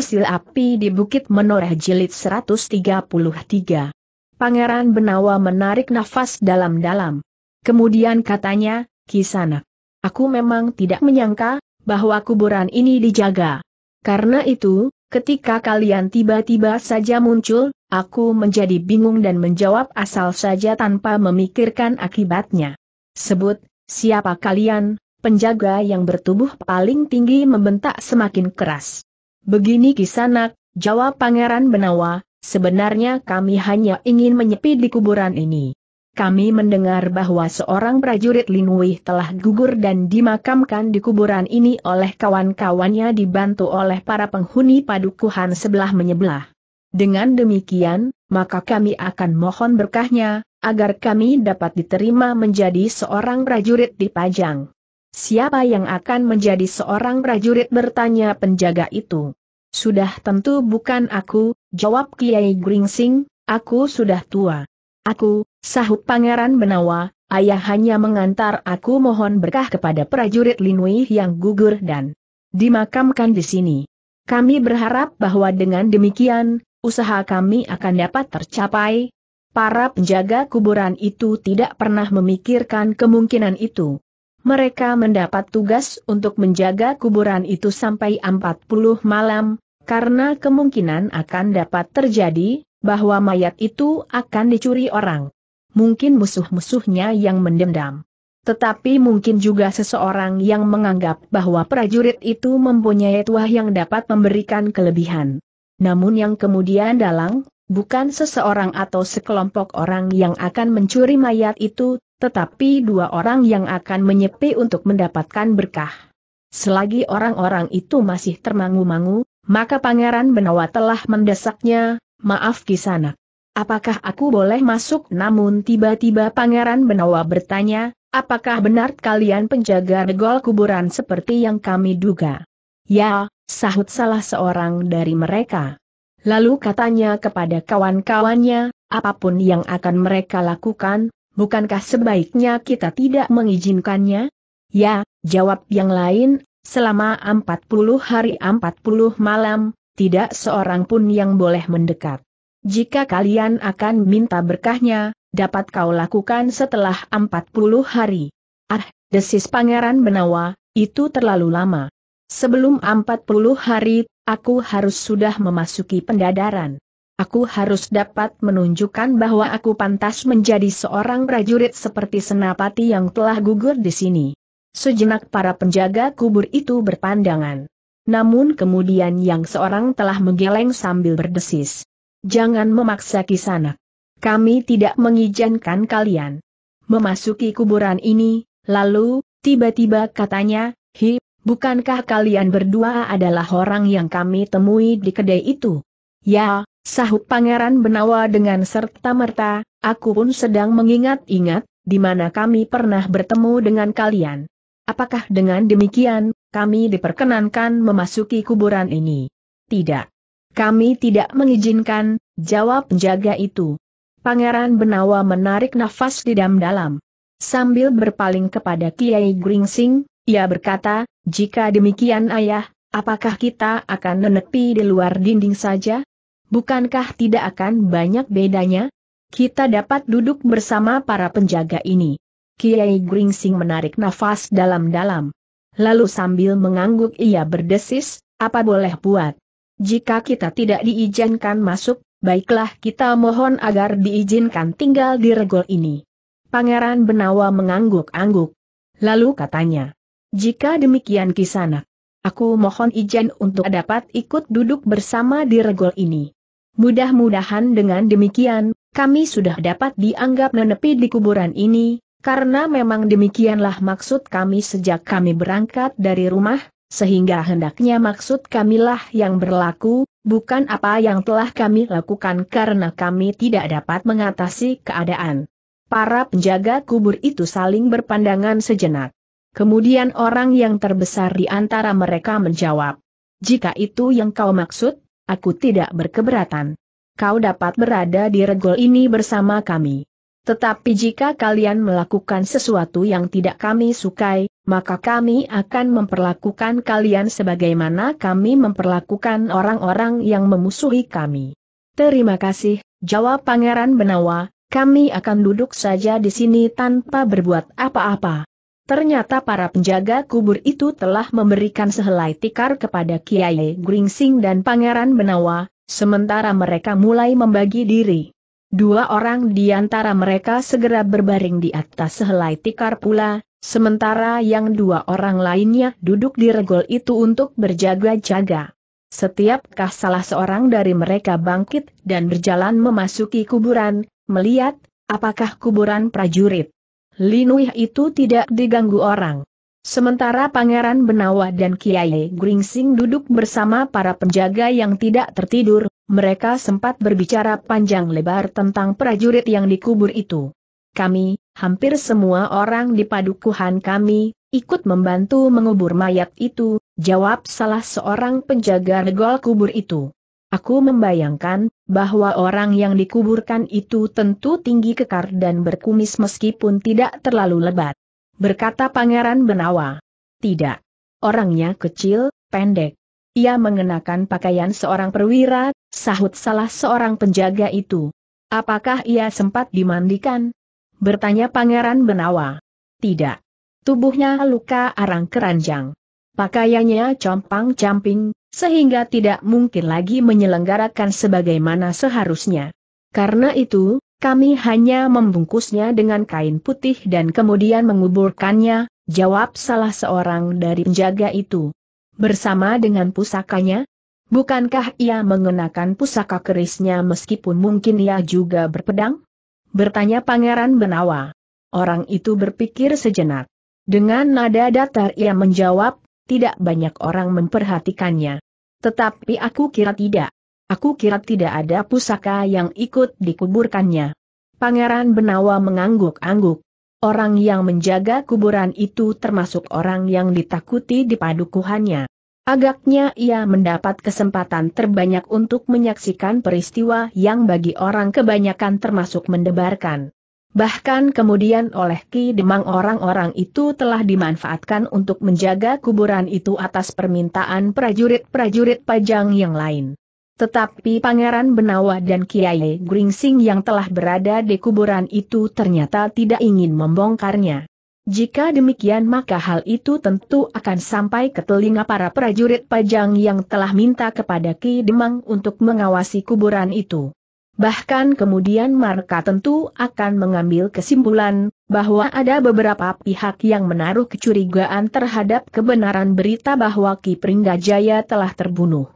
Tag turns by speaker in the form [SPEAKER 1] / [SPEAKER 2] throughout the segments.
[SPEAKER 1] Sil Api di Bukit Menoreh Jilid 133. Pangeran Benawa menarik nafas dalam-dalam. Kemudian katanya, Kisana, aku memang tidak menyangka, bahwa kuburan ini dijaga. Karena itu, ketika kalian tiba-tiba saja muncul, aku menjadi bingung dan menjawab asal saja tanpa memikirkan akibatnya. Sebut, siapa kalian, penjaga yang bertubuh paling tinggi membentak semakin keras. Begini kisanak, jawab Pangeran Benawa, sebenarnya kami hanya ingin menyepi di kuburan ini. Kami mendengar bahwa seorang prajurit Linui telah gugur dan dimakamkan di kuburan ini oleh kawan-kawannya dibantu oleh para penghuni padukuhan sebelah menyebelah. Dengan demikian, maka kami akan mohon berkahnya, agar kami dapat diterima menjadi seorang prajurit di Pajang. Siapa yang akan menjadi seorang prajurit bertanya penjaga itu. Sudah tentu bukan aku, jawab Kiai Gringsing, aku sudah tua. Aku, sahut Pangeran Benawa, ayah hanya mengantar aku mohon berkah kepada prajurit Linui yang gugur dan dimakamkan di sini. Kami berharap bahwa dengan demikian, usaha kami akan dapat tercapai. Para penjaga kuburan itu tidak pernah memikirkan kemungkinan itu. Mereka mendapat tugas untuk menjaga kuburan itu sampai 40 malam, karena kemungkinan akan dapat terjadi, bahwa mayat itu akan dicuri orang. Mungkin musuh-musuhnya yang mendendam. Tetapi mungkin juga seseorang yang menganggap bahwa prajurit itu mempunyai tuah yang dapat memberikan kelebihan. Namun yang kemudian dalang, bukan seseorang atau sekelompok orang yang akan mencuri mayat itu, tetapi dua orang yang akan menyepi untuk mendapatkan berkah. Selagi orang-orang itu masih termangu-mangu, maka Pangeran Benawa telah mendesaknya, maaf kisanak. Apakah aku boleh masuk? Namun tiba-tiba Pangeran Benawa bertanya, apakah benar kalian penjaga regol kuburan seperti yang kami duga? Ya, sahut salah seorang dari mereka. Lalu katanya kepada kawan-kawannya, apapun yang akan mereka lakukan, bukankah sebaiknya kita tidak mengizinkannya? Ya, jawab yang lain, Selama 40 hari 40 malam, tidak seorang pun yang boleh mendekat. Jika kalian akan minta berkahnya, dapat kau lakukan setelah 40 hari. Ah, desis Pangeran Benawa, itu terlalu lama. Sebelum 40 hari, aku harus sudah memasuki pendadaran. Aku harus dapat menunjukkan bahwa aku pantas menjadi seorang prajurit seperti senapati yang telah gugur di sini. Sejenak para penjaga kubur itu berpandangan. Namun kemudian yang seorang telah menggeleng sambil berdesis. Jangan memaksa kisana. Kami tidak mengizinkan kalian memasuki kuburan ini, lalu, tiba-tiba katanya, hi, bukankah kalian berdua adalah orang yang kami temui di kedai itu? Ya, sahut Pangeran Benawa dengan serta-merta, aku pun sedang mengingat-ingat, di mana kami pernah bertemu dengan kalian. Apakah dengan demikian, kami diperkenankan memasuki kuburan ini? Tidak. Kami tidak mengizinkan, jawab penjaga itu. Pangeran Benawa menarik nafas di dalam-dalam. Sambil berpaling kepada Kiai Gringsing, ia berkata, jika demikian ayah, apakah kita akan menepi di luar dinding saja? Bukankah tidak akan banyak bedanya? Kita dapat duduk bersama para penjaga ini. Kiai Gringsing menarik nafas dalam-dalam. Lalu sambil mengangguk ia berdesis, apa boleh buat? Jika kita tidak diizinkan masuk, baiklah kita mohon agar diizinkan tinggal di regol ini. Pangeran Benawa mengangguk-angguk. Lalu katanya, jika demikian kisana, aku mohon izin untuk dapat ikut duduk bersama di regol ini. Mudah-mudahan dengan demikian, kami sudah dapat dianggap menepi di kuburan ini, karena memang demikianlah maksud kami sejak kami berangkat dari rumah, sehingga hendaknya maksud kamilah yang berlaku, bukan apa yang telah kami lakukan karena kami tidak dapat mengatasi keadaan. Para penjaga kubur itu saling berpandangan sejenak. Kemudian orang yang terbesar di antara mereka menjawab, Jika itu yang kau maksud, aku tidak berkeberatan. Kau dapat berada di regol ini bersama kami. Tetapi jika kalian melakukan sesuatu yang tidak kami sukai, maka kami akan memperlakukan kalian sebagaimana kami memperlakukan orang-orang yang memusuhi kami. Terima kasih, jawab Pangeran Benawa, kami akan duduk saja di sini tanpa berbuat apa-apa. Ternyata para penjaga kubur itu telah memberikan sehelai tikar kepada Kiai Gringsing dan Pangeran Benawa, sementara mereka mulai membagi diri. Dua orang di antara mereka segera berbaring di atas sehelai tikar pula, sementara yang dua orang lainnya duduk di regol itu untuk berjaga-jaga. Setiapkah salah seorang dari mereka bangkit dan berjalan memasuki kuburan, melihat, apakah kuburan prajurit? Linuih itu tidak diganggu orang. Sementara Pangeran Benawa dan Kiai Gringsing duduk bersama para penjaga yang tidak tertidur, mereka sempat berbicara panjang lebar tentang prajurit yang dikubur itu. Kami, hampir semua orang di padukuhan kami, ikut membantu mengubur mayat itu, jawab salah seorang penjaga negol kubur itu. Aku membayangkan, bahwa orang yang dikuburkan itu tentu tinggi kekar dan berkumis meskipun tidak terlalu lebat. Berkata Pangeran Benawa. Tidak. Orangnya kecil, pendek, ia mengenakan pakaian seorang perwira, sahut salah seorang penjaga itu. Apakah ia sempat dimandikan? Bertanya Pangeran Benawa. Tidak. Tubuhnya luka arang keranjang. Pakaiannya compang-camping, sehingga tidak mungkin lagi menyelenggarakan sebagaimana seharusnya. Karena itu, kami hanya membungkusnya dengan kain putih dan kemudian menguburkannya, jawab salah seorang dari penjaga itu bersama dengan pusakanya? Bukankah ia mengenakan pusaka kerisnya meskipun mungkin ia juga berpedang? Bertanya Pangeran Benawa. Orang itu berpikir sejenak. Dengan nada datar ia menjawab, tidak banyak orang memperhatikannya. Tetapi aku kira tidak. Aku kira tidak ada pusaka yang ikut dikuburkannya. Pangeran Benawa mengangguk-angguk. Orang yang menjaga kuburan itu termasuk orang yang ditakuti di padukuhannya. Agaknya ia mendapat kesempatan terbanyak untuk menyaksikan peristiwa yang bagi orang kebanyakan termasuk mendebarkan. Bahkan kemudian oleh Ki Demang orang-orang itu telah dimanfaatkan untuk menjaga kuburan itu atas permintaan prajurit-prajurit pajang yang lain. Tetapi Pangeran Benawa dan Kiai Gringsing yang telah berada di kuburan itu ternyata tidak ingin membongkarnya. Jika demikian maka hal itu tentu akan sampai ke telinga para prajurit pajang yang telah minta kepada Ki Demang untuk mengawasi kuburan itu. Bahkan kemudian mereka tentu akan mengambil kesimpulan, bahwa ada beberapa pihak yang menaruh kecurigaan terhadap kebenaran berita bahwa Ki Pringgajaya telah terbunuh.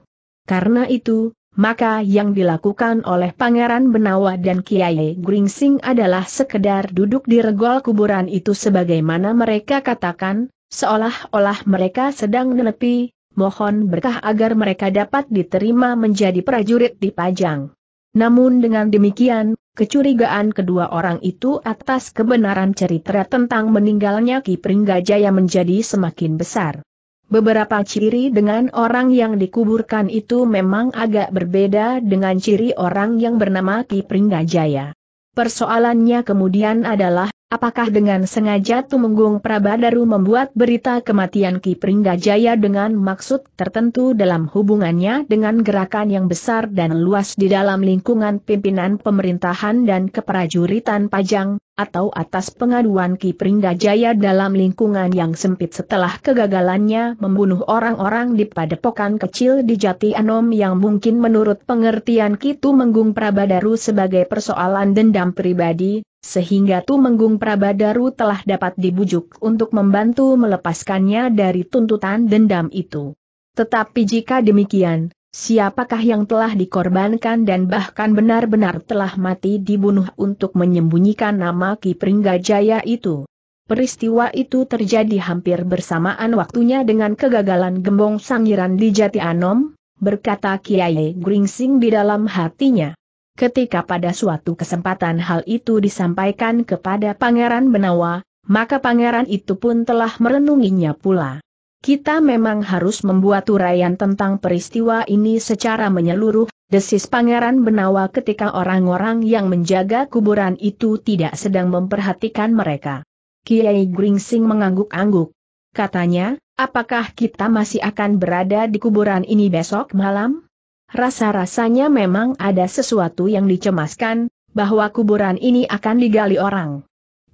[SPEAKER 1] Karena itu, maka yang dilakukan oleh Pangeran Benawa dan Kiai Gringsing adalah sekedar duduk di regol kuburan itu sebagaimana mereka katakan, seolah-olah mereka sedang menepi, mohon berkah agar mereka dapat diterima menjadi prajurit di Pajang. Namun dengan demikian, kecurigaan kedua orang itu atas kebenaran cerita tentang meninggalnya Ki Pringgajaya menjadi semakin besar. Beberapa ciri dengan orang yang dikuburkan itu memang agak berbeda dengan ciri orang yang bernama Ki Pringgajaya. Persoalannya kemudian adalah Apakah dengan sengaja Tumenggung Prabadaru membuat berita kematian Ki Pringgajaya dengan maksud tertentu dalam hubungannya dengan gerakan yang besar dan luas di dalam lingkungan pimpinan pemerintahan dan keprajuritan Pajang, atau atas pengaduan Ki Pringgajaya dalam lingkungan yang sempit setelah kegagalannya membunuh orang-orang di padepokan kecil di Jati Anom yang mungkin menurut pengertian Ki Tumenggung Prabadaru sebagai persoalan dendam pribadi, sehingga Tu Tumenggung Prabadaru telah dapat dibujuk untuk membantu melepaskannya dari tuntutan dendam itu. Tetapi jika demikian, siapakah yang telah dikorbankan dan bahkan benar-benar telah mati dibunuh untuk menyembunyikan nama Ki Pringgajaya itu. Peristiwa itu terjadi hampir bersamaan waktunya dengan kegagalan gembong sangiran di Jati Anom, berkata Kiai Gringsing di dalam hatinya. Ketika pada suatu kesempatan hal itu disampaikan kepada Pangeran Benawa, maka pangeran itu pun telah merenunginya pula. Kita memang harus membuat uraian tentang peristiwa ini secara menyeluruh, desis pangeran Benawa ketika orang-orang yang menjaga kuburan itu tidak sedang memperhatikan mereka. Kiai Gringsing mengangguk-angguk. Katanya, apakah kita masih akan berada di kuburan ini besok malam? Rasa-rasanya memang ada sesuatu yang dicemaskan, bahwa kuburan ini akan digali orang.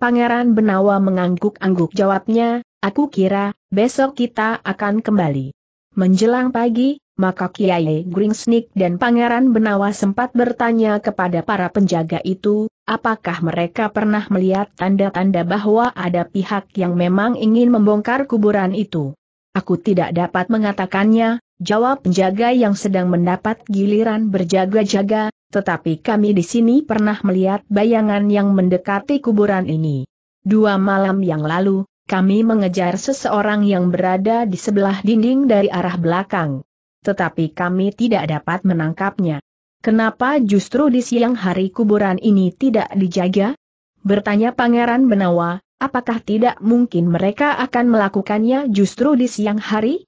[SPEAKER 1] Pangeran Benawa mengangguk-angguk jawabnya, aku kira, besok kita akan kembali. Menjelang pagi, maka Kiai Gringsnik dan Pangeran Benawa sempat bertanya kepada para penjaga itu, apakah mereka pernah melihat tanda-tanda bahwa ada pihak yang memang ingin membongkar kuburan itu. Aku tidak dapat mengatakannya, jawab penjaga yang sedang mendapat giliran berjaga-jaga, tetapi kami di sini pernah melihat bayangan yang mendekati kuburan ini. Dua malam yang lalu, kami mengejar seseorang yang berada di sebelah dinding dari arah belakang. Tetapi kami tidak dapat menangkapnya. Kenapa justru di siang hari kuburan ini tidak dijaga? Bertanya Pangeran Benawa, apakah tidak mungkin mereka akan melakukannya justru di siang hari?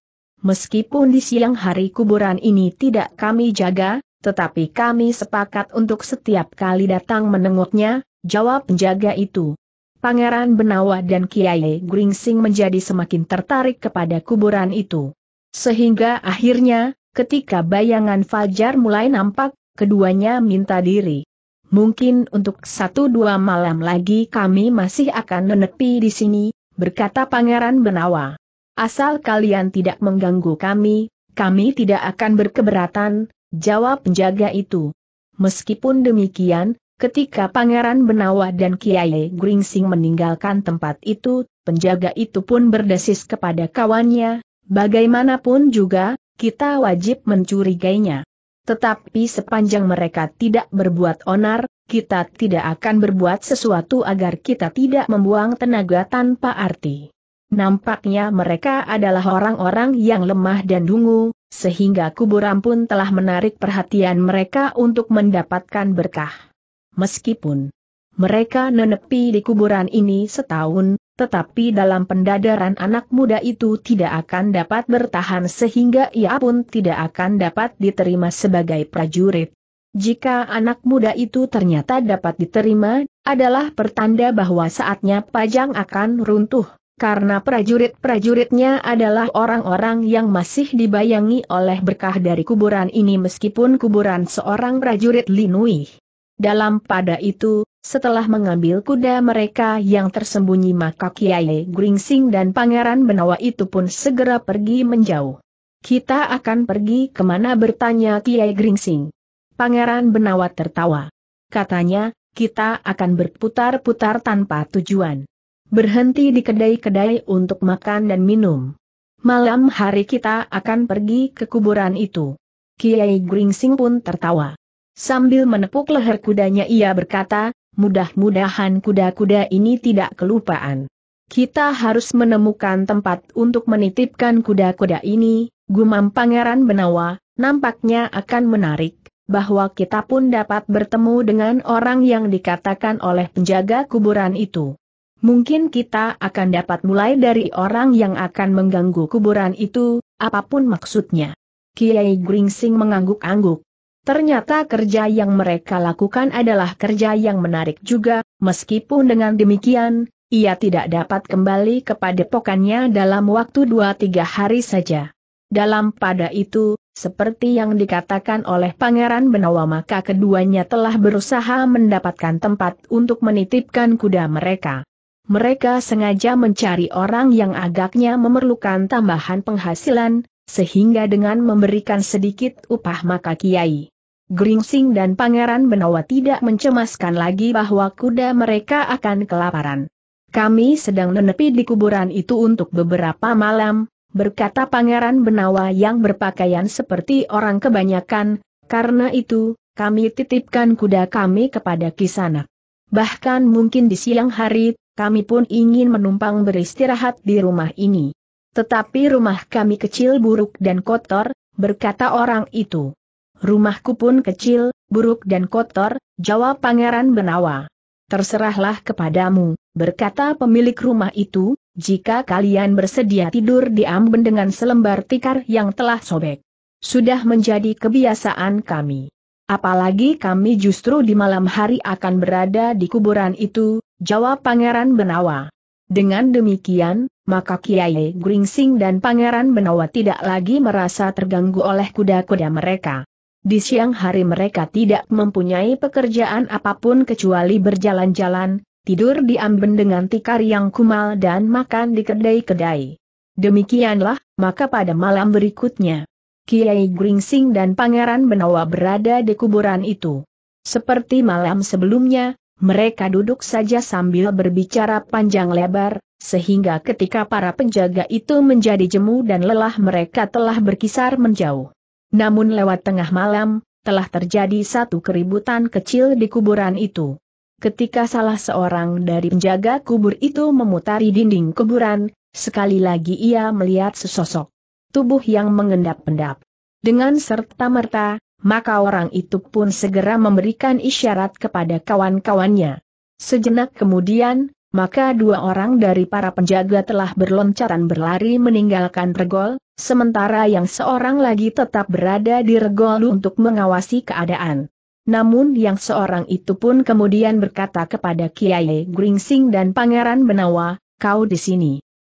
[SPEAKER 1] meskipun di siang hari kuburan ini tidak kami jaga, tetapi kami sepakat untuk setiap kali datang menengoknya, jawab penjaga itu. Pangeran Benawa dan Kiai Gringsing menjadi semakin tertarik kepada kuburan itu. Sehingga akhirnya, ketika bayangan Fajar mulai nampak, keduanya minta diri. Mungkin untuk satu dua malam lagi kami masih akan menepi di sini, berkata Pangeran Benawa. Asal kalian tidak mengganggu kami, kami tidak akan berkeberatan, jawab penjaga itu. Meskipun demikian, ketika Pangeran Benawa dan Kiai Gringsing meninggalkan tempat itu, penjaga itu pun berdesis kepada kawannya, bagaimanapun juga, kita wajib mencurigainya. Tetapi sepanjang mereka tidak berbuat onar, kita tidak akan berbuat sesuatu agar kita tidak membuang tenaga tanpa arti. Nampaknya mereka adalah orang-orang yang lemah dan dungu, sehingga kuburan pun telah menarik perhatian mereka untuk mendapatkan berkah. Meskipun mereka nenepi di kuburan ini setahun, tetapi dalam pendadaran anak muda itu tidak akan dapat bertahan sehingga ia pun tidak akan dapat diterima sebagai prajurit. Jika anak muda itu ternyata dapat diterima, adalah pertanda bahwa saatnya pajang akan runtuh karena prajurit-prajuritnya adalah orang-orang yang masih dibayangi oleh berkah dari kuburan ini meskipun kuburan seorang prajurit Linui. Dalam pada itu, setelah mengambil kuda mereka yang tersembunyi maka Kiai Gringsing dan Pangeran Benawa itu pun segera pergi menjauh. Kita akan pergi kemana bertanya Kiai Gringsing. Pangeran Benawa tertawa. Katanya, kita akan berputar-putar tanpa tujuan. Berhenti di kedai-kedai untuk makan dan minum. Malam hari kita akan pergi ke kuburan itu. Kiai Gringsing pun tertawa. Sambil menepuk leher kudanya ia berkata, mudah-mudahan kuda-kuda ini tidak kelupaan. Kita harus menemukan tempat untuk menitipkan kuda-kuda ini, gumam Pangeran Benawa, nampaknya akan menarik, bahwa kita pun dapat bertemu dengan orang yang dikatakan oleh penjaga kuburan itu mungkin kita akan dapat mulai dari orang yang akan mengganggu kuburan itu, apapun maksudnya. Kiai Gringsing mengangguk-angguk. Ternyata kerja yang mereka lakukan adalah kerja yang menarik juga, meskipun dengan demikian, ia tidak dapat kembali kepada pokannya dalam waktu 2-3 hari saja. Dalam pada itu, seperti yang dikatakan oleh Pangeran Benawa maka keduanya telah berusaha mendapatkan tempat untuk menitipkan kuda mereka mereka sengaja mencari orang yang agaknya memerlukan tambahan penghasilan, sehingga dengan memberikan sedikit upah maka Kiai Gringsing dan Pangeran Benawa tidak mencemaskan lagi bahwa kuda mereka akan kelaparan. Kami sedang menepi di kuburan itu untuk beberapa malam, berkata Pangeran Benawa yang berpakaian seperti orang kebanyakan, karena itu, kami titipkan kuda kami kepada Kisanak. Bahkan mungkin di siang hari kami pun ingin menumpang beristirahat di rumah ini. Tetapi rumah kami kecil buruk dan kotor, berkata orang itu. Rumahku pun kecil, buruk dan kotor, jawab Pangeran Benawa. Terserahlah kepadamu, berkata pemilik rumah itu, jika kalian bersedia tidur di amben dengan selembar tikar yang telah sobek. Sudah menjadi kebiasaan kami. Apalagi kami justru di malam hari akan berada di kuburan itu, Jawab Pangeran Benawa. Dengan demikian, maka Kiai Gringsing dan Pangeran Benawa tidak lagi merasa terganggu oleh kuda-kuda mereka. Di siang hari mereka tidak mempunyai pekerjaan apapun kecuali berjalan-jalan, tidur di amben dengan tikar yang kumal dan makan di kedai-kedai. Demikianlah, maka pada malam berikutnya, Kiai Gringsing dan Pangeran Benawa berada di kuburan itu. Seperti malam sebelumnya, mereka duduk saja sambil berbicara panjang lebar, sehingga ketika para penjaga itu menjadi jemu dan lelah mereka telah berkisar menjauh. Namun lewat tengah malam, telah terjadi satu keributan kecil di kuburan itu. Ketika salah seorang dari penjaga kubur itu memutari dinding kuburan, sekali lagi ia melihat sesosok tubuh yang mengendap-endap. Dengan serta-merta, maka orang itu pun segera memberikan isyarat kepada kawan-kawannya. Sejenak kemudian, maka dua orang dari para penjaga telah berloncatan berlari meninggalkan regol, sementara yang seorang lagi tetap berada di regol untuk mengawasi keadaan. Namun yang seorang itu pun kemudian berkata kepada Kiai Gringsing dan Pangeran Benawa, kau di sini.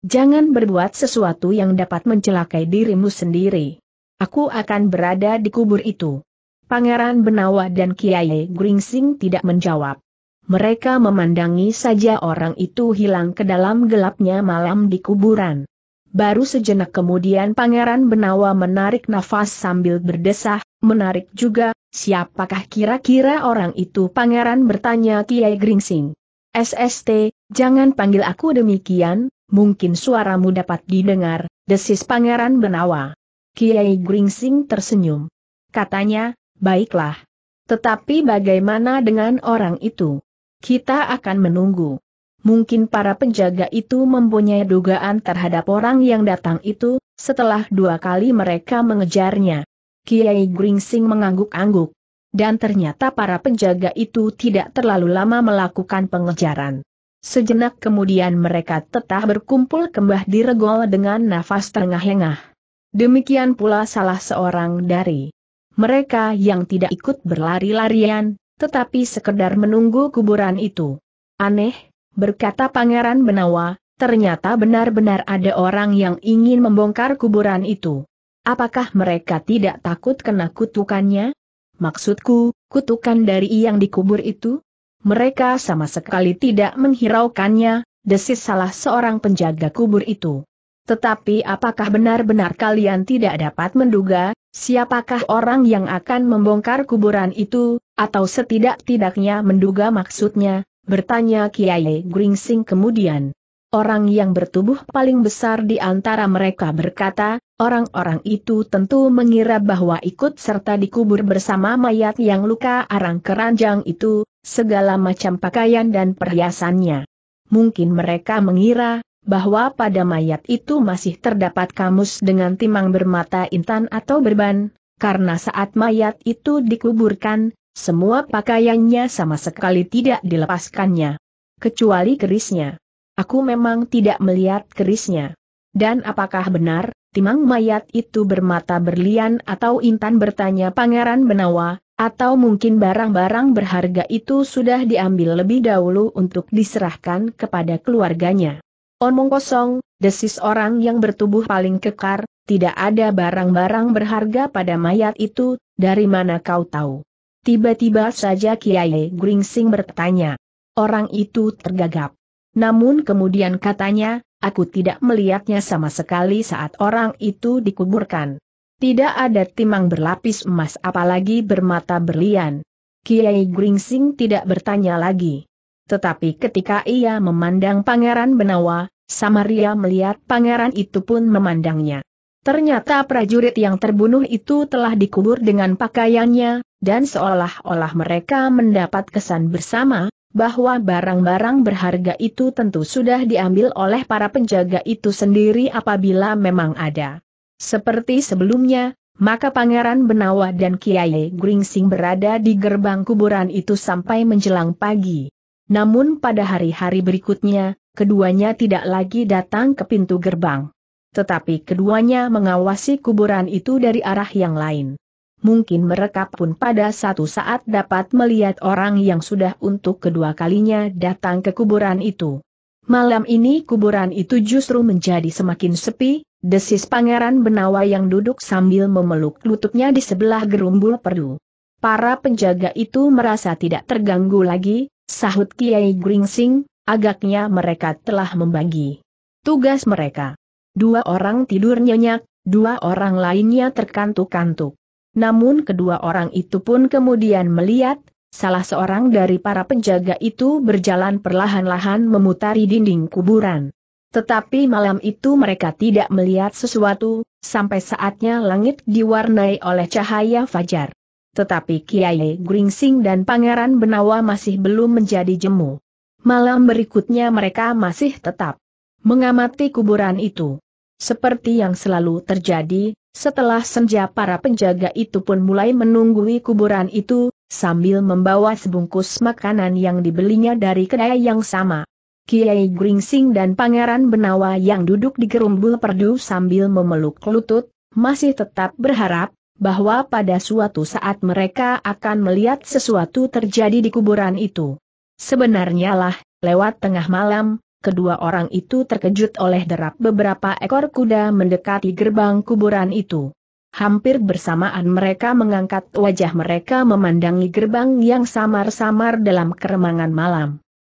[SPEAKER 1] Jangan berbuat sesuatu yang dapat mencelakai dirimu sendiri. Aku akan berada di kubur itu. Pangeran Benawa dan Kiai Gringsing tidak menjawab. Mereka memandangi saja orang itu hilang ke dalam gelapnya malam di kuburan. Baru sejenak kemudian Pangeran Benawa menarik nafas sambil berdesah, menarik juga, siapakah kira-kira orang itu Pangeran bertanya Kiai Gringsing. SST, jangan panggil aku demikian, mungkin suaramu dapat didengar, desis Pangeran Benawa. Kiai Gringsing tersenyum. Katanya, baiklah. Tetapi bagaimana dengan orang itu? Kita akan menunggu. Mungkin para penjaga itu mempunyai dugaan terhadap orang yang datang itu, setelah dua kali mereka mengejarnya. Kiai Gringsing mengangguk-angguk. Dan ternyata para penjaga itu tidak terlalu lama melakukan pengejaran. Sejenak kemudian mereka tetap berkumpul kembah di regol dengan nafas terengah-engah. Demikian pula salah seorang dari mereka yang tidak ikut berlari-larian, tetapi sekedar menunggu kuburan itu. Aneh, berkata Pangeran Benawa, ternyata benar-benar ada orang yang ingin membongkar kuburan itu. Apakah mereka tidak takut kena kutukannya? Maksudku, kutukan dari yang dikubur itu? Mereka sama sekali tidak menghiraukannya, desis salah seorang penjaga kubur itu. Tetapi apakah benar-benar kalian tidak dapat menduga, siapakah orang yang akan membongkar kuburan itu, atau setidak-tidaknya menduga maksudnya, bertanya Kiai Gringsing kemudian. Orang yang bertubuh paling besar di antara mereka berkata, orang-orang itu tentu mengira bahwa ikut serta dikubur bersama mayat yang luka arang keranjang itu, segala macam pakaian dan perhiasannya. Mungkin mereka mengira, bahwa pada mayat itu masih terdapat kamus dengan timang bermata intan atau berban, karena saat mayat itu dikuburkan, semua pakaiannya sama sekali tidak dilepaskannya. Kecuali kerisnya. Aku memang tidak melihat kerisnya. Dan apakah benar, timang mayat itu bermata berlian atau intan bertanya Pangeran Benawa, atau mungkin barang-barang berharga itu sudah diambil lebih dahulu untuk diserahkan kepada keluarganya. Omong kosong, desis orang yang bertubuh paling kekar, tidak ada barang-barang berharga pada mayat itu, dari mana kau tahu? Tiba-tiba saja Kiai Gringsing bertanya. Orang itu tergagap. Namun kemudian katanya, aku tidak melihatnya sama sekali saat orang itu dikuburkan. Tidak ada timang berlapis emas apalagi bermata berlian. Kiai Gringsing tidak bertanya lagi. Tetapi ketika ia memandang Pangeran Benawa, Samaria melihat pangeran itu pun memandangnya. Ternyata prajurit yang terbunuh itu telah dikubur dengan pakaiannya, dan seolah-olah mereka mendapat kesan bersama, bahwa barang-barang berharga itu tentu sudah diambil oleh para penjaga itu sendiri apabila memang ada. Seperti sebelumnya, maka Pangeran Benawa dan Kiai Gringsing berada di gerbang kuburan itu sampai menjelang pagi. Namun pada hari-hari berikutnya, keduanya tidak lagi datang ke pintu gerbang. Tetapi keduanya mengawasi kuburan itu dari arah yang lain. Mungkin mereka pun pada satu saat dapat melihat orang yang sudah untuk kedua kalinya datang ke kuburan itu. Malam ini kuburan itu justru menjadi semakin sepi, desis Pangeran Benawa yang duduk sambil memeluk lututnya di sebelah gerumbul perdu. Para penjaga itu merasa tidak terganggu lagi, Sahut Kiai Gringsing, agaknya mereka telah membagi tugas mereka. Dua orang tidur nyenyak, dua orang lainnya terkantuk-kantuk. Namun kedua orang itu pun kemudian melihat, salah seorang dari para penjaga itu berjalan perlahan-lahan memutari dinding kuburan. Tetapi malam itu mereka tidak melihat sesuatu, sampai saatnya langit diwarnai oleh cahaya fajar tetapi Kiai Gringsing dan Pangeran Benawa masih belum menjadi jemu. Malam berikutnya mereka masih tetap mengamati kuburan itu. Seperti yang selalu terjadi, setelah senja para penjaga itu pun mulai menunggui kuburan itu, sambil membawa sebungkus makanan yang dibelinya dari kedai yang sama. Kiai Gringsing dan Pangeran Benawa yang duduk di gerumbul perdu sambil memeluk lutut, masih tetap berharap, bahwa pada suatu saat mereka akan melihat sesuatu terjadi di kuburan itu. Sebenarnya lah, lewat tengah malam, kedua orang itu terkejut oleh derap beberapa ekor kuda mendekati gerbang kuburan itu. Hampir bersamaan mereka mengangkat wajah mereka memandangi gerbang yang samar-samar dalam keremangan malam.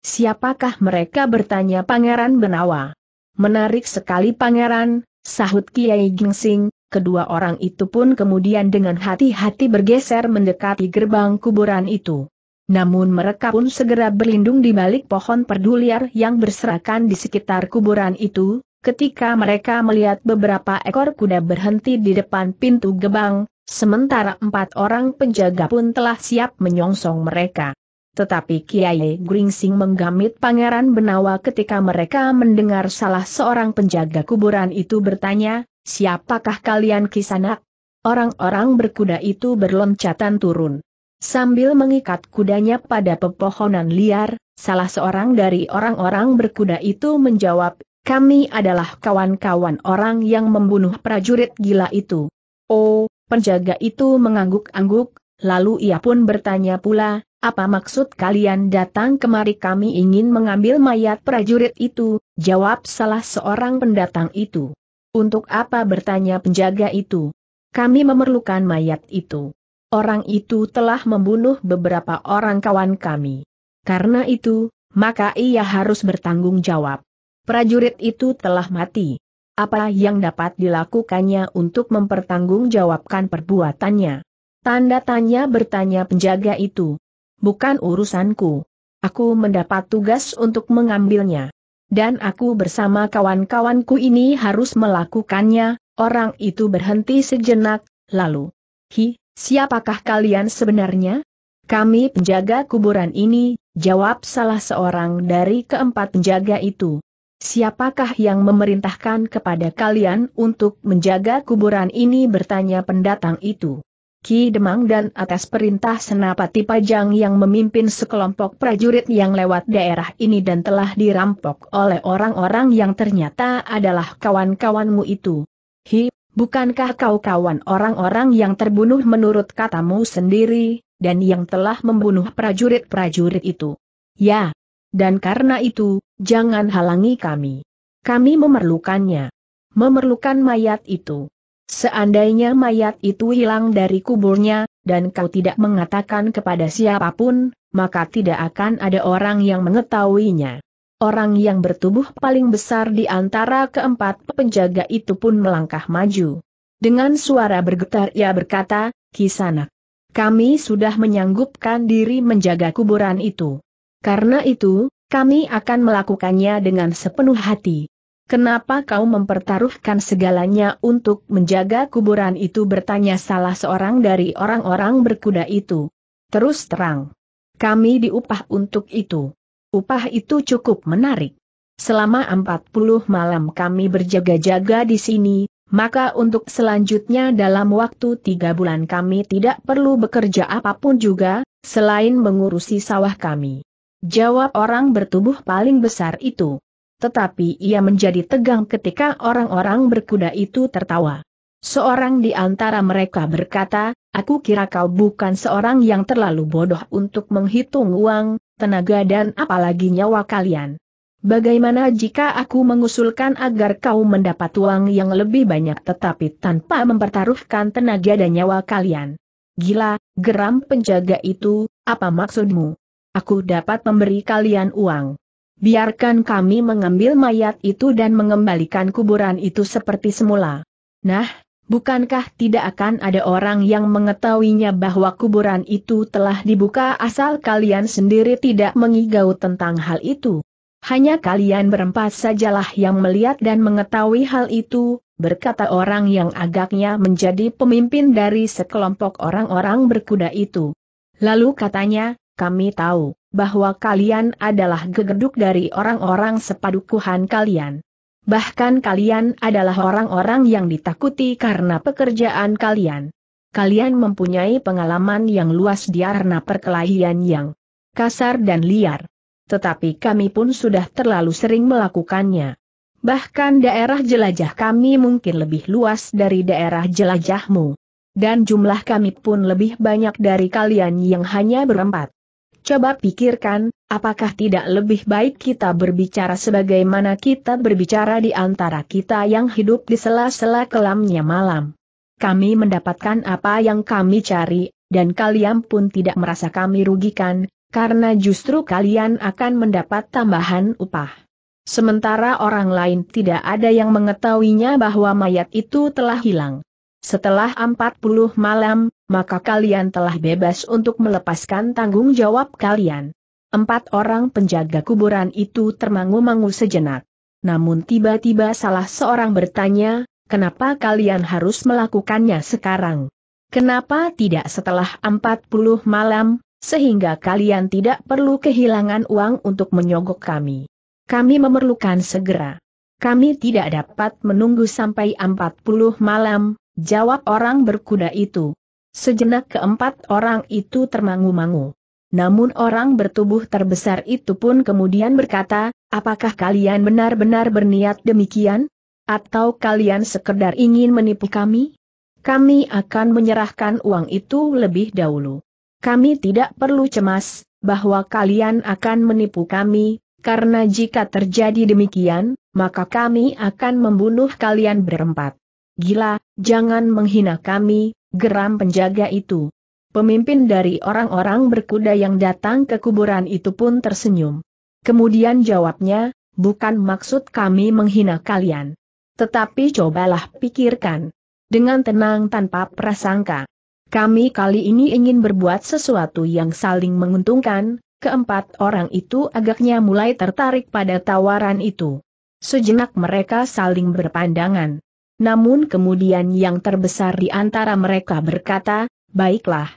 [SPEAKER 1] Siapakah mereka bertanya Pangeran Benawa? Menarik sekali Pangeran, sahut Kiai Gingsing, kedua orang itu pun kemudian dengan hati-hati bergeser mendekati gerbang kuburan itu. Namun mereka pun segera berlindung di balik pohon perdu liar yang berserakan di sekitar kuburan itu, ketika mereka melihat beberapa ekor kuda berhenti di depan pintu gerbang, sementara empat orang penjaga pun telah siap menyongsong mereka. Tetapi Kiai Gringsing menggamit Pangeran Benawa ketika mereka mendengar salah seorang penjaga kuburan itu bertanya, Siapakah kalian kisanak? Orang-orang berkuda itu berloncatan turun. Sambil mengikat kudanya pada pepohonan liar, salah seorang dari orang-orang berkuda itu menjawab, kami adalah kawan-kawan orang yang membunuh prajurit gila itu. Oh, penjaga itu mengangguk-angguk, lalu ia pun bertanya pula, apa maksud kalian datang kemari kami ingin mengambil mayat prajurit itu, jawab salah seorang pendatang itu. Untuk apa bertanya penjaga itu? Kami memerlukan mayat itu. Orang itu telah membunuh beberapa orang kawan kami. Karena itu, maka ia harus bertanggung jawab. Prajurit itu telah mati. Apa yang dapat dilakukannya untuk mempertanggungjawabkan perbuatannya? Tanda tanya bertanya penjaga itu. Bukan urusanku. Aku mendapat tugas untuk mengambilnya dan aku bersama kawan-kawanku ini harus melakukannya, orang itu berhenti sejenak, lalu, hi, siapakah kalian sebenarnya? Kami penjaga kuburan ini, jawab salah seorang dari keempat penjaga itu. Siapakah yang memerintahkan kepada kalian untuk menjaga kuburan ini bertanya pendatang itu? Ki Demang dan atas perintah Senapati Pajang yang memimpin sekelompok prajurit yang lewat daerah ini dan telah dirampok oleh orang-orang yang ternyata adalah kawan-kawanmu itu. Hi, bukankah kau kawan orang-orang yang terbunuh menurut katamu sendiri, dan yang telah membunuh prajurit-prajurit itu? Ya. Dan karena itu, jangan halangi kami. Kami memerlukannya. Memerlukan mayat itu. Seandainya mayat itu hilang dari kuburnya, dan kau tidak mengatakan kepada siapapun, maka tidak akan ada orang yang mengetahuinya. Orang yang bertubuh paling besar di antara keempat penjaga itu pun melangkah maju. Dengan suara bergetar ia berkata, Kisanak, kami sudah menyanggupkan diri menjaga kuburan itu. Karena itu, kami akan melakukannya dengan sepenuh hati. Kenapa kau mempertaruhkan segalanya untuk menjaga kuburan itu bertanya salah seorang dari orang-orang berkuda itu. Terus terang. Kami diupah untuk itu. Upah itu cukup menarik. Selama 40 malam kami berjaga-jaga di sini, maka untuk selanjutnya dalam waktu tiga bulan kami tidak perlu bekerja apapun juga, selain mengurusi sawah kami. Jawab orang bertubuh paling besar itu tetapi ia menjadi tegang ketika orang-orang berkuda itu tertawa. Seorang di antara mereka berkata, aku kira kau bukan seorang yang terlalu bodoh untuk menghitung uang, tenaga dan apalagi nyawa kalian. Bagaimana jika aku mengusulkan agar kau mendapat uang yang lebih banyak tetapi tanpa mempertaruhkan tenaga dan nyawa kalian? Gila, geram penjaga itu, apa maksudmu? Aku dapat memberi kalian uang biarkan kami mengambil mayat itu dan mengembalikan kuburan itu seperti semula. Nah, bukankah tidak akan ada orang yang mengetahuinya bahwa kuburan itu telah dibuka asal kalian sendiri tidak mengigau tentang hal itu? Hanya kalian berempat sajalah yang melihat dan mengetahui hal itu, berkata orang yang agaknya menjadi pemimpin dari sekelompok orang-orang berkuda itu. Lalu katanya, kami tahu bahwa kalian adalah gegeduk dari orang-orang sepadukuhan kalian. Bahkan kalian adalah orang-orang yang ditakuti karena pekerjaan kalian. Kalian mempunyai pengalaman yang luas di arena perkelahian yang kasar dan liar. Tetapi kami pun sudah terlalu sering melakukannya. Bahkan daerah jelajah kami mungkin lebih luas dari daerah jelajahmu. Dan jumlah kami pun lebih banyak dari kalian yang hanya berempat. Coba pikirkan, apakah tidak lebih baik kita berbicara sebagaimana kita berbicara di antara kita yang hidup di sela-sela kelamnya malam. Kami mendapatkan apa yang kami cari, dan kalian pun tidak merasa kami rugikan, karena justru kalian akan mendapat tambahan upah. Sementara orang lain tidak ada yang mengetahuinya bahwa mayat itu telah hilang. Setelah 40 malam, maka kalian telah bebas untuk melepaskan tanggung jawab kalian. Empat orang penjaga kuburan itu termangu-mangu sejenak. Namun tiba-tiba salah seorang bertanya, kenapa kalian harus melakukannya sekarang? Kenapa tidak setelah 40 malam, sehingga kalian tidak perlu kehilangan uang untuk menyogok kami? Kami memerlukan segera. Kami tidak dapat menunggu sampai 40 malam, jawab orang berkuda itu. Sejenak keempat orang itu termangu-mangu. Namun orang bertubuh terbesar itu pun kemudian berkata, apakah kalian benar-benar berniat demikian? Atau kalian sekedar ingin menipu kami? Kami akan menyerahkan uang itu lebih dahulu. Kami tidak perlu cemas, bahwa kalian akan menipu kami, karena jika terjadi demikian, maka kami akan membunuh kalian berempat. Gila, jangan menghina kami, geram penjaga itu. Pemimpin dari orang-orang berkuda yang datang ke kuburan itu pun tersenyum. Kemudian jawabnya, bukan maksud kami menghina kalian. Tetapi cobalah pikirkan. Dengan tenang tanpa prasangka. Kami kali ini ingin berbuat sesuatu yang saling menguntungkan, keempat orang itu agaknya mulai tertarik pada tawaran itu. Sejenak mereka saling berpandangan. Namun kemudian yang terbesar di antara mereka berkata, baiklah.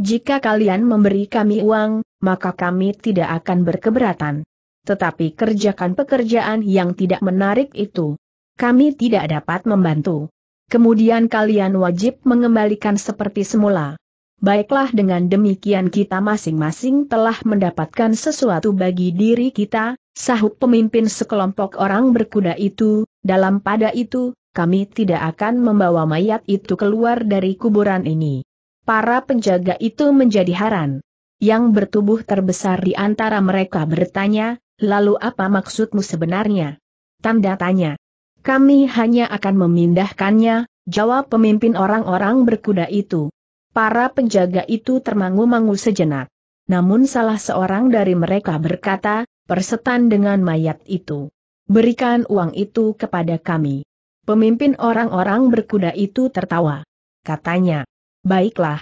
[SPEAKER 1] Jika kalian memberi kami uang, maka kami tidak akan berkeberatan. Tetapi kerjakan pekerjaan yang tidak menarik itu. Kami tidak dapat membantu. Kemudian kalian wajib mengembalikan seperti semula. Baiklah dengan demikian kita masing-masing telah mendapatkan sesuatu bagi diri kita, sahut pemimpin sekelompok orang berkuda itu, dalam pada itu, kami tidak akan membawa mayat itu keluar dari kuburan ini. Para penjaga itu menjadi haran. Yang bertubuh terbesar di antara mereka bertanya, lalu apa maksudmu sebenarnya? Tanda tanya. Kami hanya akan memindahkannya, jawab pemimpin orang-orang berkuda itu. Para penjaga itu termangu-mangu sejenak. Namun salah seorang dari mereka berkata, persetan dengan mayat itu. Berikan uang itu kepada kami. Pemimpin orang-orang berkuda itu tertawa. Katanya, baiklah.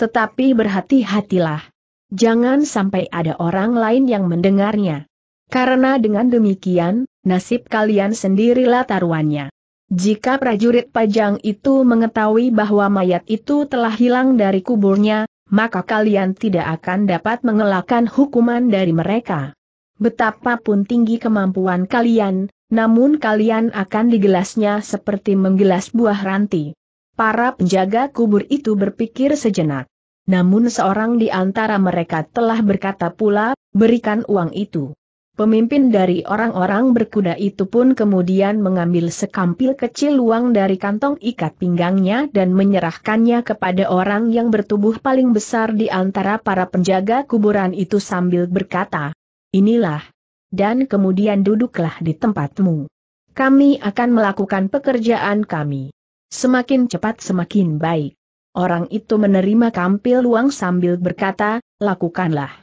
[SPEAKER 1] Tetapi berhati-hatilah. Jangan sampai ada orang lain yang mendengarnya. Karena dengan demikian, nasib kalian sendirilah taruhannya. Jika prajurit pajang itu mengetahui bahwa mayat itu telah hilang dari kuburnya, maka kalian tidak akan dapat mengelakkan hukuman dari mereka. Betapapun tinggi kemampuan kalian, namun kalian akan digelasnya seperti menggelas buah ranti. Para penjaga kubur itu berpikir sejenak. Namun seorang di antara mereka telah berkata pula, berikan uang itu. Pemimpin dari orang-orang berkuda itu pun kemudian mengambil sekampil kecil uang dari kantong ikat pinggangnya dan menyerahkannya kepada orang yang bertubuh paling besar di antara para penjaga kuburan itu sambil berkata, inilah. Dan kemudian duduklah di tempatmu. Kami akan melakukan pekerjaan kami. Semakin cepat semakin baik. Orang itu menerima kampil luang sambil berkata, lakukanlah.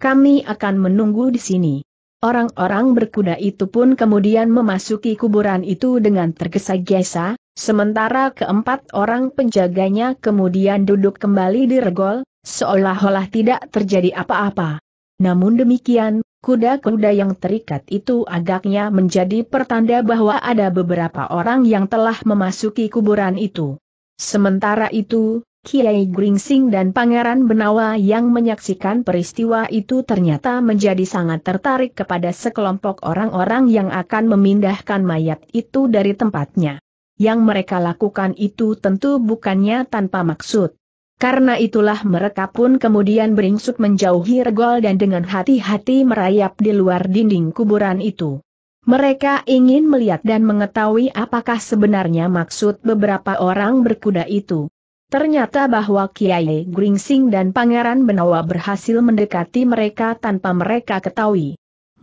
[SPEAKER 1] Kami akan menunggu di sini. Orang-orang berkuda itu pun kemudian memasuki kuburan itu dengan tergesa-gesa, sementara keempat orang penjaganya kemudian duduk kembali di regol, seolah-olah tidak terjadi apa-apa. Namun demikian, Kuda-kuda yang terikat itu agaknya menjadi pertanda bahwa ada beberapa orang yang telah memasuki kuburan itu. Sementara itu, Kiai Gringsing dan Pangeran Benawa yang menyaksikan peristiwa itu ternyata menjadi sangat tertarik kepada sekelompok orang-orang yang akan memindahkan mayat itu dari tempatnya. Yang mereka lakukan itu tentu bukannya tanpa maksud. Karena itulah mereka pun kemudian beringsut menjauhi regol dan dengan hati-hati merayap di luar dinding kuburan itu. Mereka ingin melihat dan mengetahui apakah sebenarnya maksud beberapa orang berkuda itu. Ternyata bahwa Kiai Gringsing dan Pangeran Benawa berhasil mendekati mereka tanpa mereka ketahui.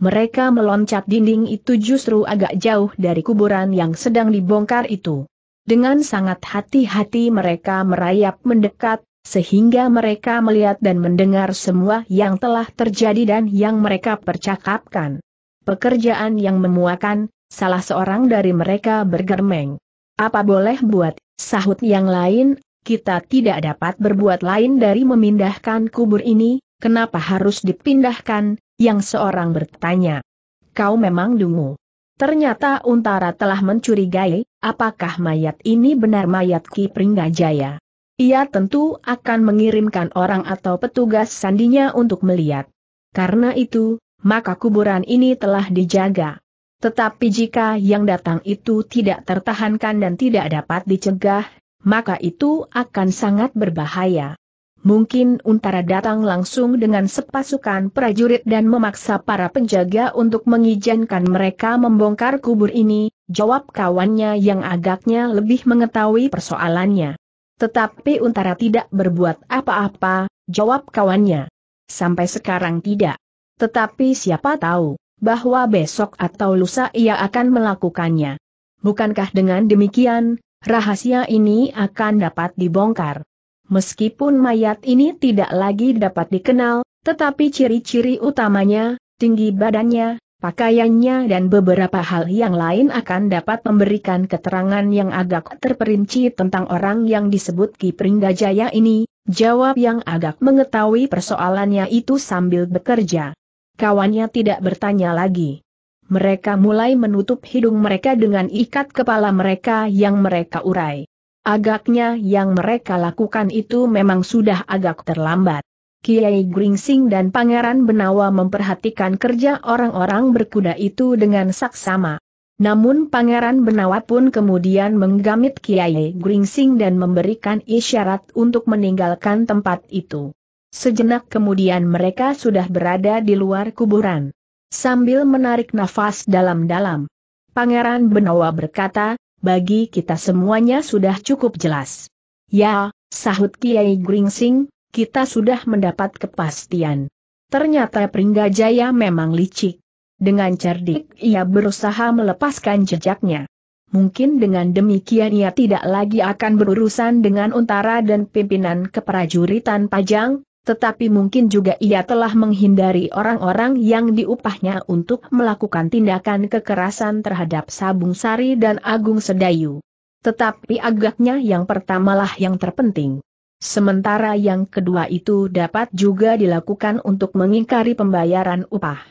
[SPEAKER 1] Mereka meloncat dinding itu justru agak jauh dari kuburan yang sedang dibongkar itu. Dengan sangat hati-hati mereka merayap mendekat, sehingga mereka melihat dan mendengar semua yang telah terjadi dan yang mereka percakapkan. Pekerjaan yang memuakan, salah seorang dari mereka bergermeng. Apa boleh buat, sahut yang lain, kita tidak dapat berbuat lain dari memindahkan kubur ini, kenapa harus dipindahkan, yang seorang bertanya. Kau memang dungu. Ternyata Untara telah mencurigai, apakah mayat ini benar mayat Ki Pringgajaya. Ia tentu akan mengirimkan orang atau petugas sandinya untuk melihat. Karena itu, maka kuburan ini telah dijaga. Tetapi jika yang datang itu tidak tertahankan dan tidak dapat dicegah, maka itu akan sangat berbahaya. Mungkin Untara datang langsung dengan sepasukan prajurit dan memaksa para penjaga untuk mengizinkan mereka membongkar kubur ini, jawab kawannya yang agaknya lebih mengetahui persoalannya. Tetapi Untara tidak berbuat apa-apa, jawab kawannya. Sampai sekarang tidak. Tetapi siapa tahu, bahwa besok atau lusa ia akan melakukannya. Bukankah dengan demikian, rahasia ini akan dapat dibongkar? Meskipun mayat ini tidak lagi dapat dikenal, tetapi ciri-ciri utamanya, tinggi badannya, pakaiannya dan beberapa hal yang lain akan dapat memberikan keterangan yang agak terperinci tentang orang yang disebut Ki Pringgajaya ini, jawab yang agak mengetahui persoalannya itu sambil bekerja. Kawannya tidak bertanya lagi. Mereka mulai menutup hidung mereka dengan ikat kepala mereka yang mereka urai. Agaknya yang mereka lakukan itu memang sudah agak terlambat. Kiai Gringsing dan Pangeran Benawa memperhatikan kerja orang-orang berkuda itu dengan saksama. Namun Pangeran Benawa pun kemudian menggamit Kiai Gringsing dan memberikan isyarat untuk meninggalkan tempat itu. Sejenak kemudian mereka sudah berada di luar kuburan. Sambil menarik nafas dalam-dalam, Pangeran Benawa berkata, bagi kita semuanya sudah cukup jelas. Ya, sahut Kiai Gringsing, kita sudah mendapat kepastian. Ternyata Pringgajaya memang licik. Dengan cerdik ia berusaha melepaskan jejaknya. Mungkin dengan demikian ia tidak lagi akan berurusan dengan untara dan pimpinan keprajuritan Pajang, tetapi mungkin juga ia telah menghindari orang-orang yang diupahnya untuk melakukan tindakan kekerasan terhadap Sabung Sari dan Agung Sedayu. Tetapi agaknya yang pertamalah yang terpenting. Sementara yang kedua itu dapat juga dilakukan untuk mengingkari pembayaran upah.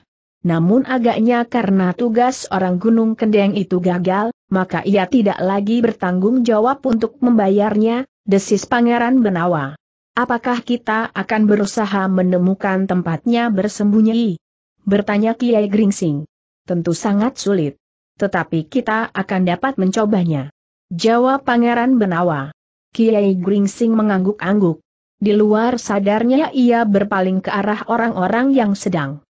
[SPEAKER 1] Namun agaknya karena tugas orang Gunung Kendeng itu gagal, maka ia tidak lagi bertanggung jawab untuk membayarnya, desis Pangeran Benawa. Apakah kita akan berusaha menemukan tempatnya bersembunyi? Bertanya Kiai Gringsing. Tentu sangat sulit. Tetapi kita akan dapat mencobanya. Jawab Pangeran Benawa. Kiai Gringsing mengangguk-angguk. Di luar sadarnya ia berpaling ke arah orang-orang yang sedang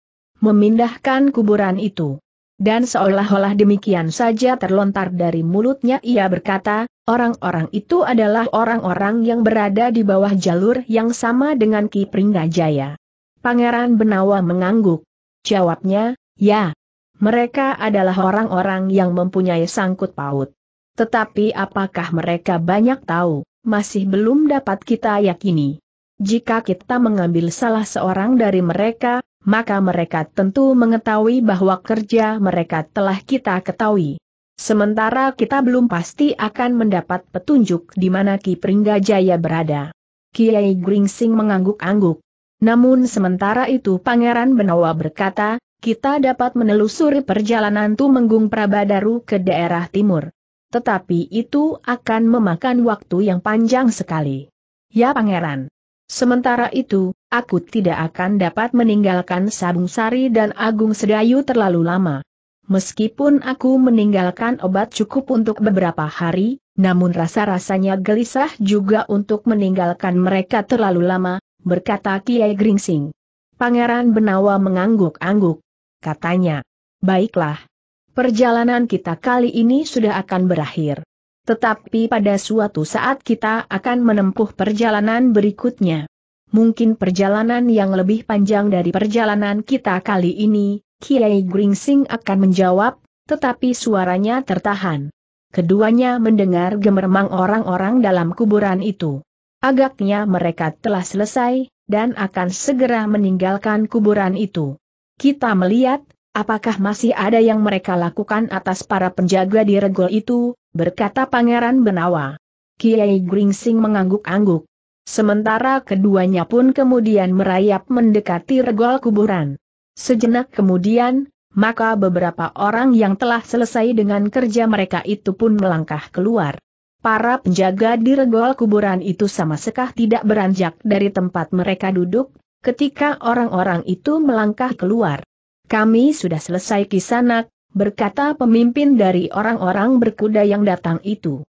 [SPEAKER 1] memindahkan kuburan itu dan seolah-olah demikian saja terlontar dari mulutnya ia berkata, orang-orang itu adalah orang-orang yang berada di bawah jalur yang sama dengan Ki Pringgajaya. Pangeran Benawa mengangguk. Jawabnya, ya. Mereka adalah orang-orang yang mempunyai sangkut paut. Tetapi apakah mereka banyak tahu, masih belum dapat kita yakini. Jika kita mengambil salah seorang dari mereka, maka mereka tentu mengetahui bahwa kerja mereka telah kita ketahui. Sementara kita belum pasti akan mendapat petunjuk di mana Ki Pringgajaya berada. Kiai Gringsing mengangguk-angguk. Namun sementara itu Pangeran Benawa berkata, kita dapat menelusuri perjalanan Tumenggung Prabadaru ke daerah timur. Tetapi itu akan memakan waktu yang panjang sekali. Ya Pangeran. Sementara itu, aku tidak akan dapat meninggalkan Sabung Sari dan Agung Sedayu terlalu lama. Meskipun aku meninggalkan obat cukup untuk beberapa hari, namun rasa-rasanya gelisah juga untuk meninggalkan mereka terlalu lama, berkata Kiai Gringsing. Pangeran Benawa mengangguk-angguk. Katanya, baiklah. Perjalanan kita kali ini sudah akan berakhir. Tetapi pada suatu saat kita akan menempuh perjalanan berikutnya mungkin perjalanan yang lebih panjang dari perjalanan kita kali ini, Kiai Gringsing akan menjawab, tetapi suaranya tertahan. Keduanya mendengar gemermang orang-orang dalam kuburan itu. Agaknya mereka telah selesai, dan akan segera meninggalkan kuburan itu. Kita melihat, apakah masih ada yang mereka lakukan atas para penjaga di regol itu, berkata Pangeran Benawa. Kiai Gringsing mengangguk-angguk. Sementara keduanya pun kemudian merayap mendekati regol kuburan. Sejenak kemudian, maka beberapa orang yang telah selesai dengan kerja mereka itu pun melangkah keluar. Para penjaga di regol kuburan itu sama sekali tidak beranjak dari tempat mereka duduk, ketika orang-orang itu melangkah keluar. Kami sudah selesai kisanak, berkata pemimpin dari orang-orang berkuda yang datang itu.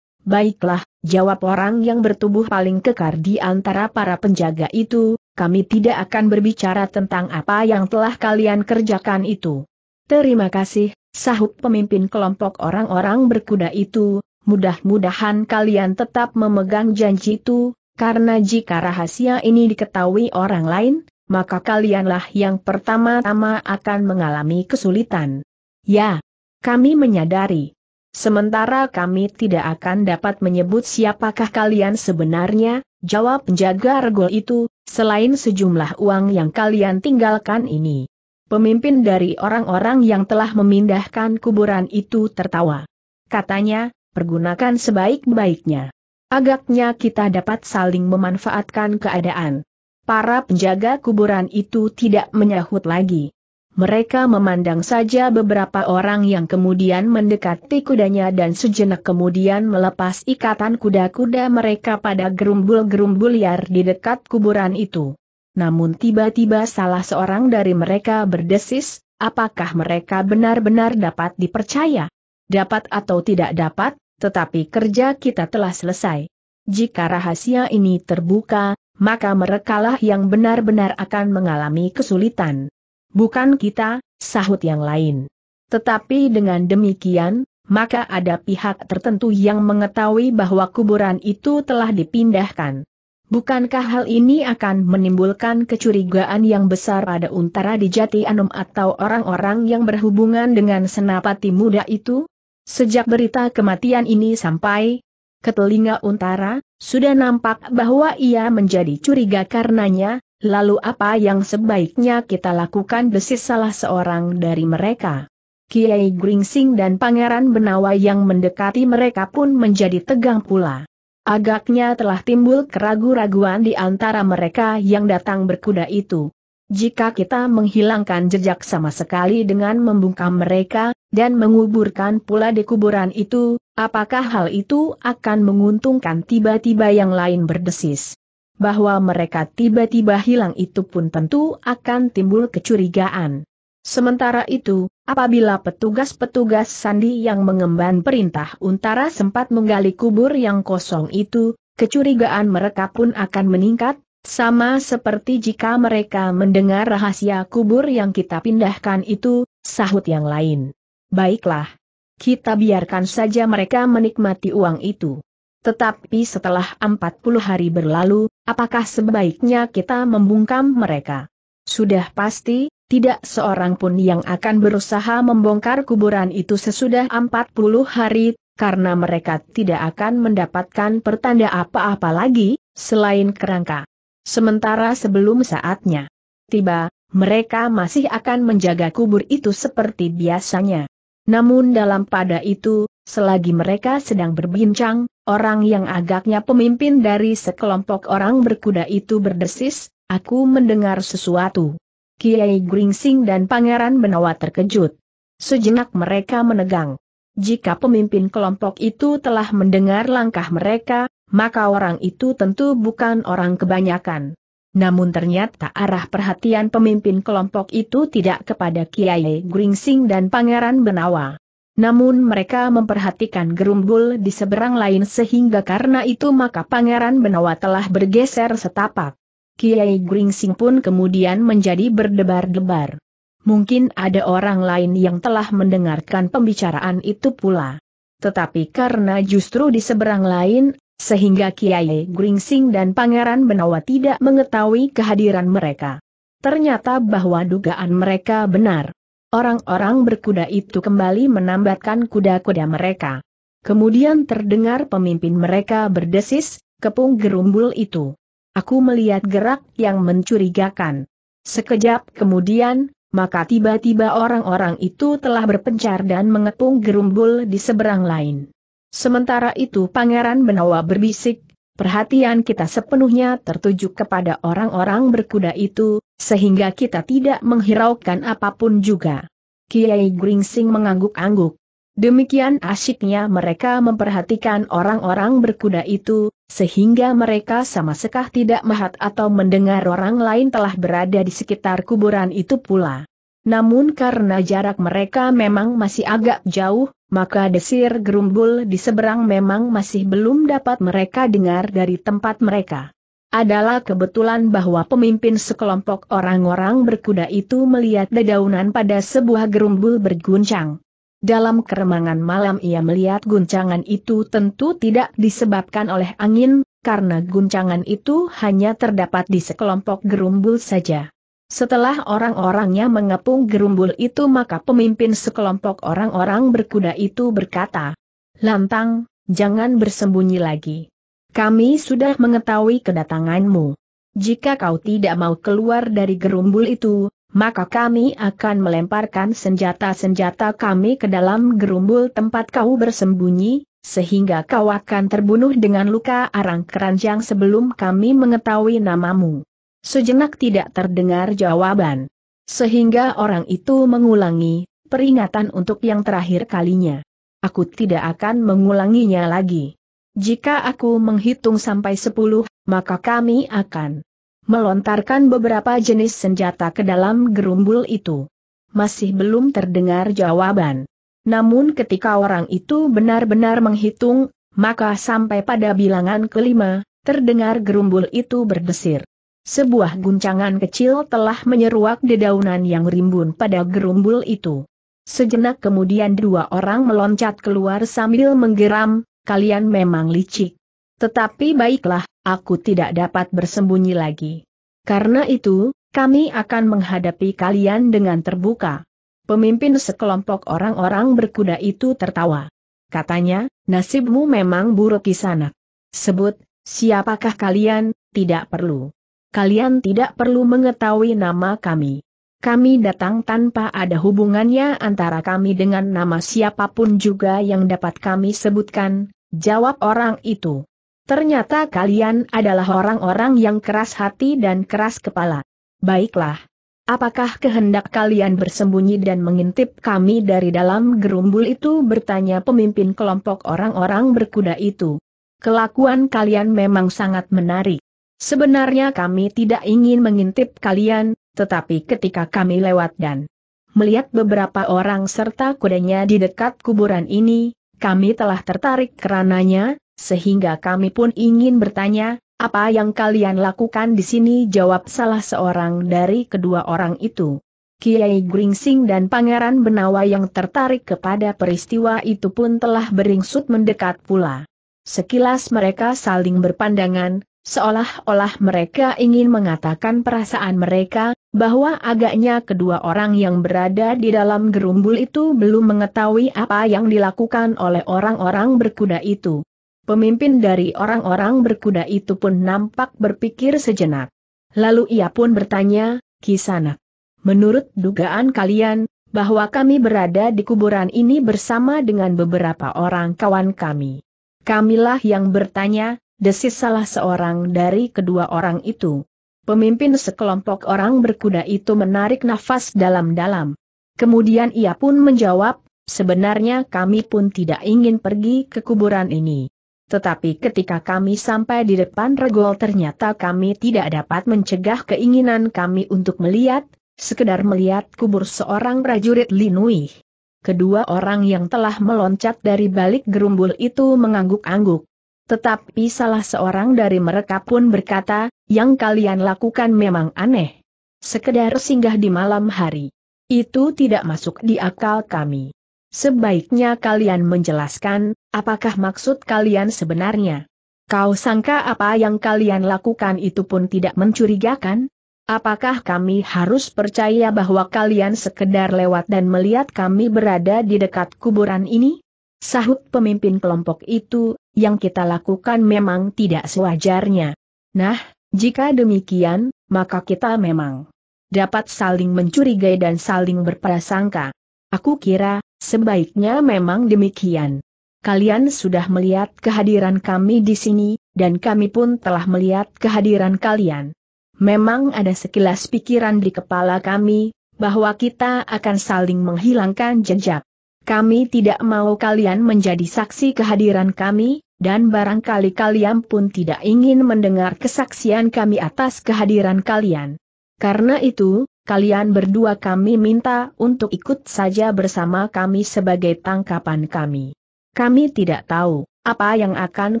[SPEAKER 1] Baiklah, jawab orang yang bertubuh paling kekar di antara para penjaga itu, kami tidak akan berbicara tentang apa yang telah kalian kerjakan itu. Terima kasih, sahut pemimpin kelompok orang-orang berkuda itu, mudah-mudahan kalian tetap memegang janji itu, karena jika rahasia ini diketahui orang lain, maka kalianlah yang pertama-tama akan mengalami kesulitan. Ya, kami menyadari. Sementara kami tidak akan dapat menyebut siapakah kalian sebenarnya, jawab penjaga regol itu, selain sejumlah uang yang kalian tinggalkan ini. Pemimpin dari orang-orang yang telah memindahkan kuburan itu tertawa. Katanya, pergunakan sebaik-baiknya. Agaknya kita dapat saling memanfaatkan keadaan. Para penjaga kuburan itu tidak menyahut lagi. Mereka memandang saja beberapa orang yang kemudian mendekati kudanya dan sejenak kemudian melepas ikatan kuda-kuda mereka pada gerumbul-gerumbul liar di dekat kuburan itu. Namun tiba-tiba salah seorang dari mereka berdesis, apakah mereka benar-benar dapat dipercaya? Dapat atau tidak dapat, tetapi kerja kita telah selesai. Jika rahasia ini terbuka, maka merekalah yang benar-benar akan mengalami kesulitan. Bukan kita, sahut yang lain. Tetapi dengan demikian, maka ada pihak tertentu yang mengetahui bahwa kuburan itu telah dipindahkan. Bukankah hal ini akan menimbulkan kecurigaan yang besar pada untara di Jati Anom atau orang-orang yang berhubungan dengan senapati muda itu? Sejak berita kematian ini sampai ke telinga untara, sudah nampak bahwa ia menjadi curiga karenanya, Lalu apa yang sebaiknya kita lakukan desis salah seorang dari mereka? Kiai Gringsing dan Pangeran Benawa yang mendekati mereka pun menjadi tegang pula. Agaknya telah timbul keraguan-raguan di antara mereka yang datang berkuda itu. Jika kita menghilangkan jejak sama sekali dengan membungkam mereka, dan menguburkan pula di kuburan itu, apakah hal itu akan menguntungkan tiba-tiba yang lain berdesis? bahwa mereka tiba-tiba hilang itu pun tentu akan timbul kecurigaan. Sementara itu, apabila petugas-petugas sandi yang mengemban perintah Untara sempat menggali kubur yang kosong itu, kecurigaan mereka pun akan meningkat, sama seperti jika mereka mendengar rahasia kubur yang kita pindahkan itu, sahut yang lain. Baiklah. Kita biarkan saja mereka menikmati uang itu. Tetapi setelah 40 hari berlalu, apakah sebaiknya kita membungkam mereka? Sudah pasti, tidak seorang pun yang akan berusaha membongkar kuburan itu sesudah 40 hari, karena mereka tidak akan mendapatkan pertanda apa-apa lagi, selain kerangka. Sementara sebelum saatnya tiba, mereka masih akan menjaga kubur itu seperti biasanya. Namun dalam pada itu, selagi mereka sedang berbincang, orang yang agaknya pemimpin dari sekelompok orang berkuda itu berdesis, aku mendengar sesuatu. Kiai Gringsing dan Pangeran Benawa terkejut. Sejenak mereka menegang. Jika pemimpin kelompok itu telah mendengar langkah mereka, maka orang itu tentu bukan orang kebanyakan. Namun ternyata arah perhatian pemimpin kelompok itu tidak kepada Kiai Gringsing dan Pangeran Benawa. Namun mereka memperhatikan gerumbul di seberang lain sehingga karena itu maka Pangeran Benawa telah bergeser setapak. Kiai Gringsing pun kemudian menjadi berdebar-debar. Mungkin ada orang lain yang telah mendengarkan pembicaraan itu pula. Tetapi karena justru di seberang lain sehingga Kiai Gringsing dan Pangeran Benawa tidak mengetahui kehadiran mereka. Ternyata bahwa dugaan mereka benar. Orang-orang berkuda itu kembali menambatkan kuda-kuda mereka. Kemudian terdengar pemimpin mereka berdesis, kepung gerumbul itu. Aku melihat gerak yang mencurigakan. Sekejap kemudian, maka tiba-tiba orang-orang itu telah berpencar dan mengepung gerumbul di seberang lain. Sementara itu Pangeran Benawa berbisik, perhatian kita sepenuhnya tertuju kepada orang-orang berkuda itu, sehingga kita tidak menghiraukan apapun juga. Kiai Gringsing mengangguk-angguk. Demikian asyiknya mereka memperhatikan orang-orang berkuda itu, sehingga mereka sama sekali tidak mahat atau mendengar orang lain telah berada di sekitar kuburan itu pula. Namun karena jarak mereka memang masih agak jauh, maka desir gerumbul di seberang memang masih belum dapat mereka dengar dari tempat mereka. Adalah kebetulan bahwa pemimpin sekelompok orang-orang berkuda itu melihat dedaunan pada sebuah gerumbul berguncang. Dalam keremangan malam ia melihat guncangan itu tentu tidak disebabkan oleh angin, karena guncangan itu hanya terdapat di sekelompok gerumbul saja. Setelah orang-orangnya mengepung gerumbul itu maka pemimpin sekelompok orang-orang berkuda itu berkata, Lantang, jangan bersembunyi lagi. Kami sudah mengetahui kedatanganmu. Jika kau tidak mau keluar dari gerumbul itu, maka kami akan melemparkan senjata-senjata kami ke dalam gerumbul tempat kau bersembunyi, sehingga kau akan terbunuh dengan luka arang keranjang sebelum kami mengetahui namamu. Sejenak tidak terdengar jawaban. Sehingga orang itu mengulangi, peringatan untuk yang terakhir kalinya. Aku tidak akan mengulanginya lagi. Jika aku menghitung sampai sepuluh, maka kami akan melontarkan beberapa jenis senjata ke dalam gerumbul itu. Masih belum terdengar jawaban. Namun ketika orang itu benar-benar menghitung, maka sampai pada bilangan kelima, terdengar gerumbul itu berdesir. Sebuah guncangan kecil telah menyeruak dedaunan yang rimbun pada gerumbul itu. Sejenak kemudian dua orang meloncat keluar sambil menggeram, kalian memang licik. Tetapi baiklah, aku tidak dapat bersembunyi lagi. Karena itu, kami akan menghadapi kalian dengan terbuka. Pemimpin sekelompok orang-orang berkuda itu tertawa. Katanya, nasibmu memang buruk di sana. Sebut, siapakah kalian, tidak perlu kalian tidak perlu mengetahui nama kami. Kami datang tanpa ada hubungannya antara kami dengan nama siapapun juga yang dapat kami sebutkan, jawab orang itu. Ternyata kalian adalah orang-orang yang keras hati dan keras kepala. Baiklah. Apakah kehendak kalian bersembunyi dan mengintip kami dari dalam gerumbul itu bertanya pemimpin kelompok orang-orang berkuda itu. Kelakuan kalian memang sangat menarik. Sebenarnya kami tidak ingin mengintip kalian, tetapi ketika kami lewat dan melihat beberapa orang serta kudanya di dekat kuburan ini, kami telah tertarik kerananya, sehingga kami pun ingin bertanya, apa yang kalian lakukan di sini? Jawab salah seorang dari kedua orang itu. Kiai Gringsing dan Pangeran Benawa yang tertarik kepada peristiwa itu pun telah beringsut mendekat pula. Sekilas mereka saling berpandangan, Seolah-olah mereka ingin mengatakan perasaan mereka, bahwa agaknya kedua orang yang berada di dalam gerumbul itu belum mengetahui apa yang dilakukan oleh orang-orang berkuda itu. Pemimpin dari orang-orang berkuda itu pun nampak berpikir sejenak. Lalu ia pun bertanya, Kisana, menurut dugaan kalian, bahwa kami berada di kuburan ini bersama dengan beberapa orang kawan kami. Kamilah yang bertanya, desis salah seorang dari kedua orang itu. Pemimpin sekelompok orang berkuda itu menarik nafas dalam-dalam. Kemudian ia pun menjawab, sebenarnya kami pun tidak ingin pergi ke kuburan ini. Tetapi ketika kami sampai di depan regol ternyata kami tidak dapat mencegah keinginan kami untuk melihat, sekedar melihat kubur seorang prajurit Linui. Kedua orang yang telah meloncat dari balik gerumbul itu mengangguk-angguk. Tetapi salah seorang dari mereka pun berkata, yang kalian lakukan memang aneh. Sekedar singgah di malam hari. Itu tidak masuk di akal kami. Sebaiknya kalian menjelaskan, apakah maksud kalian sebenarnya? Kau sangka apa yang kalian lakukan itu pun tidak mencurigakan? Apakah kami harus percaya bahwa kalian sekedar lewat dan melihat kami berada di dekat kuburan ini? Sahut pemimpin kelompok itu, yang kita lakukan memang tidak sewajarnya. Nah, jika demikian, maka kita memang dapat saling mencurigai dan saling berprasangka. Aku kira, sebaiknya memang demikian. Kalian sudah melihat kehadiran kami di sini, dan kami pun telah melihat kehadiran kalian. Memang ada sekilas pikiran di kepala kami, bahwa kita akan saling menghilangkan jejak. Kami tidak mau kalian menjadi saksi kehadiran kami, dan barangkali kalian pun tidak ingin mendengar kesaksian kami atas kehadiran kalian. Karena itu, kalian berdua kami minta untuk ikut saja bersama kami sebagai tangkapan kami. Kami tidak tahu apa yang akan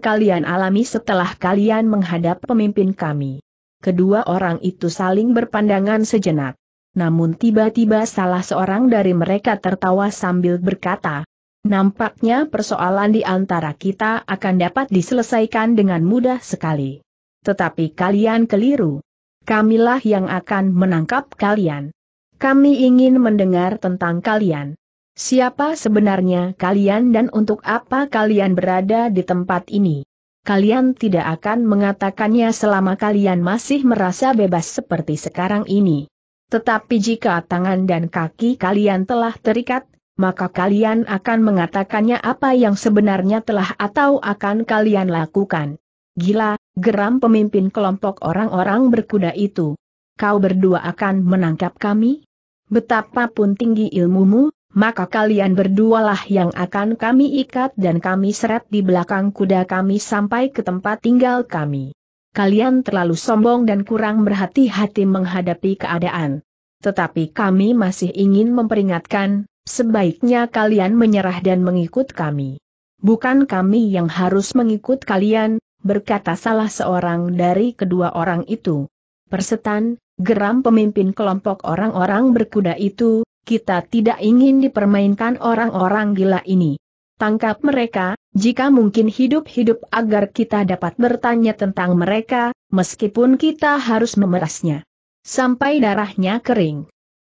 [SPEAKER 1] kalian alami setelah kalian menghadap pemimpin kami. Kedua orang itu saling berpandangan sejenak. Namun tiba-tiba salah seorang dari mereka tertawa sambil berkata, Nampaknya persoalan di antara kita akan dapat diselesaikan dengan mudah sekali. Tetapi kalian keliru. Kamilah yang akan menangkap kalian. Kami ingin mendengar tentang kalian. Siapa sebenarnya kalian dan untuk apa kalian berada di tempat ini? Kalian tidak akan mengatakannya selama kalian masih merasa bebas seperti sekarang ini. Tetapi jika tangan dan kaki kalian telah terikat, maka kalian akan mengatakannya apa yang sebenarnya telah atau akan kalian lakukan. Gila, geram pemimpin kelompok orang-orang berkuda itu. Kau berdua akan menangkap kami? Betapapun tinggi ilmumu, maka kalian berdualah yang akan kami ikat dan kami seret di belakang kuda kami sampai ke tempat tinggal kami. Kalian terlalu sombong dan kurang berhati-hati menghadapi keadaan. Tetapi kami masih ingin memperingatkan, Sebaiknya kalian menyerah dan mengikut kami. Bukan kami yang harus mengikut kalian, berkata salah seorang dari kedua orang itu. Persetan, geram pemimpin kelompok orang-orang berkuda itu, kita tidak ingin dipermainkan orang-orang gila ini. Tangkap mereka, jika mungkin hidup-hidup agar kita dapat bertanya tentang mereka, meskipun kita harus memerasnya. Sampai darahnya kering.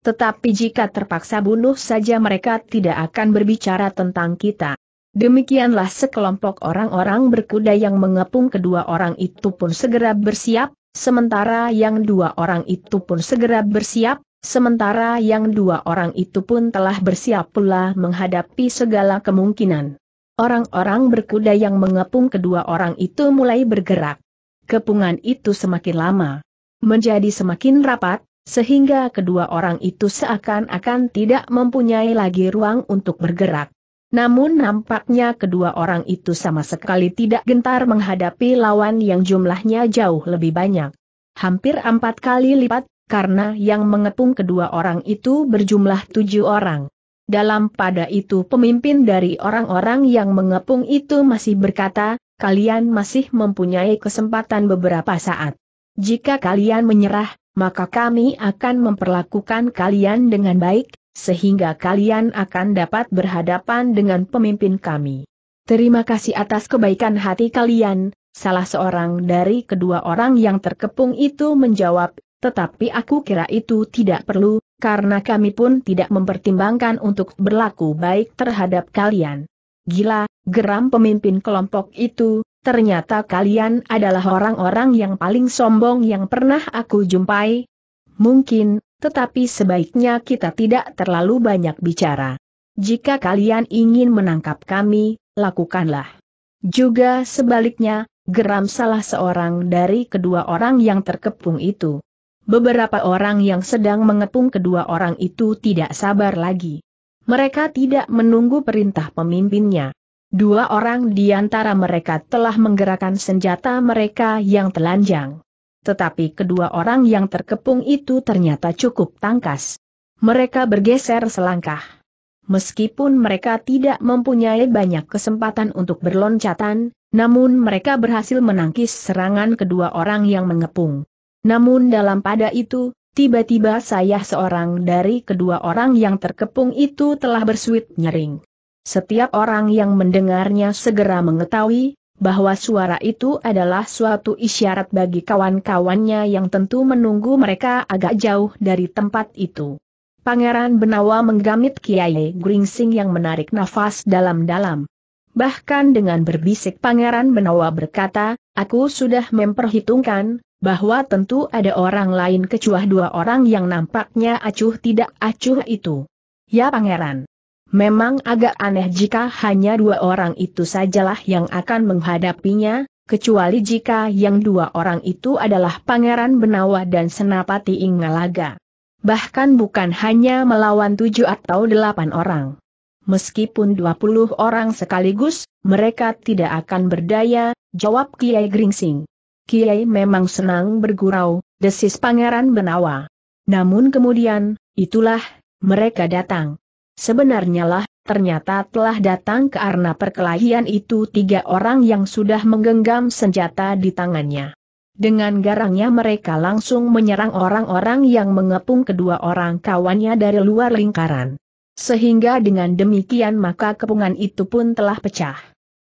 [SPEAKER 1] Tetapi jika terpaksa bunuh saja mereka tidak akan berbicara tentang kita. Demikianlah sekelompok orang-orang berkuda yang mengepung kedua orang itu pun segera bersiap, sementara yang dua orang itu pun segera bersiap, sementara yang dua orang itu pun telah bersiap pula menghadapi segala kemungkinan. Orang-orang berkuda yang mengepung kedua orang itu mulai bergerak. Kepungan itu semakin lama menjadi semakin rapat, sehingga kedua orang itu seakan-akan tidak mempunyai lagi ruang untuk bergerak. Namun nampaknya kedua orang itu sama sekali tidak gentar menghadapi lawan yang jumlahnya jauh lebih banyak. Hampir empat kali lipat, karena yang mengepung kedua orang itu berjumlah tujuh orang. Dalam pada itu pemimpin dari orang-orang yang mengepung itu masih berkata, kalian masih mempunyai kesempatan beberapa saat. Jika kalian menyerah, maka kami akan memperlakukan kalian dengan baik, sehingga kalian akan dapat berhadapan dengan pemimpin kami. Terima kasih atas kebaikan hati kalian, salah seorang dari kedua orang yang terkepung itu menjawab, tetapi aku kira itu tidak perlu, karena kami pun tidak mempertimbangkan untuk berlaku baik terhadap kalian. Gila, geram pemimpin kelompok itu, ternyata kalian adalah orang-orang yang paling sombong yang pernah aku jumpai. Mungkin, tetapi sebaiknya kita tidak terlalu banyak bicara. Jika kalian ingin menangkap kami, lakukanlah. Juga sebaliknya, geram salah seorang dari kedua orang yang terkepung itu. Beberapa orang yang sedang mengepung kedua orang itu tidak sabar lagi. Mereka tidak menunggu perintah pemimpinnya. Dua orang di antara mereka telah menggerakkan senjata mereka yang telanjang. Tetapi kedua orang yang terkepung itu ternyata cukup tangkas. Mereka bergeser selangkah. Meskipun mereka tidak mempunyai banyak kesempatan untuk berloncatan, namun mereka berhasil menangkis serangan kedua orang yang mengepung. Namun dalam pada itu, tiba-tiba saya seorang dari kedua orang yang terkepung itu telah bersuit nyering. Setiap orang yang mendengarnya segera mengetahui bahwa suara itu adalah suatu isyarat bagi kawan-kawannya yang tentu menunggu mereka agak jauh dari tempat itu. Pangeran Benawa menggamit Kiai Gringsing yang menarik nafas dalam-dalam. Bahkan dengan berbisik Pangeran Benawa berkata, aku sudah memperhitungkan, bahwa tentu ada orang lain kecuali dua orang yang nampaknya acuh tidak acuh itu. Ya Pangeran. Memang agak aneh jika hanya dua orang itu sajalah yang akan menghadapinya, kecuali jika yang dua orang itu adalah Pangeran Benawa dan Senapati Ingalaga. Bahkan bukan hanya melawan tujuh atau delapan orang. Meskipun dua puluh orang sekaligus, mereka tidak akan berdaya, jawab Kiai Gringsing. Kiai memang senang bergurau, desis Pangeran Benawa. Namun kemudian, itulah, mereka datang. Sebenarnya lah, ternyata telah datang ke arena perkelahian itu tiga orang yang sudah menggenggam senjata di tangannya. Dengan garangnya mereka langsung menyerang orang-orang yang mengepung kedua orang kawannya dari luar lingkaran. Sehingga dengan demikian maka kepungan itu pun telah pecah.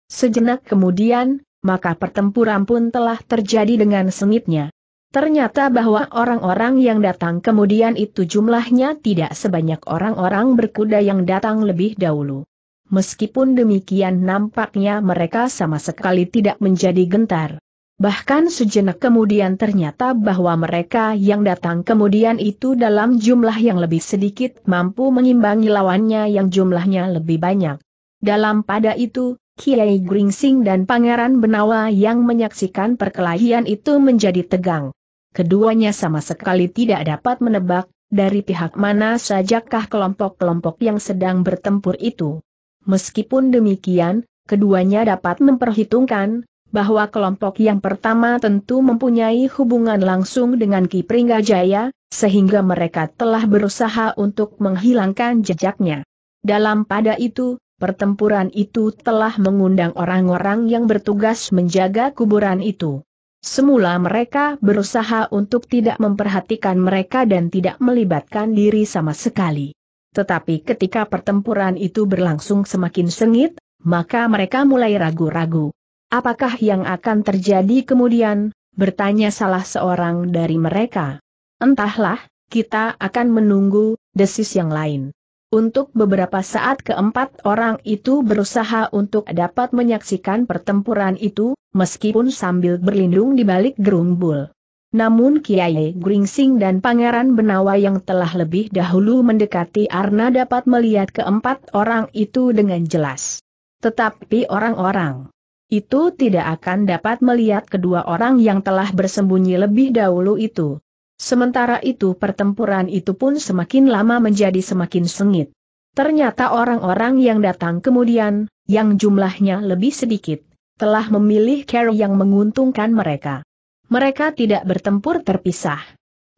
[SPEAKER 1] Sejenak kemudian, maka pertempuran pun telah terjadi dengan sengitnya. Ternyata bahwa orang-orang yang datang kemudian itu jumlahnya tidak sebanyak orang-orang berkuda yang datang lebih dahulu. Meskipun demikian nampaknya mereka sama sekali tidak menjadi gentar. Bahkan sejenak kemudian ternyata bahwa mereka yang datang kemudian itu dalam jumlah yang lebih sedikit mampu mengimbangi lawannya yang jumlahnya lebih banyak. Dalam pada itu, Kiai Gringsing dan Pangeran Benawa yang menyaksikan perkelahian itu menjadi tegang keduanya sama sekali tidak dapat menebak, dari pihak mana sajakah kelompok-kelompok yang sedang bertempur itu. Meskipun demikian, keduanya dapat memperhitungkan, bahwa kelompok yang pertama tentu mempunyai hubungan langsung dengan Ki Pringgajaya, sehingga mereka telah berusaha untuk menghilangkan jejaknya. Dalam pada itu, pertempuran itu telah mengundang orang-orang yang bertugas menjaga kuburan itu. Semula mereka berusaha untuk tidak memperhatikan mereka dan tidak melibatkan diri sama sekali. Tetapi ketika pertempuran itu berlangsung semakin sengit, maka mereka mulai ragu-ragu. Apakah yang akan terjadi kemudian? bertanya salah seorang dari mereka. Entahlah, kita akan menunggu, desis yang lain. Untuk beberapa saat keempat orang itu berusaha untuk dapat menyaksikan pertempuran itu, meskipun sambil berlindung di balik gerumbul. Namun Kiai Gringsing dan Pangeran Benawa yang telah lebih dahulu mendekati Arna dapat melihat keempat orang itu dengan jelas. Tetapi orang-orang itu tidak akan dapat melihat kedua orang yang telah bersembunyi lebih dahulu itu. Sementara itu pertempuran itu pun semakin lama menjadi semakin sengit. Ternyata orang-orang yang datang kemudian, yang jumlahnya lebih sedikit, telah memilih cara yang menguntungkan mereka. Mereka tidak bertempur terpisah.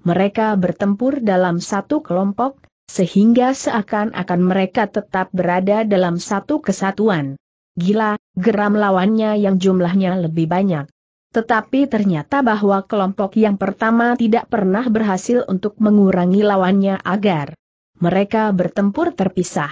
[SPEAKER 1] Mereka bertempur dalam satu kelompok, sehingga seakan-akan mereka tetap berada dalam satu kesatuan. Gila, geram lawannya yang jumlahnya lebih banyak. Tetapi ternyata bahwa kelompok yang pertama tidak pernah berhasil untuk mengurangi lawannya agar mereka bertempur terpisah.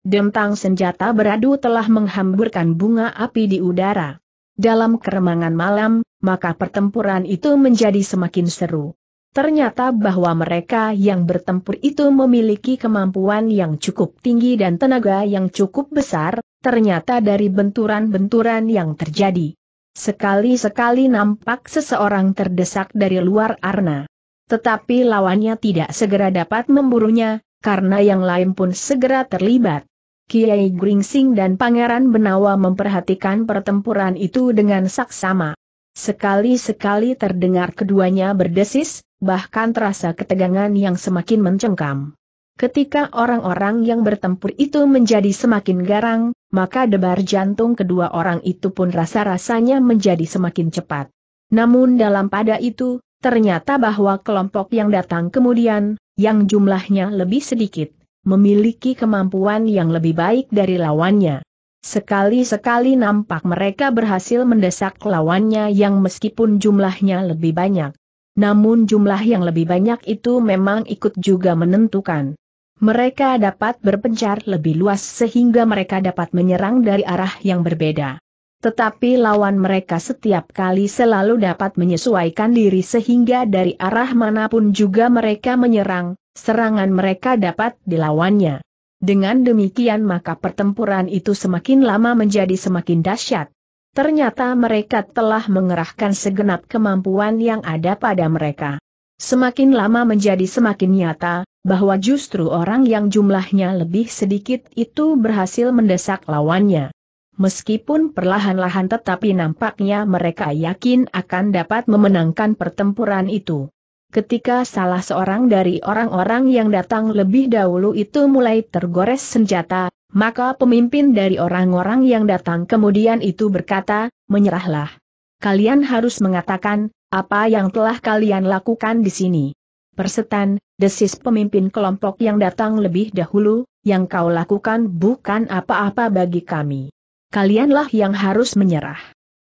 [SPEAKER 1] Dentang senjata beradu telah menghamburkan bunga api di udara. Dalam keremangan malam, maka pertempuran itu menjadi semakin seru. Ternyata bahwa mereka yang bertempur itu memiliki kemampuan yang cukup tinggi dan tenaga yang cukup besar, ternyata dari benturan-benturan yang terjadi Sekali-sekali nampak seseorang terdesak dari luar arna. Tetapi lawannya tidak segera dapat memburunya, karena yang lain pun segera terlibat. Kiai Gringsing dan Pangeran Benawa memperhatikan pertempuran itu dengan saksama. Sekali-sekali terdengar keduanya berdesis, bahkan terasa ketegangan yang semakin mencengkam. Ketika orang-orang yang bertempur itu menjadi semakin garang, maka debar jantung kedua orang itu pun rasa-rasanya menjadi semakin cepat. Namun dalam pada itu, ternyata bahwa kelompok yang datang kemudian, yang jumlahnya lebih sedikit, memiliki kemampuan yang lebih baik dari lawannya. Sekali-sekali nampak mereka berhasil mendesak lawannya yang meskipun jumlahnya lebih banyak. Namun jumlah yang lebih banyak itu memang ikut juga menentukan mereka dapat berpencar lebih luas sehingga mereka dapat menyerang dari arah yang berbeda. Tetapi lawan mereka setiap kali selalu dapat menyesuaikan diri sehingga dari arah manapun juga mereka menyerang, serangan mereka dapat dilawannya. Dengan demikian maka pertempuran itu semakin lama menjadi semakin dahsyat. Ternyata mereka telah mengerahkan segenap kemampuan yang ada pada mereka. Semakin lama menjadi semakin nyata, bahwa justru orang yang jumlahnya lebih sedikit itu berhasil mendesak lawannya. Meskipun perlahan-lahan tetapi nampaknya mereka yakin akan dapat memenangkan pertempuran itu. Ketika salah seorang dari orang-orang yang datang lebih dahulu itu mulai tergores senjata, maka pemimpin dari orang-orang yang datang kemudian itu berkata, menyerahlah. Kalian harus mengatakan, apa yang telah kalian lakukan di sini? Persetan, desis pemimpin kelompok yang datang lebih dahulu, yang kau lakukan bukan apa-apa bagi kami. Kalianlah yang harus menyerah.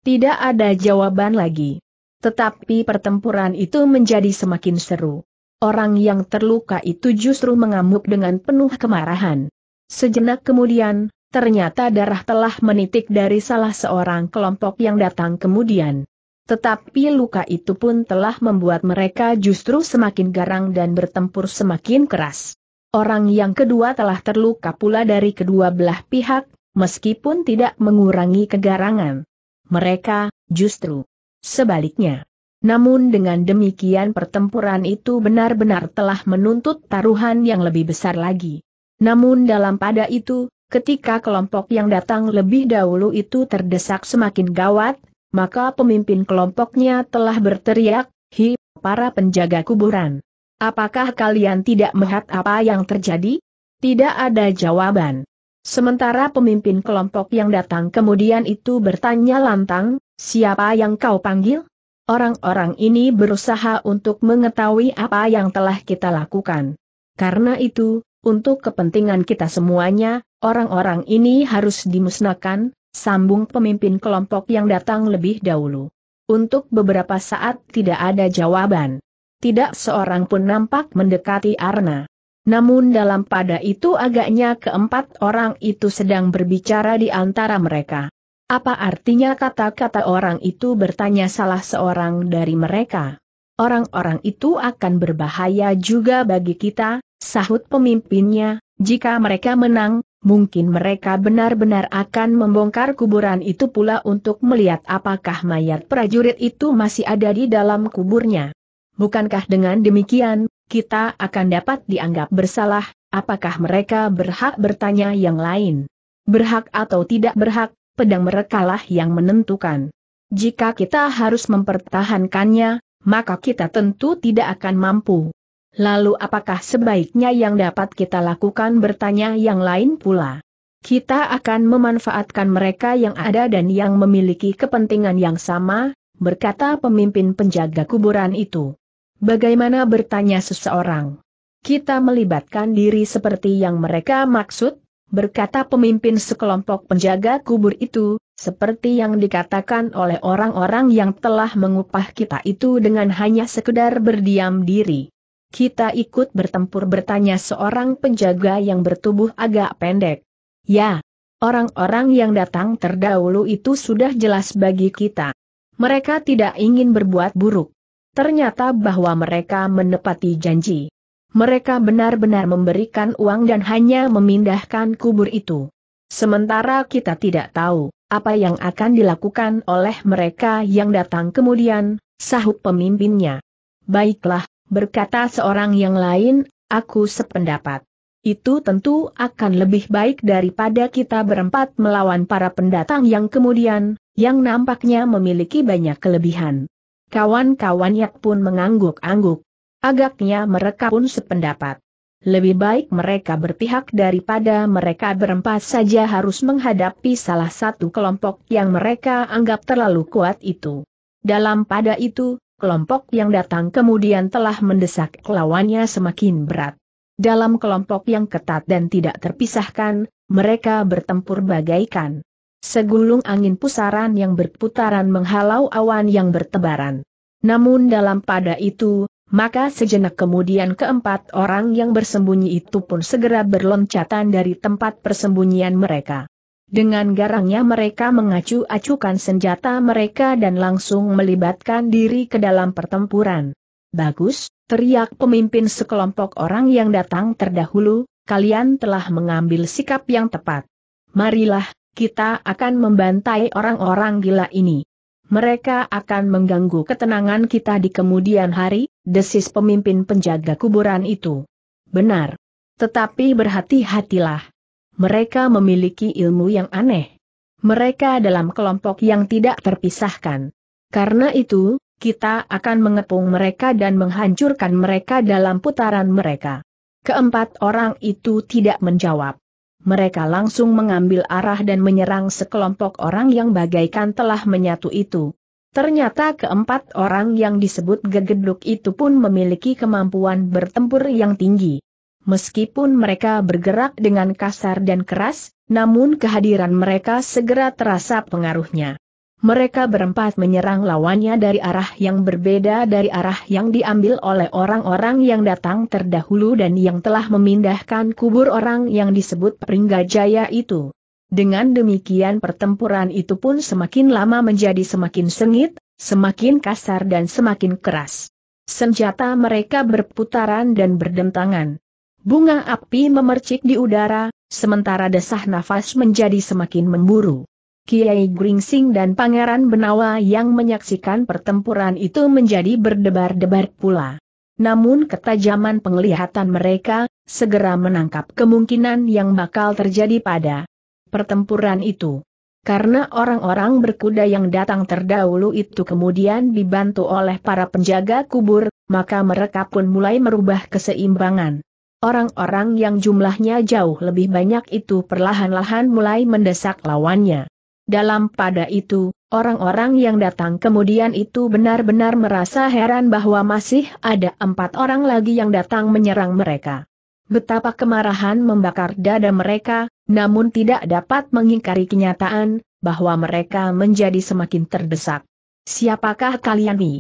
[SPEAKER 1] Tidak ada jawaban lagi. Tetapi pertempuran itu menjadi semakin seru. Orang yang terluka itu justru mengamuk dengan penuh kemarahan. Sejenak kemudian, ternyata darah telah menitik dari salah seorang kelompok yang datang kemudian. Tetapi luka itu pun telah membuat mereka justru semakin garang dan bertempur semakin keras. Orang yang kedua telah terluka pula dari kedua belah pihak, meskipun tidak mengurangi kegarangan. Mereka, justru, sebaliknya. Namun dengan demikian pertempuran itu benar-benar telah menuntut taruhan yang lebih besar lagi. Namun dalam pada itu, ketika kelompok yang datang lebih dahulu itu terdesak semakin gawat, maka pemimpin kelompoknya telah berteriak, Hi, para penjaga kuburan. Apakah kalian tidak melihat apa yang terjadi? Tidak ada jawaban. Sementara pemimpin kelompok yang datang kemudian itu bertanya lantang, siapa yang kau panggil? Orang-orang ini berusaha untuk mengetahui apa yang telah kita lakukan. Karena itu, untuk kepentingan kita semuanya, orang-orang ini harus dimusnahkan, sambung pemimpin kelompok yang datang lebih dahulu. Untuk beberapa saat tidak ada jawaban. Tidak seorang pun nampak mendekati Arna. Namun dalam pada itu agaknya keempat orang itu sedang berbicara di antara mereka. Apa artinya kata-kata orang itu bertanya salah seorang dari mereka? Orang-orang itu akan berbahaya juga bagi kita, sahut pemimpinnya, jika mereka menang, mungkin mereka benar-benar akan membongkar kuburan itu pula untuk melihat apakah mayat prajurit itu masih ada di dalam kuburnya. Bukankah dengan demikian, kita akan dapat dianggap bersalah, apakah mereka berhak bertanya yang lain? Berhak atau tidak berhak, pedang merekalah yang menentukan. Jika kita harus mempertahankannya, maka kita tentu tidak akan mampu. Lalu apakah sebaiknya yang dapat kita lakukan bertanya yang lain pula? Kita akan memanfaatkan mereka yang ada dan yang memiliki kepentingan yang sama, berkata pemimpin penjaga kuburan itu. Bagaimana bertanya seseorang? Kita melibatkan diri seperti yang mereka maksud, berkata pemimpin sekelompok penjaga kubur itu, seperti yang dikatakan oleh orang-orang yang telah mengupah kita itu dengan hanya sekedar berdiam diri. Kita ikut bertempur bertanya seorang penjaga yang bertubuh agak pendek. Ya, orang-orang yang datang terdahulu itu sudah jelas bagi kita. Mereka tidak ingin berbuat buruk. Ternyata bahwa mereka menepati janji. Mereka benar-benar memberikan uang dan hanya memindahkan kubur itu. Sementara kita tidak tahu apa yang akan dilakukan oleh mereka yang datang kemudian, sahut pemimpinnya. Baiklah, berkata seorang yang lain, aku sependapat. Itu tentu akan lebih baik daripada kita berempat melawan para pendatang yang kemudian, yang nampaknya memiliki banyak kelebihan. Kawan-kawannya pun mengangguk-angguk. Agaknya mereka pun sependapat. Lebih baik mereka berpihak daripada mereka berempat saja harus menghadapi salah satu kelompok yang mereka anggap terlalu kuat itu. Dalam pada itu, kelompok yang datang kemudian telah mendesak lawannya semakin berat. Dalam kelompok yang ketat dan tidak terpisahkan, mereka bertempur bagaikan segulung angin pusaran yang berputaran menghalau awan yang bertebaran. Namun dalam pada itu, maka sejenak kemudian keempat orang yang bersembunyi itu pun segera berloncatan dari tempat persembunyian mereka. Dengan garangnya mereka mengacu-acukan senjata mereka dan langsung melibatkan diri ke dalam pertempuran. Bagus, teriak pemimpin sekelompok orang yang datang terdahulu, kalian telah mengambil sikap yang tepat. Marilah, kita akan membantai orang-orang gila ini. Mereka akan mengganggu ketenangan kita di kemudian hari, desis pemimpin penjaga kuburan itu. Benar. Tetapi berhati-hatilah mereka memiliki ilmu yang aneh. Mereka dalam kelompok yang tidak terpisahkan. Karena itu, kita akan mengepung mereka dan menghancurkan mereka dalam putaran mereka. Keempat orang itu tidak menjawab. Mereka langsung mengambil arah dan menyerang sekelompok orang yang bagaikan telah menyatu itu. Ternyata keempat orang yang disebut gegeduk itu pun memiliki kemampuan bertempur yang tinggi. Meskipun mereka bergerak dengan kasar dan keras, namun kehadiran mereka segera terasa pengaruhnya. Mereka berempat menyerang lawannya dari arah yang berbeda dari arah yang diambil oleh orang-orang yang datang terdahulu dan yang telah memindahkan kubur orang yang disebut Pringgajaya itu. Dengan demikian pertempuran itu pun semakin lama menjadi semakin sengit, semakin kasar dan semakin keras. Senjata mereka berputaran dan berdentangan. Bunga api memercik di udara, sementara desah nafas menjadi semakin memburu. Kiai Gringsing dan Pangeran Benawa yang menyaksikan pertempuran itu menjadi berdebar-debar pula. Namun ketajaman penglihatan mereka, segera menangkap kemungkinan yang bakal terjadi pada pertempuran itu. Karena orang-orang berkuda yang datang terdahulu itu kemudian dibantu oleh para penjaga kubur, maka mereka pun mulai merubah keseimbangan. Orang-orang yang jumlahnya jauh lebih banyak itu perlahan-lahan mulai mendesak lawannya. Dalam pada itu, orang-orang yang datang kemudian itu benar-benar merasa heran bahwa masih ada empat orang lagi yang datang menyerang mereka. Betapa kemarahan membakar dada mereka, namun tidak dapat mengingkari kenyataan, bahwa mereka menjadi semakin terdesak. Siapakah kalian ini?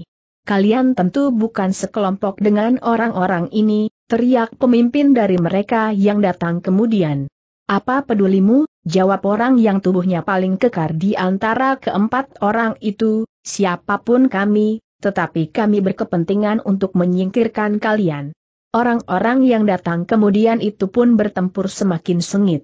[SPEAKER 1] Kalian tentu bukan sekelompok dengan orang-orang ini, teriak pemimpin dari mereka yang datang kemudian. Apa pedulimu, jawab orang yang tubuhnya paling kekar di antara keempat orang itu, siapapun kami, tetapi kami berkepentingan untuk menyingkirkan kalian. Orang-orang yang datang kemudian itu pun bertempur semakin sengit.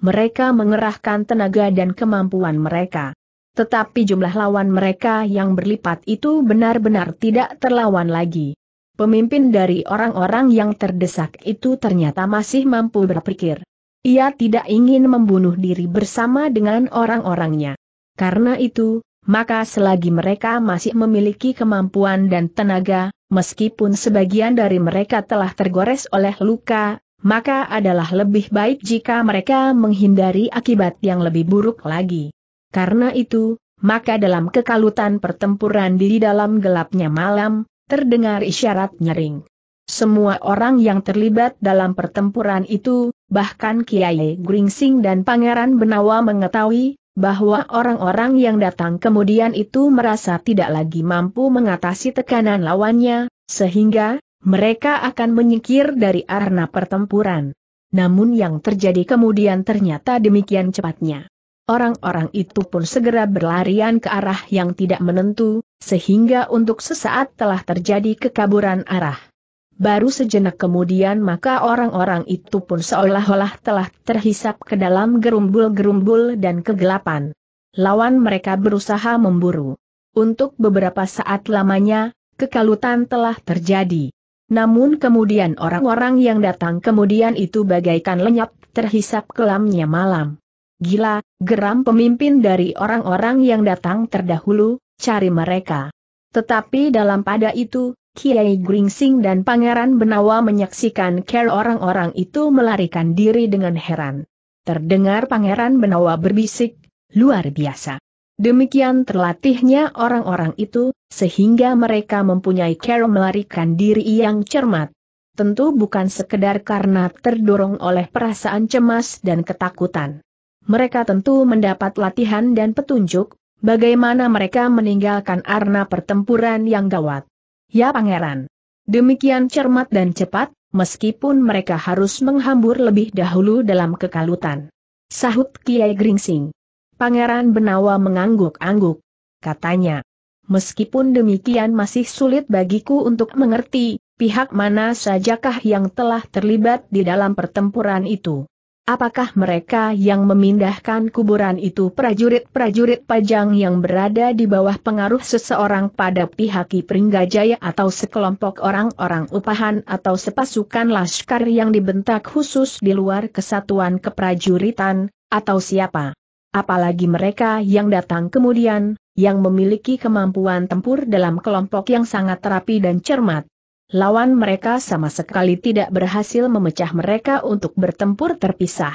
[SPEAKER 1] Mereka mengerahkan tenaga dan kemampuan mereka. Tetapi jumlah lawan mereka yang berlipat itu benar-benar tidak terlawan lagi pemimpin dari orang-orang yang terdesak itu ternyata masih mampu berpikir. Ia tidak ingin membunuh diri bersama dengan orang-orangnya. Karena itu, maka selagi mereka masih memiliki kemampuan dan tenaga, meskipun sebagian dari mereka telah tergores oleh luka, maka adalah lebih baik jika mereka menghindari akibat yang lebih buruk lagi. Karena itu, maka dalam kekalutan pertempuran di dalam gelapnya malam, terdengar isyarat nyering. Semua orang yang terlibat dalam pertempuran itu, bahkan Kiai Gringsing dan Pangeran Benawa mengetahui, bahwa orang-orang yang datang kemudian itu merasa tidak lagi mampu mengatasi tekanan lawannya, sehingga, mereka akan menyingkir dari arena pertempuran. Namun yang terjadi kemudian ternyata demikian cepatnya orang-orang itu pun segera berlarian ke arah yang tidak menentu, sehingga untuk sesaat telah terjadi kekaburan arah. Baru sejenak kemudian maka orang-orang itu pun seolah-olah telah terhisap ke dalam gerumbul-gerumbul dan kegelapan. Lawan mereka berusaha memburu. Untuk beberapa saat lamanya, kekalutan telah terjadi. Namun kemudian orang-orang yang datang kemudian itu bagaikan lenyap terhisap kelamnya malam. Gila, geram pemimpin dari orang-orang yang datang terdahulu, cari mereka. Tetapi dalam pada itu, Kiai Gringsing dan Pangeran Benawa menyaksikan care orang-orang itu melarikan diri dengan heran. Terdengar Pangeran Benawa berbisik, luar biasa. Demikian terlatihnya orang-orang itu, sehingga mereka mempunyai care melarikan diri yang cermat. Tentu bukan sekedar karena terdorong oleh perasaan cemas dan ketakutan mereka tentu mendapat latihan dan petunjuk, bagaimana mereka meninggalkan arna pertempuran yang gawat. Ya pangeran. Demikian cermat dan cepat, meskipun mereka harus menghambur lebih dahulu dalam kekalutan. Sahut Kiai Gringsing. Pangeran Benawa mengangguk-angguk. Katanya, meskipun demikian masih sulit bagiku untuk mengerti, pihak mana sajakah yang telah terlibat di dalam pertempuran itu. Apakah mereka yang memindahkan kuburan itu prajurit-prajurit pajang yang berada di bawah pengaruh seseorang pada pihak Pringgajaya atau sekelompok orang-orang upahan atau sepasukan laskar yang dibentak khusus di luar kesatuan keprajuritan, atau siapa? Apalagi mereka yang datang kemudian, yang memiliki kemampuan tempur dalam kelompok yang sangat rapi dan cermat, Lawan mereka sama sekali tidak berhasil memecah mereka untuk bertempur terpisah.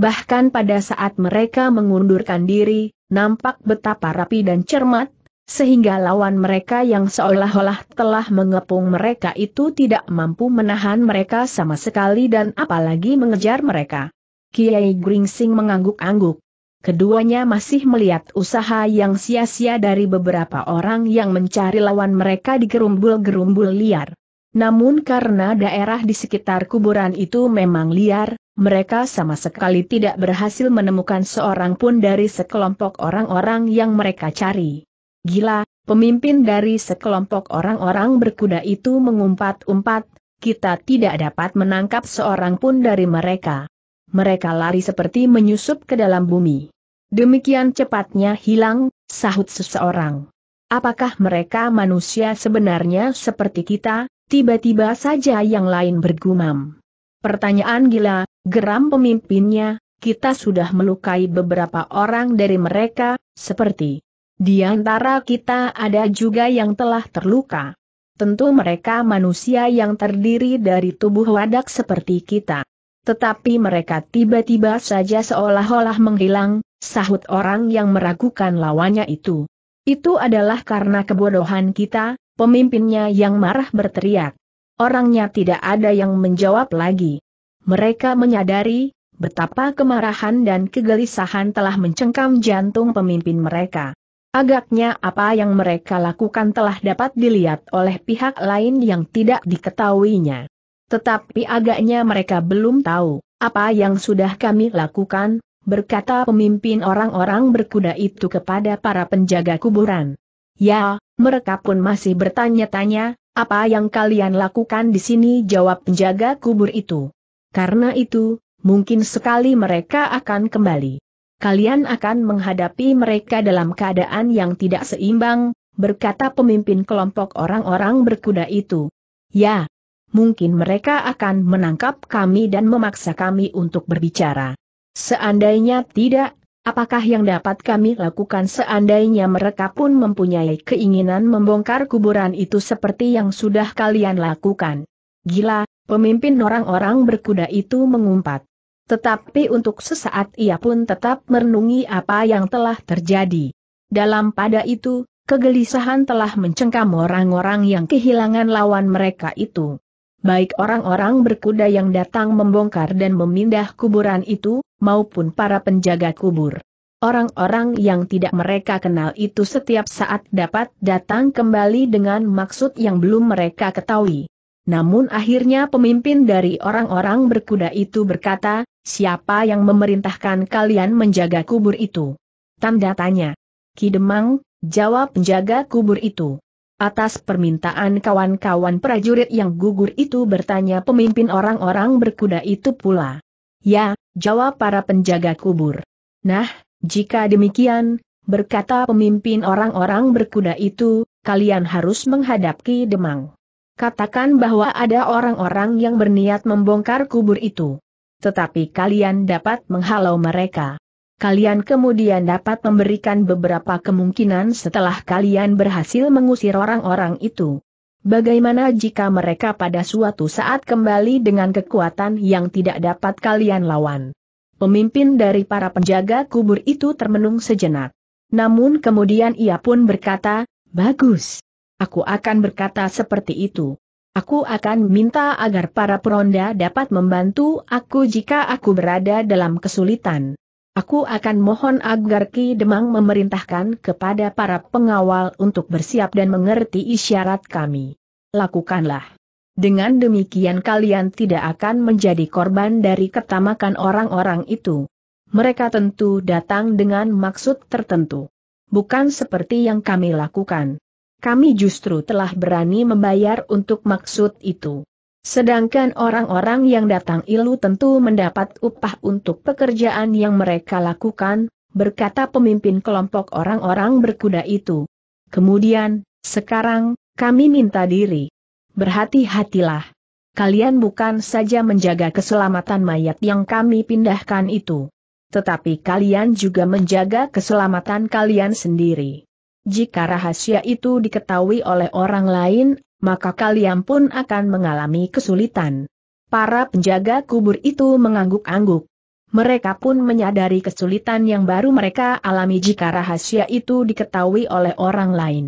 [SPEAKER 1] Bahkan pada saat mereka mengundurkan diri, nampak betapa rapi dan cermat, sehingga lawan mereka yang seolah-olah telah mengepung mereka itu tidak mampu menahan mereka sama sekali dan apalagi mengejar mereka. Kiai Gringsing mengangguk-angguk. Keduanya masih melihat usaha yang sia-sia dari beberapa orang yang mencari lawan mereka di gerumbul-gerumbul liar. Namun karena daerah di sekitar kuburan itu memang liar, mereka sama sekali tidak berhasil menemukan seorang pun dari sekelompok orang-orang yang mereka cari. Gila, pemimpin dari sekelompok orang-orang berkuda itu mengumpat-umpat, kita tidak dapat menangkap seorang pun dari mereka. Mereka lari seperti menyusup ke dalam bumi. Demikian cepatnya hilang, sahut seseorang. Apakah mereka manusia sebenarnya seperti kita? Tiba-tiba saja yang lain bergumam. Pertanyaan gila, geram pemimpinnya, kita sudah melukai beberapa orang dari mereka, seperti di antara kita ada juga yang telah terluka. Tentu mereka manusia yang terdiri dari tubuh wadak seperti kita. Tetapi mereka tiba-tiba saja seolah-olah menghilang, sahut orang yang meragukan lawannya itu. Itu adalah karena kebodohan kita, Pemimpinnya yang marah berteriak. Orangnya tidak ada yang menjawab lagi. Mereka menyadari, betapa kemarahan dan kegelisahan telah mencengkam jantung pemimpin mereka. Agaknya apa yang mereka lakukan telah dapat dilihat oleh pihak lain yang tidak diketahuinya. Tetapi agaknya mereka belum tahu, apa yang sudah kami lakukan, berkata pemimpin orang-orang berkuda itu kepada para penjaga kuburan. Ya, mereka pun masih bertanya-tanya, apa yang kalian lakukan di sini jawab penjaga kubur itu. Karena itu, mungkin sekali mereka akan kembali. Kalian akan menghadapi mereka dalam keadaan yang tidak seimbang, berkata pemimpin kelompok orang-orang berkuda itu. Ya, mungkin mereka akan menangkap kami dan memaksa kami untuk berbicara. Seandainya tidak, Apakah yang dapat kami lakukan seandainya mereka pun mempunyai keinginan membongkar kuburan itu seperti yang sudah kalian lakukan? Gila, pemimpin orang-orang berkuda itu mengumpat. Tetapi untuk sesaat ia pun tetap merenungi apa yang telah terjadi. Dalam pada itu, kegelisahan telah mencengkam orang-orang yang kehilangan lawan mereka itu baik orang-orang berkuda yang datang membongkar dan memindah kuburan itu, maupun para penjaga kubur. Orang-orang yang tidak mereka kenal itu setiap saat dapat datang kembali dengan maksud yang belum mereka ketahui. Namun akhirnya pemimpin dari orang-orang berkuda itu berkata, siapa yang memerintahkan kalian menjaga kubur itu? Tanda tanya. Kidemang, jawab penjaga kubur itu. Atas permintaan kawan-kawan prajurit yang gugur itu bertanya pemimpin orang-orang berkuda itu pula. Ya, jawab para penjaga kubur. Nah, jika demikian, berkata pemimpin orang-orang berkuda itu, kalian harus menghadapi Demang. Katakan bahwa ada orang-orang yang berniat membongkar kubur itu. Tetapi kalian dapat menghalau mereka. Kalian kemudian dapat memberikan beberapa kemungkinan setelah kalian berhasil mengusir orang-orang itu. Bagaimana jika mereka pada suatu saat kembali dengan kekuatan yang tidak dapat kalian lawan? Pemimpin dari para penjaga kubur itu termenung sejenak. Namun kemudian ia pun berkata, Bagus. Aku akan berkata seperti itu. Aku akan minta agar para peronda dapat membantu aku jika aku berada dalam kesulitan. Aku akan mohon agar Ki Demang memerintahkan kepada para pengawal untuk bersiap dan mengerti isyarat kami. Lakukanlah. Dengan demikian kalian tidak akan menjadi korban dari ketamakan orang-orang itu. Mereka tentu datang dengan maksud tertentu. Bukan seperti yang kami lakukan. Kami justru telah berani membayar untuk maksud itu. Sedangkan orang-orang yang datang ilu tentu mendapat upah untuk pekerjaan yang mereka lakukan, berkata pemimpin kelompok orang-orang berkuda itu. Kemudian, sekarang, kami minta diri. Berhati-hatilah. Kalian bukan saja menjaga keselamatan mayat yang kami pindahkan itu. Tetapi kalian juga menjaga keselamatan kalian sendiri. Jika rahasia itu diketahui oleh orang lain, maka kalian pun akan mengalami kesulitan. Para penjaga kubur itu mengangguk-angguk. Mereka pun menyadari kesulitan yang baru mereka alami jika rahasia itu diketahui oleh orang lain.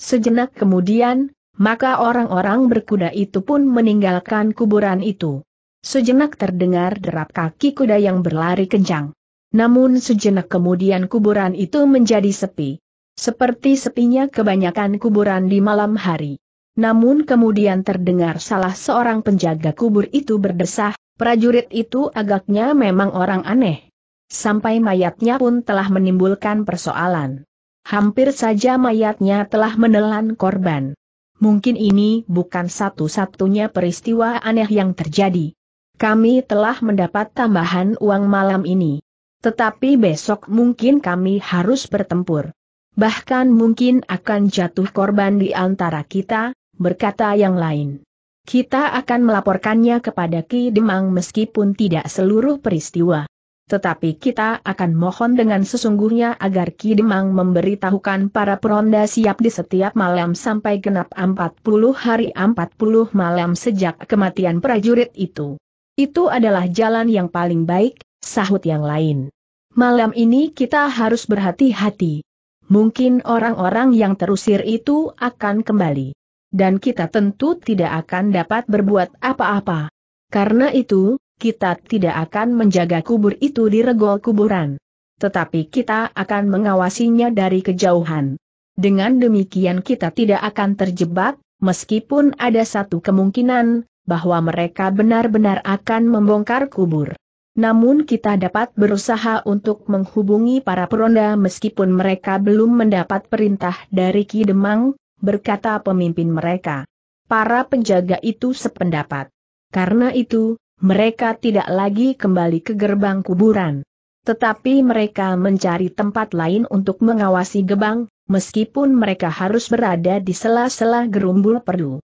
[SPEAKER 1] Sejenak kemudian, maka orang-orang berkuda itu pun meninggalkan kuburan itu. Sejenak terdengar derap kaki kuda yang berlari kencang. Namun sejenak kemudian kuburan itu menjadi sepi seperti sepinya kebanyakan kuburan di malam hari. Namun kemudian terdengar salah seorang penjaga kubur itu berdesah, prajurit itu agaknya memang orang aneh. Sampai mayatnya pun telah menimbulkan persoalan. Hampir saja mayatnya telah menelan korban. Mungkin ini bukan satu-satunya peristiwa aneh yang terjadi. Kami telah mendapat tambahan uang malam ini. Tetapi besok mungkin kami harus bertempur bahkan mungkin akan jatuh korban di antara kita, berkata yang lain. Kita akan melaporkannya kepada Ki Demang meskipun tidak seluruh peristiwa. Tetapi kita akan mohon dengan sesungguhnya agar Ki Demang memberitahukan para peronda siap di setiap malam sampai genap 40 hari 40 malam sejak kematian prajurit itu. Itu adalah jalan yang paling baik, sahut yang lain. Malam ini kita harus berhati-hati mungkin orang-orang yang terusir itu akan kembali. Dan kita tentu tidak akan dapat berbuat apa-apa. Karena itu, kita tidak akan menjaga kubur itu di regol kuburan. Tetapi kita akan mengawasinya dari kejauhan. Dengan demikian kita tidak akan terjebak, meskipun ada satu kemungkinan, bahwa mereka benar-benar akan membongkar kubur namun kita dapat berusaha untuk menghubungi para peronda meskipun mereka belum mendapat perintah dari Ki Demang, berkata pemimpin mereka. Para penjaga itu sependapat. Karena itu, mereka tidak lagi kembali ke gerbang kuburan. Tetapi mereka mencari tempat lain untuk mengawasi gebang, meskipun mereka harus berada di sela-sela gerumbul perlu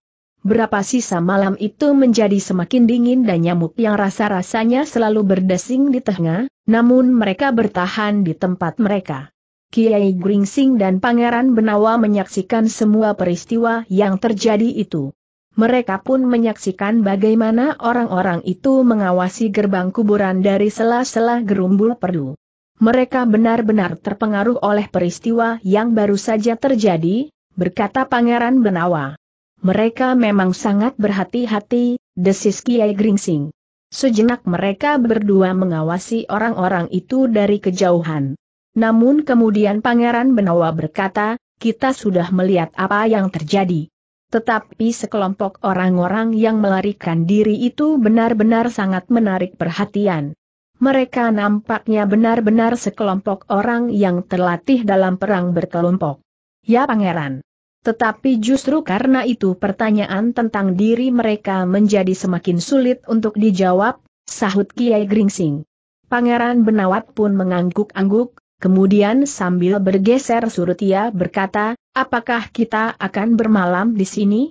[SPEAKER 1] berapa sisa malam itu menjadi semakin dingin dan nyamuk yang rasa-rasanya selalu berdesing di tengah, namun mereka bertahan di tempat mereka. Kiai Gringsing dan Pangeran Benawa menyaksikan semua peristiwa yang terjadi itu. Mereka pun menyaksikan bagaimana orang-orang itu mengawasi gerbang kuburan dari sela-sela gerumbul perdu. Mereka benar-benar terpengaruh oleh peristiwa yang baru saja terjadi, berkata Pangeran Benawa. Mereka memang sangat berhati-hati, desis Kiai Gringsing. Sejenak mereka berdua mengawasi orang-orang itu dari kejauhan. Namun kemudian Pangeran Benawa berkata, kita sudah melihat apa yang terjadi. Tetapi sekelompok orang-orang yang melarikan diri itu benar-benar sangat menarik perhatian. Mereka nampaknya benar-benar sekelompok orang yang terlatih dalam perang berkelompok. Ya pangeran. Tetapi justru karena itu pertanyaan tentang diri mereka menjadi semakin sulit untuk dijawab, sahut Kiai Gringsing. Pangeran Benawat pun mengangguk-angguk, kemudian sambil bergeser surut ia berkata, apakah kita akan bermalam di sini?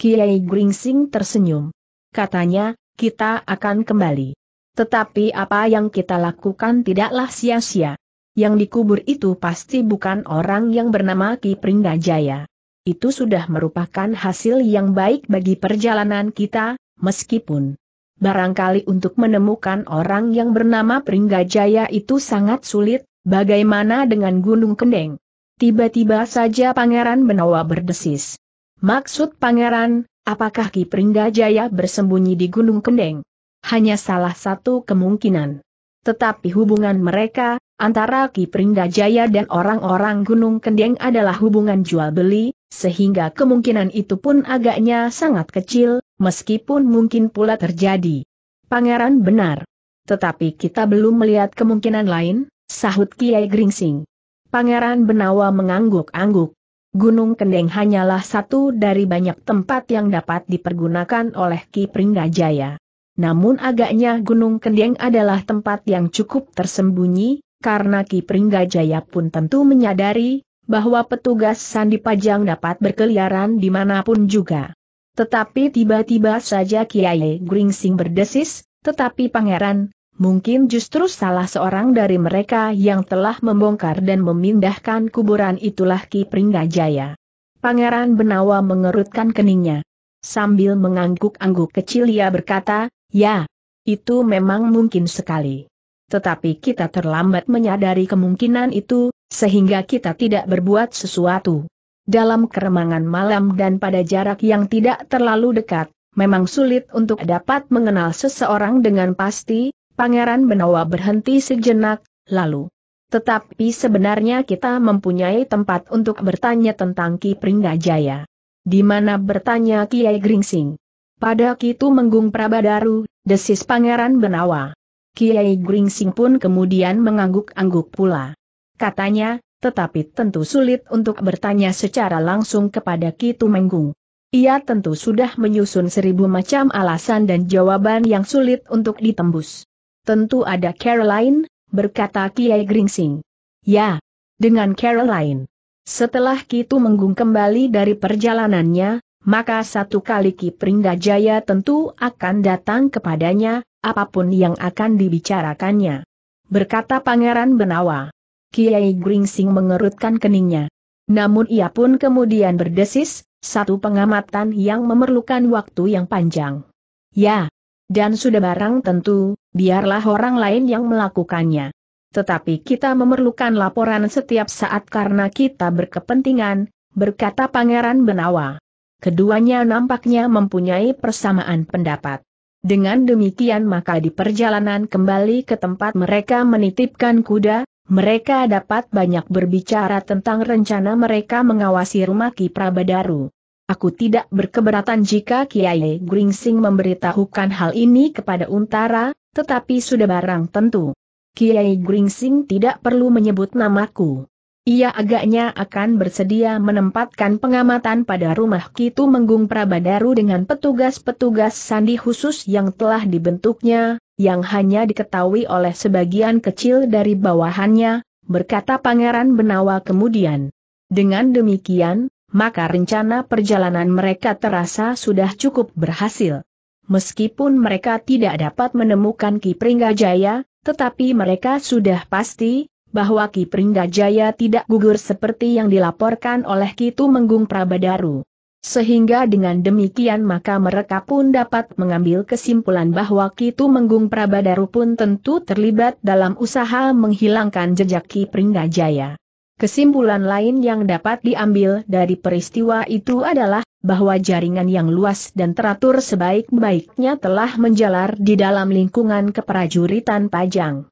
[SPEAKER 1] Kiai Gringsing tersenyum. Katanya, kita akan kembali. Tetapi apa yang kita lakukan tidaklah sia-sia. Yang dikubur itu pasti bukan orang yang bernama Ki Pringgajaya itu sudah merupakan hasil yang baik bagi perjalanan kita, meskipun barangkali untuk menemukan orang yang bernama Pringgajaya itu sangat sulit, bagaimana dengan Gunung Kendeng? Tiba-tiba saja Pangeran Benawa berdesis. Maksud Pangeran, apakah Ki Pringgajaya bersembunyi di Gunung Kendeng? Hanya salah satu kemungkinan. Tetapi hubungan mereka, antara Ki Pringgajaya dan orang-orang Gunung Kendeng adalah hubungan jual-beli, sehingga kemungkinan itu pun agaknya sangat kecil, meskipun mungkin pula terjadi. Pangeran benar. Tetapi kita belum melihat kemungkinan lain, sahut Kiai Gringsing. Pangeran Benawa mengangguk-angguk. Gunung Kendeng hanyalah satu dari banyak tempat yang dapat dipergunakan oleh Ki Pringgajaya. Namun agaknya Gunung Kendeng adalah tempat yang cukup tersembunyi, karena Ki Pringgajaya pun tentu menyadari bahwa petugas sandi pajang dapat berkeliaran dimanapun juga. Tetapi tiba-tiba saja Kiai Gringsing berdesis, tetapi pangeran, mungkin justru salah seorang dari mereka yang telah membongkar dan memindahkan kuburan itulah Ki Pringgajaya. Pangeran Benawa mengerutkan keningnya. Sambil mengangguk-angguk kecil ia berkata, ya, itu memang mungkin sekali tetapi kita terlambat menyadari kemungkinan itu, sehingga kita tidak berbuat sesuatu. Dalam keremangan malam dan pada jarak yang tidak terlalu dekat, memang sulit untuk dapat mengenal seseorang dengan pasti, Pangeran Benawa berhenti sejenak, lalu. Tetapi sebenarnya kita mempunyai tempat untuk bertanya tentang Ki Pringgajaya. Di mana bertanya Kiai Gringsing? Pada Kitu Menggung Prabadaru, desis Pangeran Benawa. Kiai Gringsing pun kemudian mengangguk-angguk pula. Katanya, tetapi tentu sulit untuk bertanya secara langsung kepada Ki Tumenggung. Ia tentu sudah menyusun seribu macam alasan dan jawaban yang sulit untuk ditembus. Tentu ada Caroline, berkata Kiai Gringsing. Ya, dengan Caroline. Setelah Ki Tumenggung kembali dari perjalanannya, maka satu kali Ki Pringgajaya tentu akan datang kepadanya, apapun yang akan dibicarakannya. Berkata Pangeran Benawa. Kiai Gringsing mengerutkan keningnya. Namun ia pun kemudian berdesis, satu pengamatan yang memerlukan waktu yang panjang. Ya, dan sudah barang tentu, biarlah orang lain yang melakukannya. Tetapi kita memerlukan laporan setiap saat karena kita berkepentingan, berkata Pangeran Benawa. Keduanya nampaknya mempunyai persamaan pendapat. Dengan demikian maka di perjalanan kembali ke tempat mereka menitipkan kuda, mereka dapat banyak berbicara tentang rencana mereka mengawasi rumah Ki Prabadaru. Aku tidak berkeberatan jika Kiai Gringsing memberitahukan hal ini kepada Untara, tetapi sudah barang tentu. Kiai Gringsing tidak perlu menyebut namaku. Ia agaknya akan bersedia menempatkan pengamatan pada rumah Kitu Menggung Prabadaru dengan petugas-petugas sandi khusus yang telah dibentuknya, yang hanya diketahui oleh sebagian kecil dari bawahannya, berkata Pangeran Benawa kemudian. Dengan demikian, maka rencana perjalanan mereka terasa sudah cukup berhasil. Meskipun mereka tidak dapat menemukan Ki Pringgajaya, tetapi mereka sudah pasti, bahwa Ki Pringgajaya tidak gugur seperti yang dilaporkan oleh Kitu Menggung Prabadaru. Sehingga dengan demikian maka mereka pun dapat mengambil kesimpulan bahwa Kitu Menggung Prabadaru pun tentu terlibat dalam usaha menghilangkan jejak Ki Pringgajaya. Kesimpulan lain yang dapat diambil dari peristiwa itu adalah bahwa jaringan yang luas dan teratur sebaik-baiknya telah menjalar di dalam lingkungan keprajuritan Pajang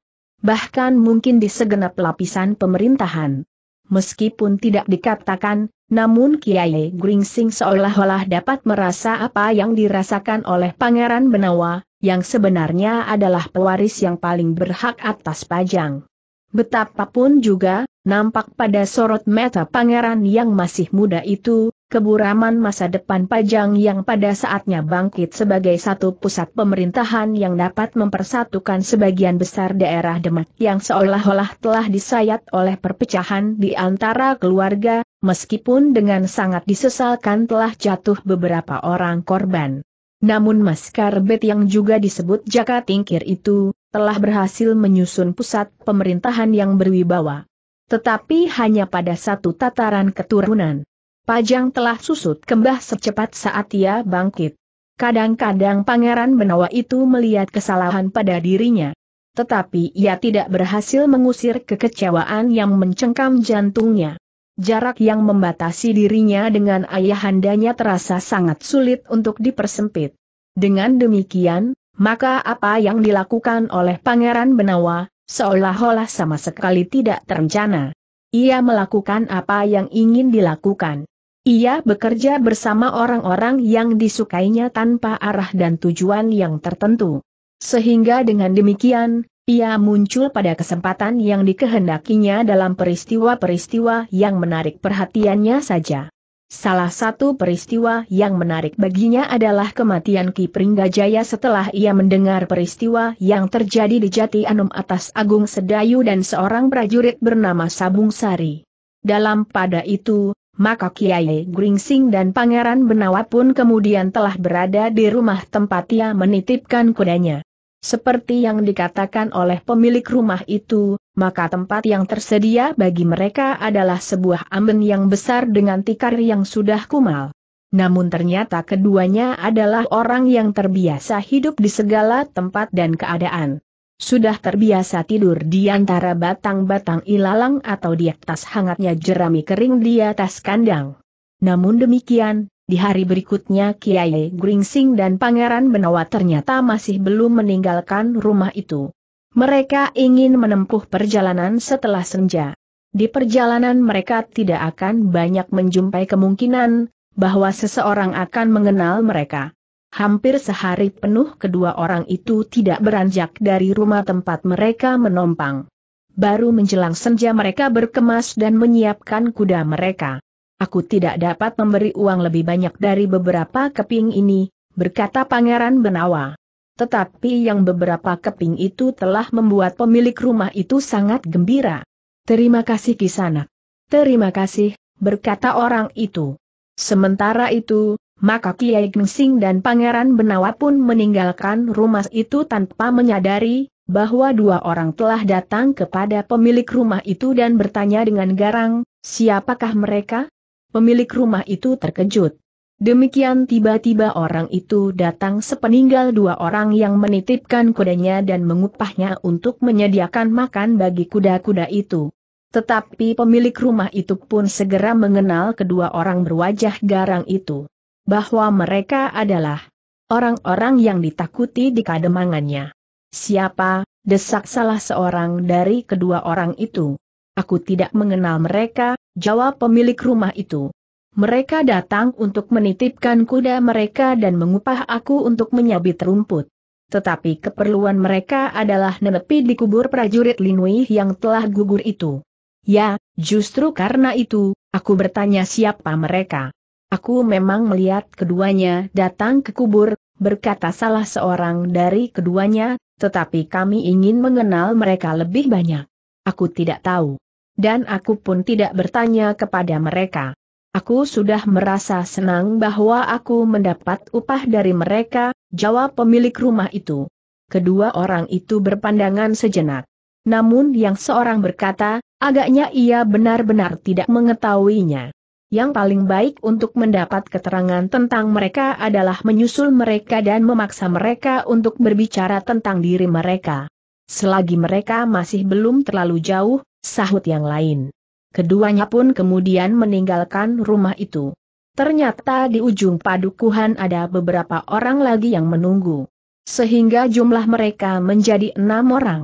[SPEAKER 1] bahkan mungkin di segenap lapisan pemerintahan. Meskipun tidak dikatakan, namun Kiai Gringsing seolah-olah dapat merasa apa yang dirasakan oleh Pangeran Benawa, yang sebenarnya adalah pewaris yang paling berhak atas pajang. Betapapun juga, nampak pada sorot mata pangeran yang masih muda itu, keburaman masa depan Pajang yang pada saatnya bangkit sebagai satu pusat pemerintahan yang dapat mempersatukan sebagian besar daerah Demak yang seolah-olah telah disayat oleh perpecahan di antara keluarga, meskipun dengan sangat disesalkan telah jatuh beberapa orang korban. Namun Mas Karbet yang juga disebut Jaka Tingkir itu, telah berhasil menyusun pusat pemerintahan yang berwibawa. Tetapi hanya pada satu tataran keturunan. Pajang telah susut kembah secepat saat ia bangkit. Kadang-kadang Pangeran Benawa itu melihat kesalahan pada dirinya. Tetapi ia tidak berhasil mengusir kekecewaan yang mencengkam jantungnya. Jarak yang membatasi dirinya dengan ayahandanya terasa sangat sulit untuk dipersempit. Dengan demikian, maka apa yang dilakukan oleh Pangeran Benawa, seolah-olah sama sekali tidak terencana. Ia melakukan apa yang ingin dilakukan. Ia bekerja bersama orang-orang yang disukainya tanpa arah dan tujuan yang tertentu. Sehingga dengan demikian, ia muncul pada kesempatan yang dikehendakinya dalam peristiwa-peristiwa yang menarik perhatiannya saja. Salah satu peristiwa yang menarik baginya adalah kematian Ki Pringgajaya setelah ia mendengar peristiwa yang terjadi di Jati Anum atas Agung Sedayu dan seorang prajurit bernama Sabung Sari. Dalam pada itu, maka Kiai Gringsing dan Pangeran Benawa pun kemudian telah berada di rumah tempat ia menitipkan kudanya. Seperti yang dikatakan oleh pemilik rumah itu, maka tempat yang tersedia bagi mereka adalah sebuah amben yang besar dengan tikar yang sudah kumal. Namun ternyata keduanya adalah orang yang terbiasa hidup di segala tempat dan keadaan. Sudah terbiasa tidur di antara batang-batang ilalang atau di atas hangatnya jerami kering di atas kandang. Namun demikian, di hari berikutnya Kiai Gringsing dan Pangeran Benawa ternyata masih belum meninggalkan rumah itu. Mereka ingin menempuh perjalanan setelah senja. Di perjalanan mereka tidak akan banyak menjumpai kemungkinan bahwa seseorang akan mengenal mereka. Hampir sehari penuh kedua orang itu tidak beranjak dari rumah tempat mereka menompang. Baru menjelang senja mereka berkemas dan menyiapkan kuda mereka. Aku tidak dapat memberi uang lebih banyak dari beberapa keping ini, berkata Pangeran Benawa. Tetapi yang beberapa keping itu telah membuat pemilik rumah itu sangat gembira. Terima kasih Kisanak. Terima kasih, berkata orang itu. Sementara itu, maka Kiai Gengsing dan Pangeran Benawa pun meninggalkan rumah itu tanpa menyadari bahwa dua orang telah datang kepada pemilik rumah itu dan bertanya dengan garang, siapakah mereka? Pemilik rumah itu terkejut. Demikian tiba-tiba orang itu datang sepeninggal dua orang yang menitipkan kudanya dan mengupahnya untuk menyediakan makan bagi kuda-kuda itu. Tetapi pemilik rumah itu pun segera mengenal kedua orang berwajah garang itu bahwa mereka adalah orang-orang yang ditakuti di kademangannya. Siapa, desak salah seorang dari kedua orang itu. Aku tidak mengenal mereka, jawab pemilik rumah itu. Mereka datang untuk menitipkan kuda mereka dan mengupah aku untuk menyabit rumput. Tetapi keperluan mereka adalah nenepi di kubur prajurit Linui yang telah gugur itu. Ya, justru karena itu, aku bertanya siapa mereka. Aku memang melihat keduanya datang ke kubur, berkata salah seorang dari keduanya, tetapi kami ingin mengenal mereka lebih banyak. Aku tidak tahu. Dan aku pun tidak bertanya kepada mereka. Aku sudah merasa senang bahwa aku mendapat upah dari mereka, jawab pemilik rumah itu. Kedua orang itu berpandangan sejenak. Namun yang seorang berkata, agaknya ia benar-benar tidak mengetahuinya. Yang paling baik untuk mendapat keterangan tentang mereka adalah menyusul mereka dan memaksa mereka untuk berbicara tentang diri mereka. Selagi mereka masih belum terlalu jauh, sahut yang lain. Keduanya pun kemudian meninggalkan rumah itu. Ternyata di ujung padukuhan ada beberapa orang lagi yang menunggu. Sehingga jumlah mereka menjadi enam orang.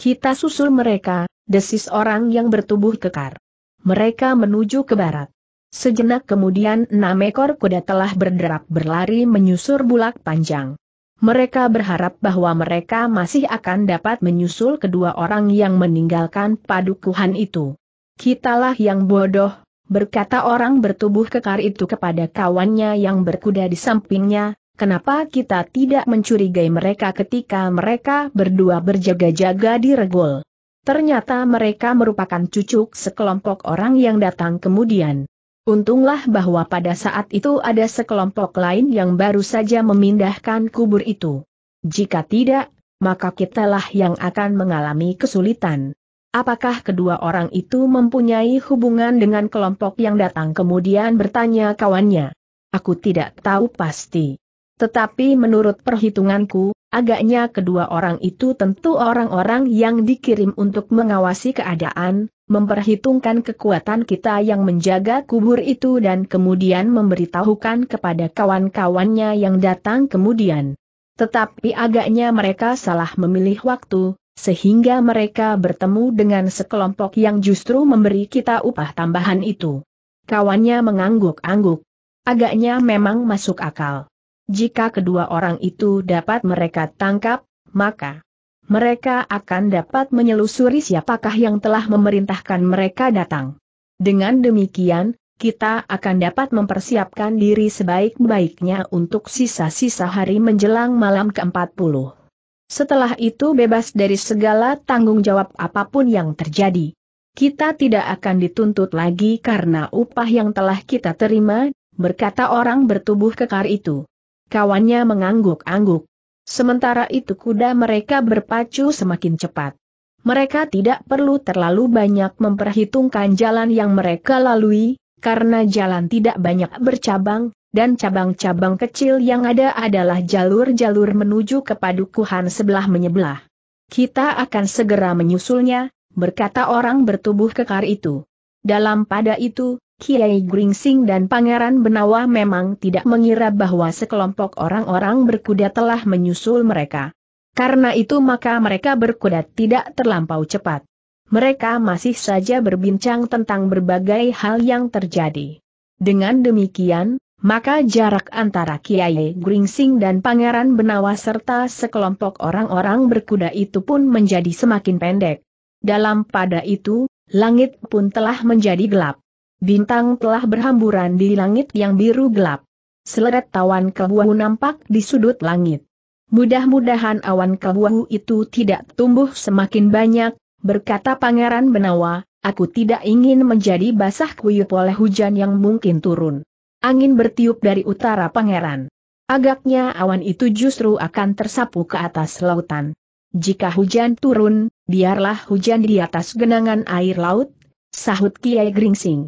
[SPEAKER 1] Kita susul mereka, desis orang yang bertubuh kekar. Mereka menuju ke barat. Sejenak kemudian enam ekor kuda telah berderap berlari menyusur bulak panjang. Mereka berharap bahwa mereka masih akan dapat menyusul kedua orang yang meninggalkan padukuhan itu. Kitalah yang bodoh, berkata orang bertubuh kekar itu kepada kawannya yang berkuda di sampingnya, kenapa kita tidak mencurigai mereka ketika mereka berdua berjaga-jaga di regol. Ternyata mereka merupakan cucuk sekelompok orang yang datang kemudian. Untunglah bahwa pada saat itu ada sekelompok lain yang baru saja memindahkan kubur itu. Jika tidak, maka kitalah yang akan mengalami kesulitan. Apakah kedua orang itu mempunyai hubungan dengan kelompok yang datang kemudian bertanya kawannya? Aku tidak tahu pasti. Tetapi menurut perhitunganku, agaknya kedua orang itu tentu orang-orang yang dikirim untuk mengawasi keadaan, memperhitungkan kekuatan kita yang menjaga kubur itu dan kemudian memberitahukan kepada kawan-kawannya yang datang kemudian. Tetapi agaknya mereka salah memilih waktu, sehingga mereka bertemu dengan sekelompok yang justru memberi kita upah tambahan itu. Kawannya mengangguk-angguk. Agaknya memang masuk akal. Jika kedua orang itu dapat mereka tangkap, maka mereka akan dapat menyelusuri siapakah yang telah memerintahkan mereka datang. Dengan demikian, kita akan dapat mempersiapkan diri sebaik-baiknya untuk sisa-sisa hari menjelang malam ke-40. Setelah itu bebas dari segala tanggung jawab apapun yang terjadi. Kita tidak akan dituntut lagi karena upah yang telah kita terima, berkata orang bertubuh kekar itu. Kawannya mengangguk-angguk. Sementara itu kuda mereka berpacu semakin cepat. Mereka tidak perlu terlalu banyak memperhitungkan jalan yang mereka lalui, karena jalan tidak banyak bercabang, dan cabang-cabang kecil yang ada adalah jalur-jalur menuju ke padukuhan sebelah menyebelah. Kita akan segera menyusulnya, berkata orang bertubuh kekar itu. Dalam pada itu, Kiai Gringsing dan Pangeran Benawa memang tidak mengira bahwa sekelompok orang-orang berkuda telah menyusul mereka. Karena itu maka mereka berkuda tidak terlampau cepat. Mereka masih saja berbincang tentang berbagai hal yang terjadi. Dengan demikian, maka jarak antara Kiai Gringsing dan Pangeran Benawa serta sekelompok orang-orang berkuda itu pun menjadi semakin pendek. Dalam pada itu, langit pun telah menjadi gelap. Bintang telah berhamburan di langit yang biru gelap. Seleret tawan kebuahu nampak di sudut langit. Mudah-mudahan awan kebuahu itu tidak tumbuh semakin banyak, berkata Pangeran Benawa, aku tidak ingin menjadi basah kuyup oleh hujan yang mungkin turun. Angin bertiup dari utara Pangeran. Agaknya awan itu justru akan tersapu ke atas lautan. Jika hujan turun, biarlah hujan di atas genangan air laut, sahut Kiai Gringsing.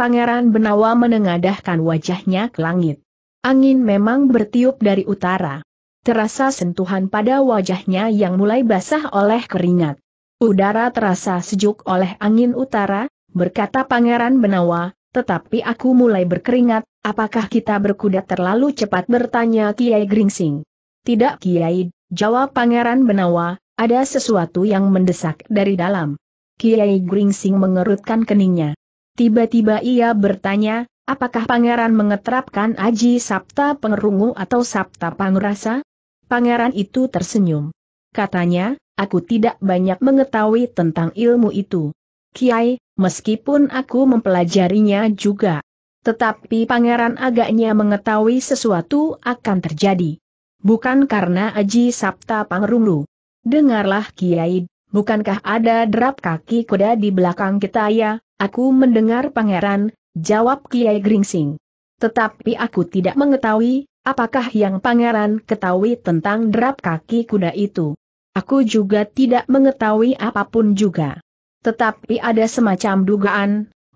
[SPEAKER 1] Pangeran Benawa menengadahkan wajahnya ke langit. Angin memang bertiup dari utara. Terasa sentuhan pada wajahnya yang mulai basah oleh keringat. Udara terasa sejuk oleh angin utara, berkata Pangeran Benawa, tetapi aku mulai berkeringat, apakah kita berkuda terlalu cepat bertanya Kiai Gringsing. Tidak Kiai, jawab Pangeran Benawa, ada sesuatu yang mendesak dari dalam. Kiai Gringsing mengerutkan keningnya. Tiba-tiba ia bertanya, apakah pangeran mengeterapkan aji Sabta Pengerungu atau Sabta Pangerasa? Pangeran itu tersenyum. Katanya, aku tidak banyak mengetahui tentang ilmu itu. Kiai, meskipun aku mempelajarinya juga. Tetapi pangeran agaknya mengetahui sesuatu akan terjadi. Bukan karena Aji Sabta Pangrungu. Dengarlah Kiai, bukankah ada derap kaki kuda di belakang kita ya? Aku mendengar pangeran, jawab Kiai Gringsing. Tetapi aku tidak mengetahui, apakah yang pangeran ketahui tentang derap kaki kuda itu. Aku juga tidak mengetahui apapun juga. Tetapi ada semacam dugaan,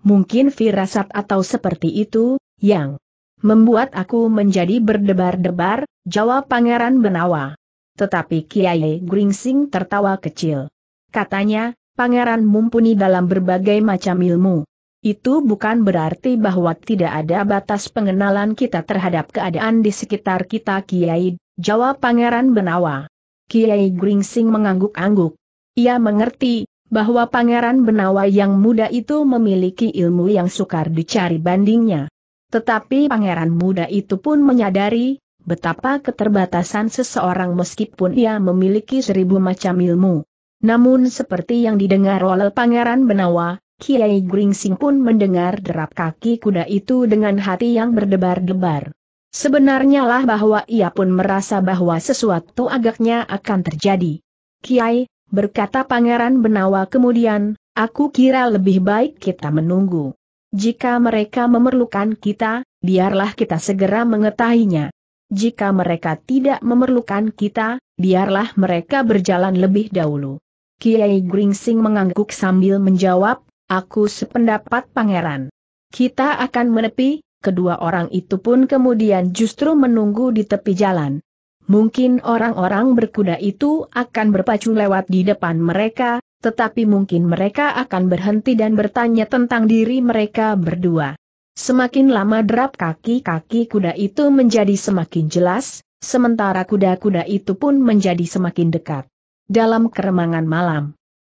[SPEAKER 1] mungkin firasat atau seperti itu, yang membuat aku menjadi berdebar-debar, jawab pangeran Benawa. Tetapi Kiai Gringsing tertawa kecil. Katanya, pangeran mumpuni dalam berbagai macam ilmu. Itu bukan berarti bahwa tidak ada batas pengenalan kita terhadap keadaan di sekitar kita Kiai, jawab pangeran Benawa. Kiai Gringsing mengangguk-angguk. Ia mengerti, bahwa Pangeran Benawa yang muda itu memiliki ilmu yang sukar dicari bandingnya. Tetapi Pangeran muda itu pun menyadari, betapa keterbatasan seseorang meskipun ia memiliki seribu macam ilmu. Namun seperti yang didengar oleh Pangeran Benawa, Kiai Gringsing pun mendengar derap kaki kuda itu dengan hati yang berdebar-debar. Sebenarnya lah bahwa ia pun merasa bahwa sesuatu agaknya akan terjadi. Kiai, berkata Pangeran Benawa kemudian, aku kira lebih baik kita menunggu. Jika mereka memerlukan kita, biarlah kita segera mengetahinya. Jika mereka tidak memerlukan kita, biarlah mereka berjalan lebih dahulu. Kiai Gringsing mengangguk sambil menjawab, aku sependapat pangeran. Kita akan menepi, kedua orang itu pun kemudian justru menunggu di tepi jalan. Mungkin orang-orang berkuda itu akan berpacu lewat di depan mereka, tetapi mungkin mereka akan berhenti dan bertanya tentang diri mereka berdua. Semakin lama derap kaki-kaki kuda itu menjadi semakin jelas, sementara kuda-kuda itu pun menjadi semakin dekat dalam keremangan malam.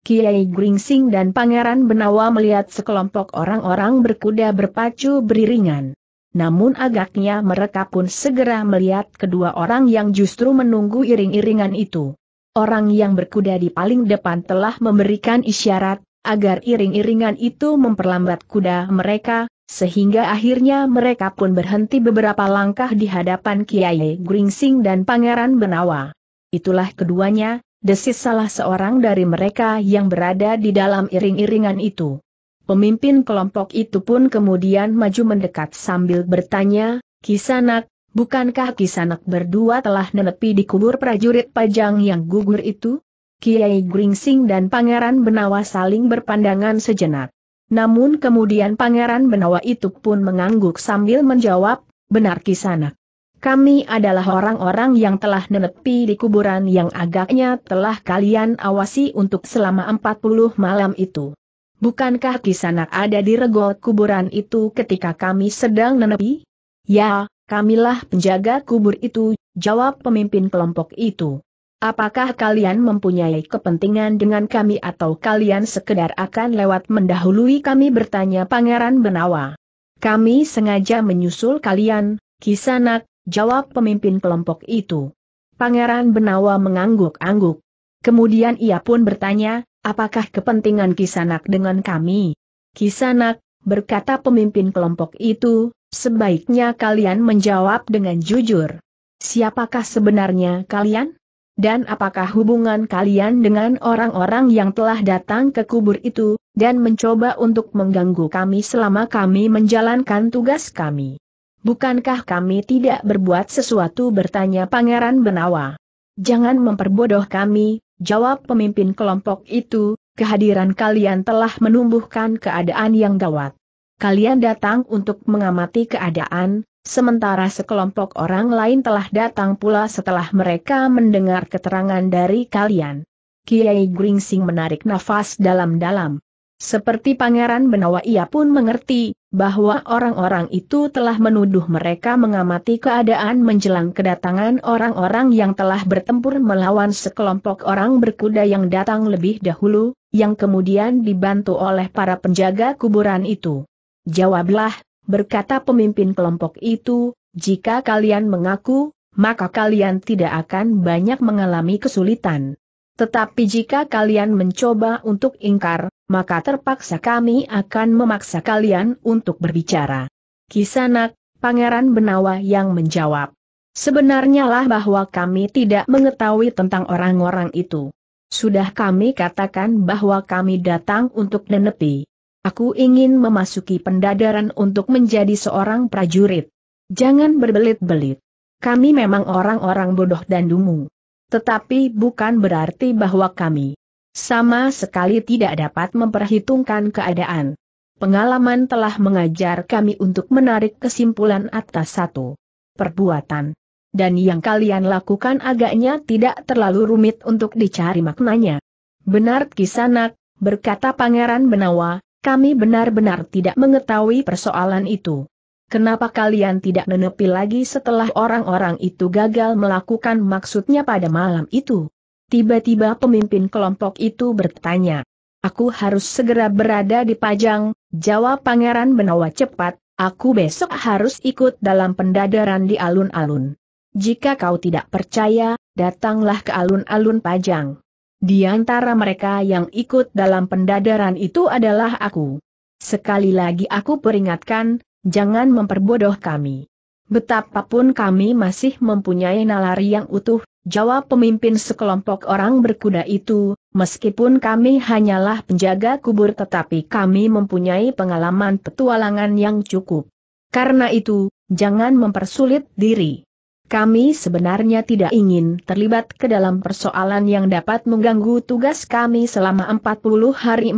[SPEAKER 1] Kiai Gringsing dan Pangeran Benawa melihat sekelompok orang-orang berkuda berpacu beriringan. Namun agaknya mereka pun segera melihat kedua orang yang justru menunggu iring-iringan itu. Orang yang berkuda di paling depan telah memberikan isyarat, agar iring-iringan itu memperlambat kuda mereka, sehingga akhirnya mereka pun berhenti beberapa langkah di hadapan Kiai Gringsing dan Pangeran Benawa. Itulah keduanya, Desis salah seorang dari mereka yang berada di dalam iring-iringan itu. Pemimpin kelompok itu pun kemudian maju mendekat sambil bertanya, Kisanak, bukankah Kisanak berdua telah menepi di kubur prajurit pajang yang gugur itu? Kiai Gringsing dan Pangeran Benawa saling berpandangan sejenak. Namun kemudian Pangeran Benawa itu pun mengangguk sambil menjawab, benar Kisanak. Kami adalah orang-orang yang telah menepi di kuburan yang agaknya telah kalian awasi untuk selama 40 malam itu. Bukankah kisanak ada di regol kuburan itu ketika kami sedang menepi? Ya, kamilah penjaga kubur itu, jawab pemimpin kelompok itu. Apakah kalian mempunyai kepentingan dengan kami atau kalian sekedar akan lewat mendahului kami bertanya Pangeran Benawa? Kami sengaja menyusul kalian, Kisanak, jawab pemimpin kelompok itu. Pangeran Benawa mengangguk-angguk. Kemudian ia pun bertanya, apakah kepentingan Kisanak dengan kami? Kisanak, berkata pemimpin kelompok itu, sebaiknya kalian menjawab dengan jujur. Siapakah sebenarnya kalian? Dan apakah hubungan kalian dengan orang-orang yang telah datang ke kubur itu, dan mencoba untuk mengganggu kami selama kami menjalankan tugas kami? Bukankah kami tidak berbuat sesuatu bertanya Pangeran Benawa? Jangan memperbodoh kami, jawab pemimpin kelompok itu, kehadiran kalian telah menumbuhkan keadaan yang gawat. Kalian datang untuk mengamati keadaan, sementara sekelompok orang lain telah datang pula setelah mereka mendengar keterangan dari kalian. Kiai Gringsing menarik nafas dalam-dalam. Seperti Pangeran Benawa ia pun mengerti, bahwa orang-orang itu telah menuduh mereka mengamati keadaan menjelang kedatangan orang-orang yang telah bertempur melawan sekelompok orang berkuda yang datang lebih dahulu, yang kemudian dibantu oleh para penjaga kuburan itu. Jawablah, berkata pemimpin kelompok itu, jika kalian mengaku, maka kalian tidak akan banyak mengalami kesulitan. Tetapi jika kalian mencoba untuk ingkar, maka terpaksa kami akan memaksa kalian untuk berbicara. Kisanak, Pangeran Benawa yang menjawab. Sebenarnya lah bahwa kami tidak mengetahui tentang orang-orang itu. Sudah kami katakan bahwa kami datang untuk nenepi. Aku ingin memasuki pendadaran untuk menjadi seorang prajurit. Jangan berbelit-belit. Kami memang orang-orang bodoh dan dungu. Tetapi bukan berarti bahwa kami sama sekali tidak dapat memperhitungkan keadaan. Pengalaman telah mengajar kami untuk menarik kesimpulan atas satu perbuatan. Dan yang kalian lakukan agaknya tidak terlalu rumit untuk dicari maknanya. Benar Kisanak, berkata Pangeran Benawa, kami benar-benar tidak mengetahui persoalan itu. Kenapa kalian tidak menepi lagi setelah orang-orang itu gagal melakukan maksudnya pada malam itu? Tiba-tiba pemimpin kelompok itu bertanya. Aku harus segera berada di Pajang, jawab Pangeran Benawa cepat, aku besok harus ikut dalam pendadaran di alun-alun. Jika kau tidak percaya, datanglah ke alun-alun Pajang. Di antara mereka yang ikut dalam pendadaran itu adalah aku. Sekali lagi aku peringatkan, Jangan memperbodoh kami. Betapapun kami masih mempunyai nalar yang utuh, jawab pemimpin sekelompok orang berkuda itu, meskipun kami hanyalah penjaga kubur tetapi kami mempunyai pengalaman petualangan yang cukup. Karena itu, jangan mempersulit diri. Kami sebenarnya tidak ingin terlibat ke dalam persoalan yang dapat mengganggu tugas kami selama 40 hari 40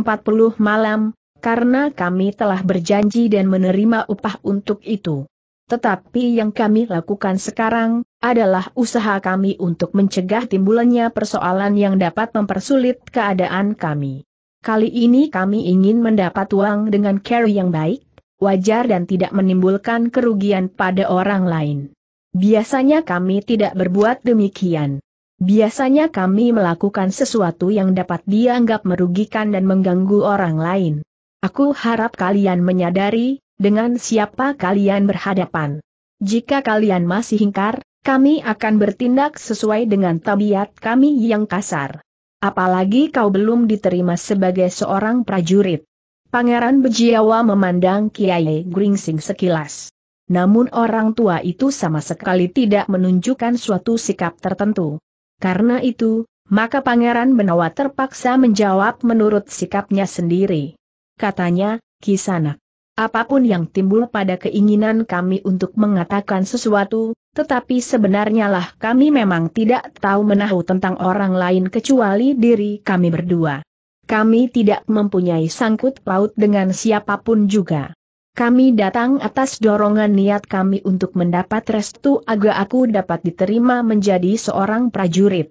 [SPEAKER 1] malam, karena kami telah berjanji dan menerima upah untuk itu. Tetapi yang kami lakukan sekarang, adalah usaha kami untuk mencegah timbulannya persoalan yang dapat mempersulit keadaan kami. Kali ini kami ingin mendapat uang dengan carry yang baik, wajar dan tidak menimbulkan kerugian pada orang lain. Biasanya kami tidak berbuat demikian. Biasanya kami melakukan sesuatu yang dapat dianggap merugikan dan mengganggu orang lain. Aku harap kalian menyadari, dengan siapa kalian berhadapan. Jika kalian masih hingkar, kami akan bertindak sesuai dengan tabiat kami yang kasar. Apalagi kau belum diterima sebagai seorang prajurit. Pangeran Bejiawa memandang Kiai Gringsing sekilas. Namun orang tua itu sama sekali tidak menunjukkan suatu sikap tertentu. Karena itu, maka Pangeran Benawa terpaksa menjawab menurut sikapnya sendiri katanya, Kisanak. Apapun yang timbul pada keinginan kami untuk mengatakan sesuatu, tetapi sebenarnya lah kami memang tidak tahu menahu tentang orang lain kecuali diri kami berdua. Kami tidak mempunyai sangkut paut dengan siapapun juga. Kami datang atas dorongan niat kami untuk mendapat restu agar aku dapat diterima menjadi seorang prajurit.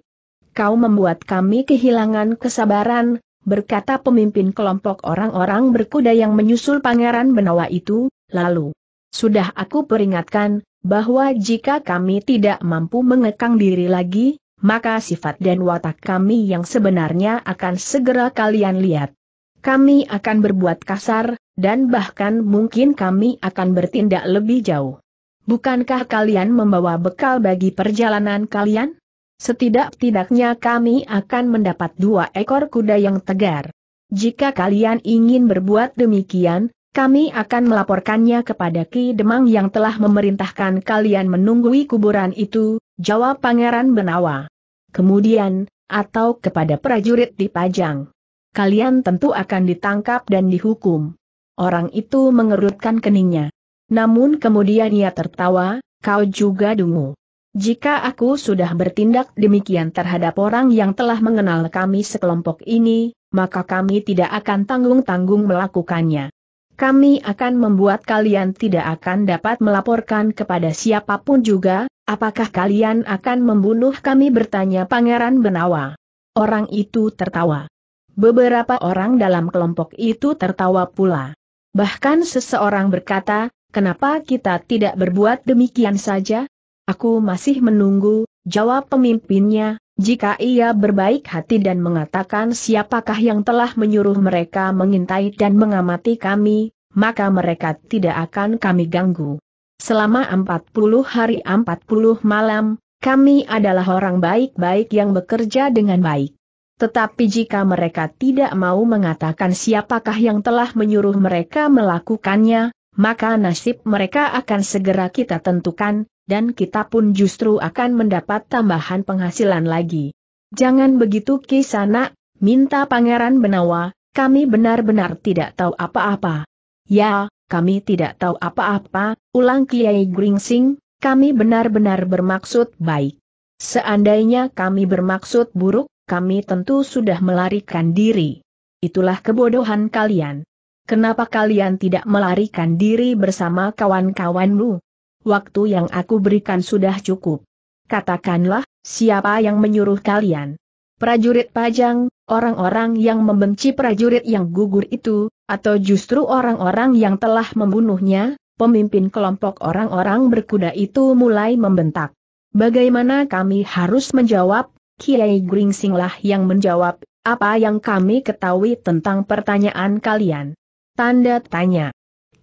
[SPEAKER 1] Kau membuat kami kehilangan kesabaran, berkata pemimpin kelompok orang-orang berkuda yang menyusul Pangeran Benawa itu, lalu, sudah aku peringatkan, bahwa jika kami tidak mampu mengekang diri lagi, maka sifat dan watak kami yang sebenarnya akan segera kalian lihat. Kami akan berbuat kasar, dan bahkan mungkin kami akan bertindak lebih jauh. Bukankah kalian membawa bekal bagi perjalanan kalian? Setidak-tidaknya kami akan mendapat dua ekor kuda yang tegar. Jika kalian ingin berbuat demikian, kami akan melaporkannya kepada Ki Demang yang telah memerintahkan kalian menunggui kuburan itu, jawab Pangeran Benawa. Kemudian, atau kepada prajurit di Pajang. Kalian tentu akan ditangkap dan dihukum. Orang itu mengerutkan keningnya. Namun kemudian ia tertawa, kau juga dungu. Jika aku sudah bertindak demikian terhadap orang yang telah mengenal kami sekelompok ini, maka kami tidak akan tanggung-tanggung melakukannya. Kami akan membuat kalian tidak akan dapat melaporkan kepada siapapun juga, apakah kalian akan membunuh kami bertanya Pangeran Benawa. Orang itu tertawa. Beberapa orang dalam kelompok itu tertawa pula. Bahkan seseorang berkata, kenapa kita tidak berbuat demikian saja? Aku masih menunggu, jawab pemimpinnya, jika ia berbaik hati dan mengatakan siapakah yang telah menyuruh mereka mengintai dan mengamati kami, maka mereka tidak akan kami ganggu. Selama 40 hari 40 malam, kami adalah orang baik-baik yang bekerja dengan baik. Tetapi jika mereka tidak mau mengatakan siapakah yang telah menyuruh mereka melakukannya, maka nasib mereka akan segera kita tentukan, dan kita pun justru akan mendapat tambahan penghasilan lagi. Jangan begitu Kisana, minta Pangeran Benawa, kami benar-benar tidak tahu apa-apa. Ya, kami tidak tahu apa-apa, ulang Kiai Gringsing, kami benar-benar bermaksud baik. Seandainya kami bermaksud buruk, kami tentu sudah melarikan diri. Itulah kebodohan kalian. Kenapa kalian tidak melarikan diri bersama kawan-kawanmu? waktu yang aku berikan sudah cukup. Katakanlah, siapa yang menyuruh kalian? Prajurit pajang, orang-orang yang membenci prajurit yang gugur itu, atau justru orang-orang yang telah membunuhnya, pemimpin kelompok orang-orang berkuda itu mulai membentak. Bagaimana kami harus menjawab? Kiai Gringsinglah yang menjawab, apa yang kami ketahui tentang pertanyaan kalian? Tanda tanya.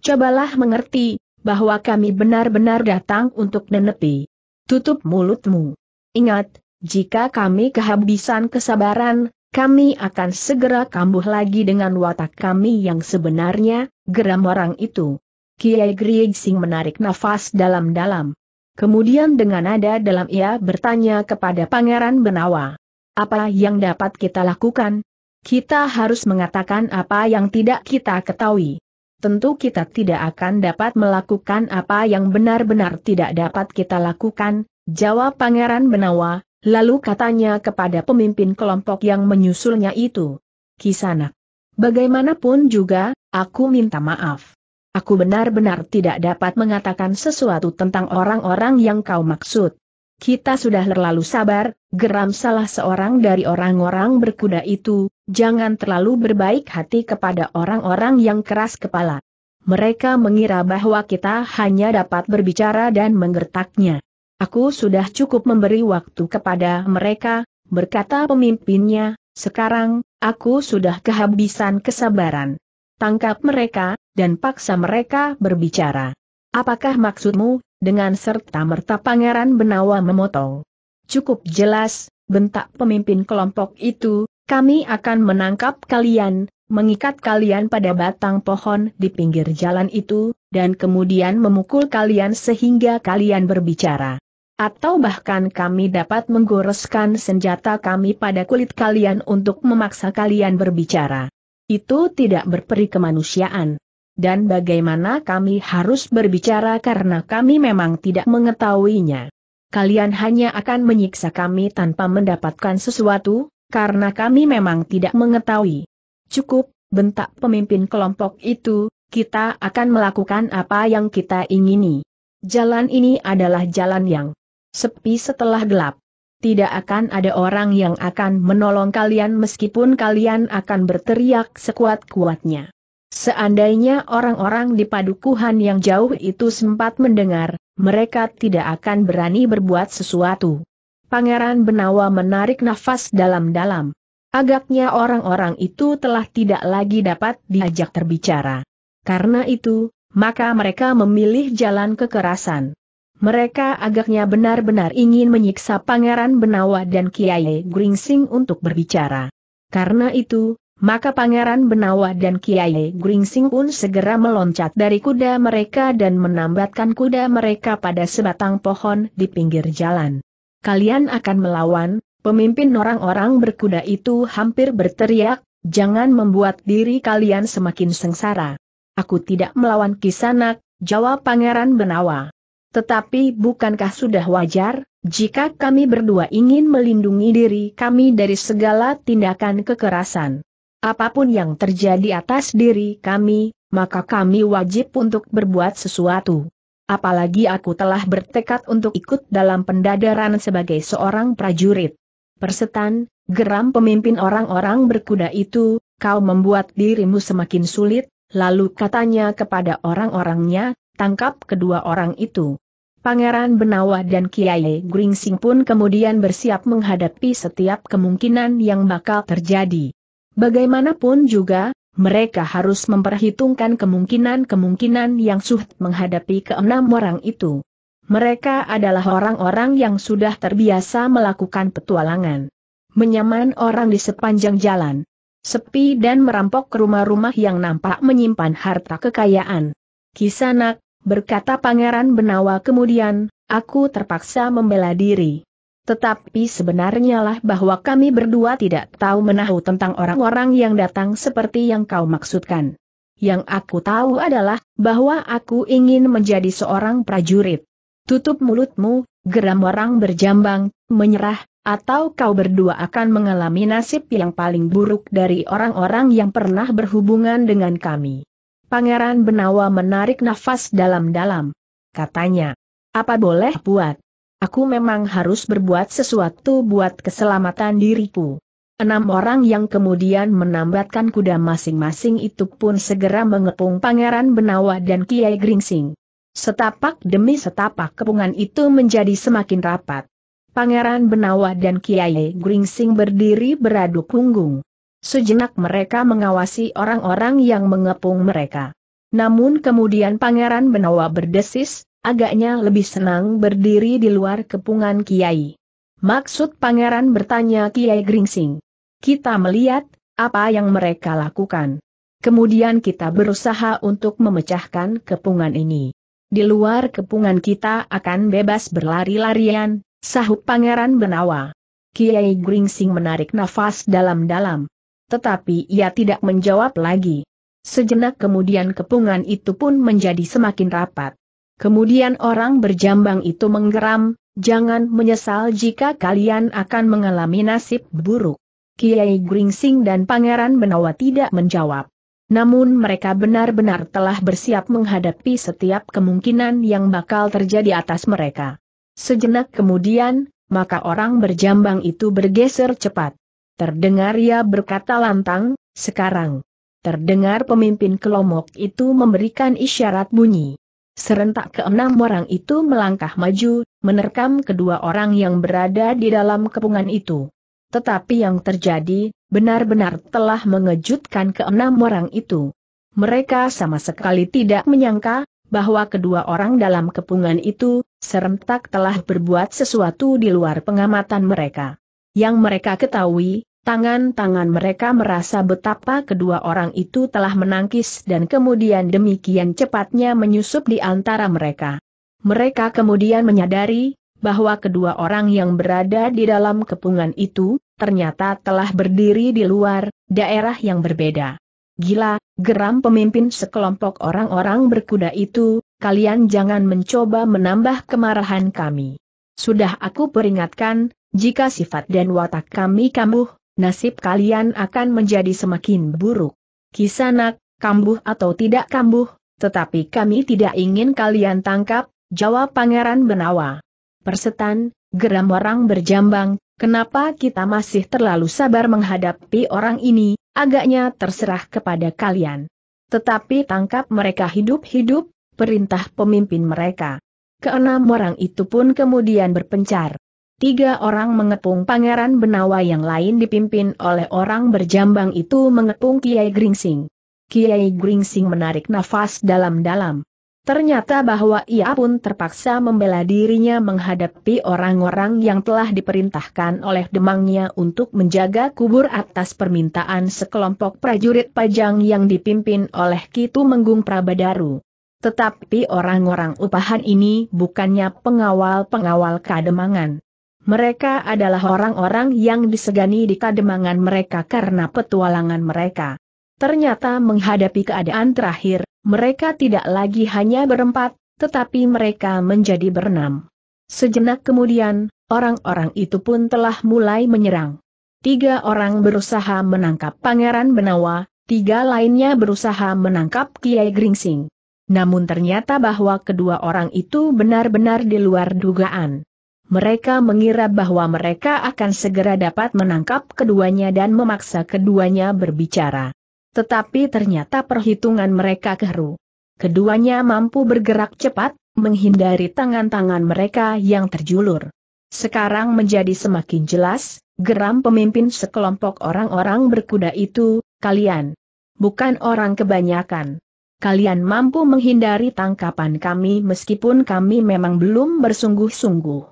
[SPEAKER 1] Cobalah mengerti, bahwa kami benar-benar datang untuk menepi. Tutup mulutmu. Ingat, jika kami kehabisan kesabaran, kami akan segera kambuh lagi dengan watak kami yang sebenarnya, geram orang itu. Kiai Grigsing menarik nafas dalam-dalam. Kemudian dengan nada dalam ia bertanya kepada Pangeran Benawa. Apa yang dapat kita lakukan? Kita harus mengatakan apa yang tidak kita ketahui tentu kita tidak akan dapat melakukan apa yang benar-benar tidak dapat kita lakukan, jawab Pangeran Benawa, lalu katanya kepada pemimpin kelompok yang menyusulnya itu. Kisanak. Bagaimanapun juga, aku minta maaf. Aku benar-benar tidak dapat mengatakan sesuatu tentang orang-orang yang kau maksud. Kita sudah terlalu sabar, geram salah seorang dari orang-orang berkuda itu, jangan terlalu berbaik hati kepada orang-orang yang keras kepala. Mereka mengira bahwa kita hanya dapat berbicara dan menggertaknya. Aku sudah cukup memberi waktu kepada mereka, berkata pemimpinnya, sekarang, aku sudah kehabisan kesabaran. Tangkap mereka, dan paksa mereka berbicara. Apakah maksudmu, dengan serta-merta Pangeran Benawa memotong? Cukup jelas, bentak pemimpin kelompok itu, kami akan menangkap kalian, mengikat kalian pada batang pohon di pinggir jalan itu, dan kemudian memukul kalian sehingga kalian berbicara. Atau bahkan kami dapat menggoreskan senjata kami pada kulit kalian untuk memaksa kalian berbicara. Itu tidak berperi kemanusiaan. Dan bagaimana kami harus berbicara karena kami memang tidak mengetahuinya. Kalian hanya akan menyiksa kami tanpa mendapatkan sesuatu, karena kami memang tidak mengetahui. Cukup, bentak pemimpin kelompok itu, kita akan melakukan apa yang kita ingini. Jalan ini adalah jalan yang sepi setelah gelap. Tidak akan ada orang yang akan menolong kalian meskipun kalian akan berteriak sekuat-kuatnya. Seandainya orang-orang di padukuhan yang jauh itu sempat mendengar, mereka tidak akan berani berbuat sesuatu. Pangeran Benawa menarik nafas dalam-dalam. Agaknya orang-orang itu telah tidak lagi dapat diajak terbicara. Karena itu, maka mereka memilih jalan kekerasan. Mereka agaknya benar-benar ingin menyiksa Pangeran Benawa dan Kiai Gringsing untuk berbicara. Karena itu, maka Pangeran Benawa dan Kiai Gringsing pun segera meloncat dari kuda mereka dan menambatkan kuda mereka pada sebatang pohon di pinggir jalan kalian akan melawan, pemimpin orang-orang berkuda itu hampir berteriak, jangan membuat diri kalian semakin sengsara. Aku tidak melawan kisanak, jawab Pangeran Benawa. Tetapi bukankah sudah wajar, jika kami berdua ingin melindungi diri kami dari segala tindakan kekerasan? Apapun yang terjadi atas diri kami, maka kami wajib untuk berbuat sesuatu apalagi aku telah bertekad untuk ikut dalam pendadaran sebagai seorang prajurit. Persetan, geram pemimpin orang-orang berkuda itu, kau membuat dirimu semakin sulit, lalu katanya kepada orang-orangnya, tangkap kedua orang itu. Pangeran Benawa dan Kiai Gringsing pun kemudian bersiap menghadapi setiap kemungkinan yang bakal terjadi. Bagaimanapun juga, mereka harus memperhitungkan kemungkinan-kemungkinan yang suhut menghadapi keenam orang itu. Mereka adalah orang-orang yang sudah terbiasa melakukan petualangan. Menyaman orang di sepanjang jalan. Sepi dan merampok ke rumah-rumah yang nampak menyimpan harta kekayaan. Kisanak, berkata Pangeran Benawa kemudian, aku terpaksa membela diri. Tetapi sebenarnya lah bahwa kami berdua tidak tahu menahu tentang orang-orang yang datang seperti yang kau maksudkan. Yang aku tahu adalah, bahwa aku ingin menjadi seorang prajurit. Tutup mulutmu, geram orang berjambang, menyerah, atau kau berdua akan mengalami nasib yang paling buruk dari orang-orang yang pernah berhubungan dengan kami. Pangeran Benawa menarik nafas dalam-dalam. Katanya, apa boleh buat? Aku memang harus berbuat sesuatu buat keselamatan diriku. Enam orang yang kemudian menambatkan kuda masing-masing itu pun segera mengepung Pangeran Benawa dan Kiai Gringsing. Setapak demi setapak kepungan itu menjadi semakin rapat. Pangeran Benawa dan Kiai Gringsing berdiri beradu punggung. Sejenak mereka mengawasi orang-orang yang mengepung mereka. Namun kemudian Pangeran Benawa berdesis, agaknya lebih senang berdiri di luar kepungan Kiai. Maksud pangeran bertanya Kiai Gringsing. Kita melihat, apa yang mereka lakukan. Kemudian kita berusaha untuk memecahkan kepungan ini. Di luar kepungan kita akan bebas berlari-larian, sahut pangeran Benawa. Kiai Gringsing menarik nafas dalam-dalam. Tetapi ia tidak menjawab lagi. Sejenak kemudian kepungan itu pun menjadi semakin rapat. Kemudian orang berjambang itu menggeram, jangan menyesal jika kalian akan mengalami nasib buruk. Kiai Gringsing dan Pangeran Benawa tidak menjawab. Namun mereka benar-benar telah bersiap menghadapi setiap kemungkinan yang bakal terjadi atas mereka. Sejenak kemudian, maka orang berjambang itu bergeser cepat. Terdengar ia berkata lantang, sekarang. Terdengar pemimpin kelompok itu memberikan isyarat bunyi. Serentak keenam orang itu melangkah maju, menerkam kedua orang yang berada di dalam kepungan itu. Tetapi yang terjadi, benar-benar telah mengejutkan keenam orang itu. Mereka sama sekali tidak menyangka, bahwa kedua orang dalam kepungan itu, serentak telah berbuat sesuatu di luar pengamatan mereka. Yang mereka ketahui, Tangan-tangan mereka merasa betapa kedua orang itu telah menangkis dan kemudian demikian cepatnya menyusup di antara mereka. Mereka kemudian menyadari, bahwa kedua orang yang berada di dalam kepungan itu, ternyata telah berdiri di luar, daerah yang berbeda. Gila, geram pemimpin sekelompok orang-orang berkuda itu, kalian jangan mencoba menambah kemarahan kami. Sudah aku peringatkan, jika sifat dan watak kami kambuh, nasib kalian akan menjadi semakin buruk. Kisanak, kambuh atau tidak kambuh, tetapi kami tidak ingin kalian tangkap, jawab Pangeran Benawa. Persetan, geram orang berjambang, kenapa kita masih terlalu sabar menghadapi orang ini, agaknya terserah kepada kalian. Tetapi tangkap mereka hidup-hidup, perintah pemimpin mereka. Keenam orang itu pun kemudian berpencar. Tiga orang mengepung Pangeran Benawa yang lain dipimpin oleh orang berjambang itu mengepung Kiai Gringsing. Kiai Gringsing menarik nafas dalam-dalam. Ternyata bahwa ia pun terpaksa membela dirinya menghadapi orang-orang yang telah diperintahkan oleh demangnya untuk menjaga kubur atas permintaan sekelompok prajurit pajang yang dipimpin oleh Kitu Menggung Prabadaru. Tetapi orang-orang upahan ini bukannya pengawal-pengawal kademangan. Mereka adalah orang-orang yang disegani di kademangan mereka karena petualangan mereka. Ternyata menghadapi keadaan terakhir, mereka tidak lagi hanya berempat, tetapi mereka menjadi berenam. Sejenak kemudian, orang-orang itu pun telah mulai menyerang. Tiga orang berusaha menangkap Pangeran Benawa, tiga lainnya berusaha menangkap Kiai Gringsing. Namun ternyata bahwa kedua orang itu benar-benar di luar dugaan. Mereka mengira bahwa mereka akan segera dapat menangkap keduanya dan memaksa keduanya berbicara. Tetapi ternyata perhitungan mereka keru. Keduanya mampu bergerak cepat, menghindari tangan-tangan mereka yang terjulur. Sekarang menjadi semakin jelas, geram pemimpin sekelompok orang-orang berkuda itu, kalian. Bukan orang kebanyakan. Kalian mampu menghindari tangkapan kami meskipun kami memang belum bersungguh-sungguh.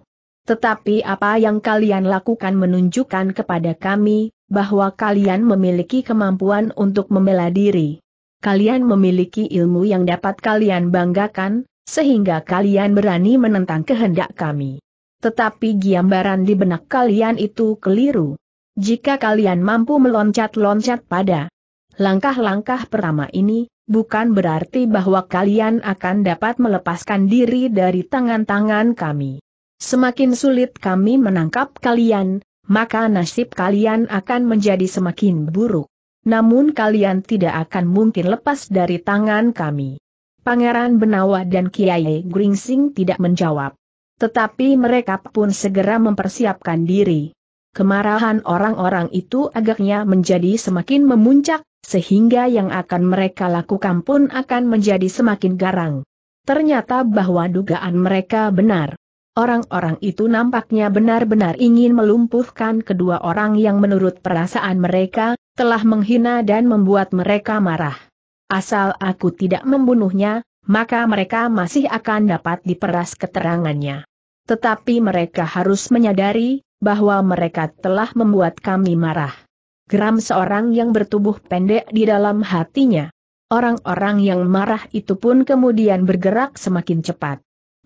[SPEAKER 1] Tetapi apa yang kalian lakukan menunjukkan kepada kami, bahwa kalian memiliki kemampuan untuk membela diri. Kalian memiliki ilmu yang dapat kalian banggakan, sehingga kalian berani menentang kehendak kami. Tetapi giambaran di benak kalian itu keliru. Jika kalian mampu meloncat-loncat pada langkah-langkah pertama ini, bukan berarti bahwa kalian akan dapat melepaskan diri dari tangan-tangan kami. Semakin sulit kami menangkap kalian, maka nasib kalian akan menjadi semakin buruk. Namun kalian tidak akan mungkin lepas dari tangan kami. Pangeran Benawa dan Kiai Gringsing tidak menjawab. Tetapi mereka pun segera mempersiapkan diri. Kemarahan orang-orang itu agaknya menjadi semakin memuncak, sehingga yang akan mereka lakukan pun akan menjadi semakin garang. Ternyata bahwa dugaan mereka benar. Orang-orang itu nampaknya benar-benar ingin melumpuhkan kedua orang yang menurut perasaan mereka, telah menghina dan membuat mereka marah. Asal aku tidak membunuhnya, maka mereka masih akan dapat diperas keterangannya. Tetapi mereka harus menyadari, bahwa mereka telah membuat kami marah. Geram seorang yang bertubuh pendek di dalam hatinya. Orang-orang yang marah itu pun kemudian bergerak semakin cepat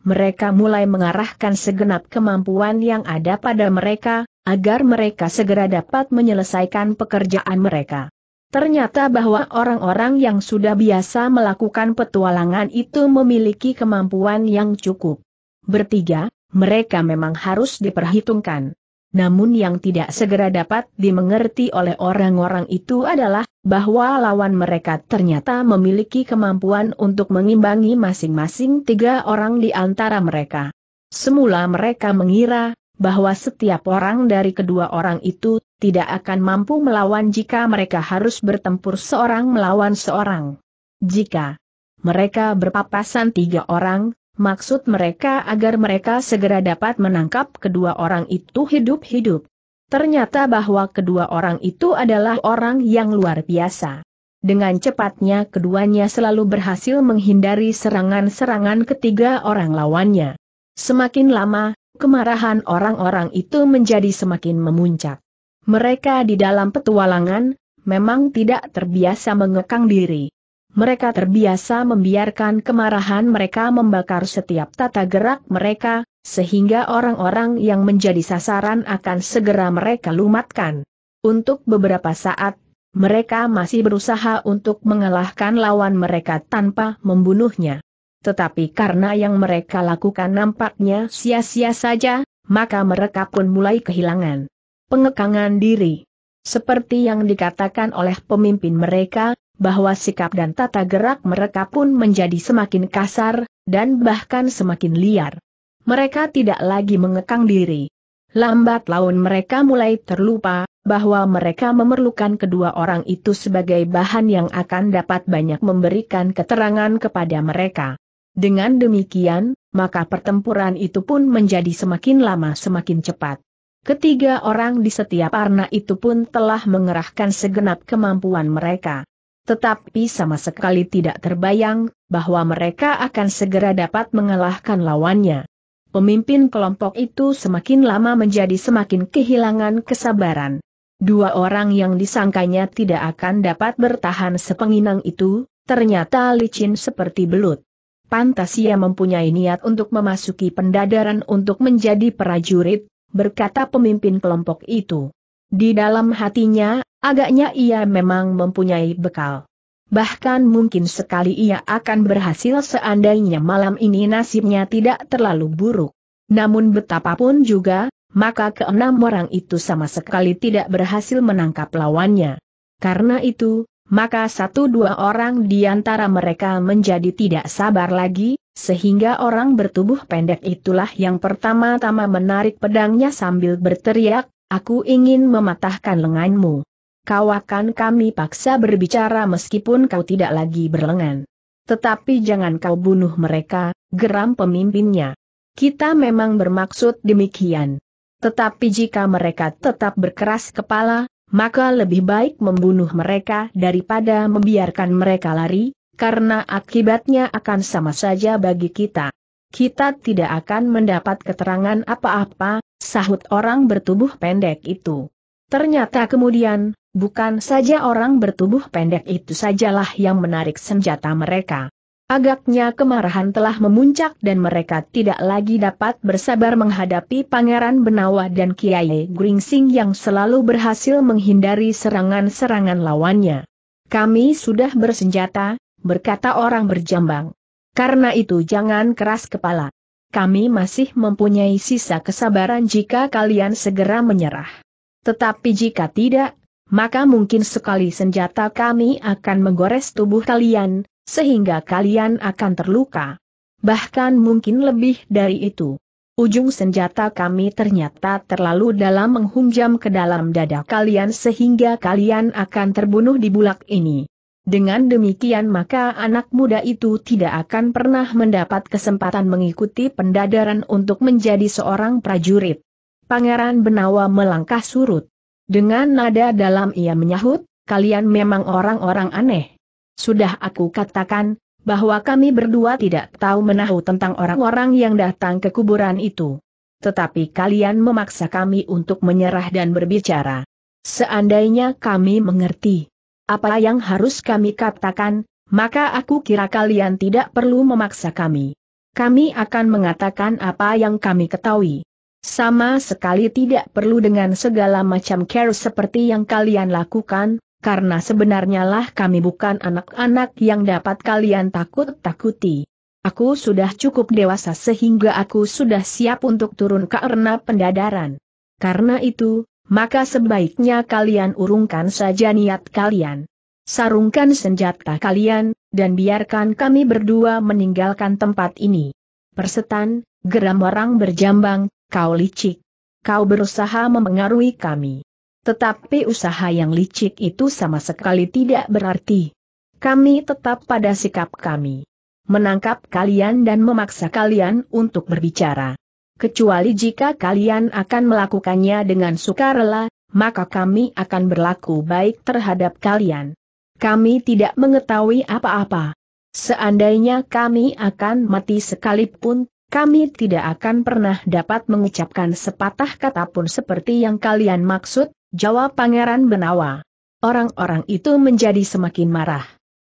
[SPEAKER 1] mereka mulai mengarahkan segenap kemampuan yang ada pada mereka, agar mereka segera dapat menyelesaikan pekerjaan mereka. Ternyata bahwa orang-orang yang sudah biasa melakukan petualangan itu memiliki kemampuan yang cukup. Bertiga, mereka memang harus diperhitungkan namun yang tidak segera dapat dimengerti oleh orang-orang itu adalah bahwa lawan mereka ternyata memiliki kemampuan untuk mengimbangi masing-masing tiga orang di antara mereka. Semula mereka mengira bahwa setiap orang dari kedua orang itu tidak akan mampu melawan jika mereka harus bertempur seorang melawan seorang. Jika mereka berpapasan tiga orang, Maksud mereka agar mereka segera dapat menangkap kedua orang itu hidup-hidup. Ternyata bahwa kedua orang itu adalah orang yang luar biasa. Dengan cepatnya keduanya selalu berhasil menghindari serangan-serangan ketiga orang lawannya. Semakin lama, kemarahan orang-orang itu menjadi semakin memuncak. Mereka di dalam petualangan, memang tidak terbiasa mengekang diri mereka terbiasa membiarkan kemarahan mereka membakar setiap tata gerak mereka, sehingga orang-orang yang menjadi sasaran akan segera mereka lumatkan. Untuk beberapa saat, mereka masih berusaha untuk mengalahkan lawan mereka tanpa membunuhnya. Tetapi karena yang mereka lakukan nampaknya sia-sia saja, maka mereka pun mulai kehilangan pengekangan diri. Seperti yang dikatakan oleh pemimpin mereka, bahwa sikap dan tata gerak mereka pun menjadi semakin kasar, dan bahkan semakin liar. Mereka tidak lagi mengekang diri. Lambat laun mereka mulai terlupa, bahwa mereka memerlukan kedua orang itu sebagai bahan yang akan dapat banyak memberikan keterangan kepada mereka. Dengan demikian, maka pertempuran itu pun menjadi semakin lama semakin cepat. Ketiga orang di setiap arna itu pun telah mengerahkan segenap kemampuan mereka tetapi sama sekali tidak terbayang bahwa mereka akan segera dapat mengalahkan lawannya. Pemimpin kelompok itu semakin lama menjadi semakin kehilangan kesabaran. Dua orang yang disangkanya tidak akan dapat bertahan sepenginang itu, ternyata licin seperti belut. Pantas ia mempunyai niat untuk memasuki pendadaran untuk menjadi prajurit, berkata pemimpin kelompok itu. Di dalam hatinya, Agaknya ia memang mempunyai bekal. Bahkan mungkin sekali ia akan berhasil seandainya malam ini nasibnya tidak terlalu buruk. Namun betapapun juga, maka keenam orang itu sama sekali tidak berhasil menangkap lawannya. Karena itu, maka satu dua orang di antara mereka menjadi tidak sabar lagi, sehingga orang bertubuh pendek itulah yang pertama-tama menarik pedangnya sambil berteriak, aku ingin mematahkan lenganmu kau akan kami paksa berbicara meskipun kau tidak lagi berlengan. Tetapi jangan kau bunuh mereka, geram pemimpinnya. Kita memang bermaksud demikian. Tetapi jika mereka tetap berkeras kepala, maka lebih baik membunuh mereka daripada membiarkan mereka lari, karena akibatnya akan sama saja bagi kita. Kita tidak akan mendapat keterangan apa-apa, sahut orang bertubuh pendek itu. Ternyata kemudian, bukan saja orang bertubuh pendek itu sajalah yang menarik senjata mereka. Agaknya kemarahan telah memuncak dan mereka tidak lagi dapat bersabar menghadapi Pangeran Benawa dan Kiai Gringsing yang selalu berhasil menghindari serangan-serangan lawannya. Kami sudah bersenjata, berkata orang berjambang. Karena itu jangan keras kepala. Kami masih mempunyai sisa kesabaran jika kalian segera menyerah. Tetapi jika tidak, maka mungkin sekali senjata kami akan menggores tubuh kalian, sehingga kalian akan terluka. Bahkan mungkin lebih dari itu. Ujung senjata kami ternyata terlalu dalam menghunjam ke dalam dada kalian sehingga kalian akan terbunuh di bulak ini. Dengan demikian maka anak muda itu tidak akan pernah mendapat kesempatan mengikuti pendadaran untuk menjadi seorang prajurit. Pangeran Benawa melangkah surut. Dengan nada dalam ia menyahut, kalian memang orang-orang aneh. Sudah aku katakan, bahwa kami berdua tidak tahu menahu tentang orang-orang yang datang ke kuburan itu. Tetapi kalian memaksa kami untuk menyerah dan berbicara. Seandainya kami mengerti apa yang harus kami katakan, maka aku kira kalian tidak perlu memaksa kami. Kami akan mengatakan apa yang kami ketahui. Sama sekali tidak perlu dengan segala macam care seperti yang kalian lakukan, karena sebenarnya lah kami bukan anak-anak yang dapat kalian takut-takuti. Aku sudah cukup dewasa sehingga aku sudah siap untuk turun karena pendadaran. Karena itu, maka sebaiknya kalian urungkan saja niat kalian. Sarungkan senjata kalian, dan biarkan kami berdua meninggalkan tempat ini. Persetan, geram orang berjambang, kau licik. Kau berusaha memengaruhi kami. Tetapi usaha yang licik itu sama sekali tidak berarti. Kami tetap pada sikap kami. Menangkap kalian dan memaksa kalian untuk berbicara. Kecuali jika kalian akan melakukannya dengan sukarela, maka kami akan berlaku baik terhadap kalian. Kami tidak mengetahui apa-apa. Seandainya kami akan mati sekalipun, kami tidak akan pernah dapat mengucapkan sepatah kata pun seperti yang kalian maksud, jawab Pangeran Benawa. Orang-orang itu menjadi semakin marah.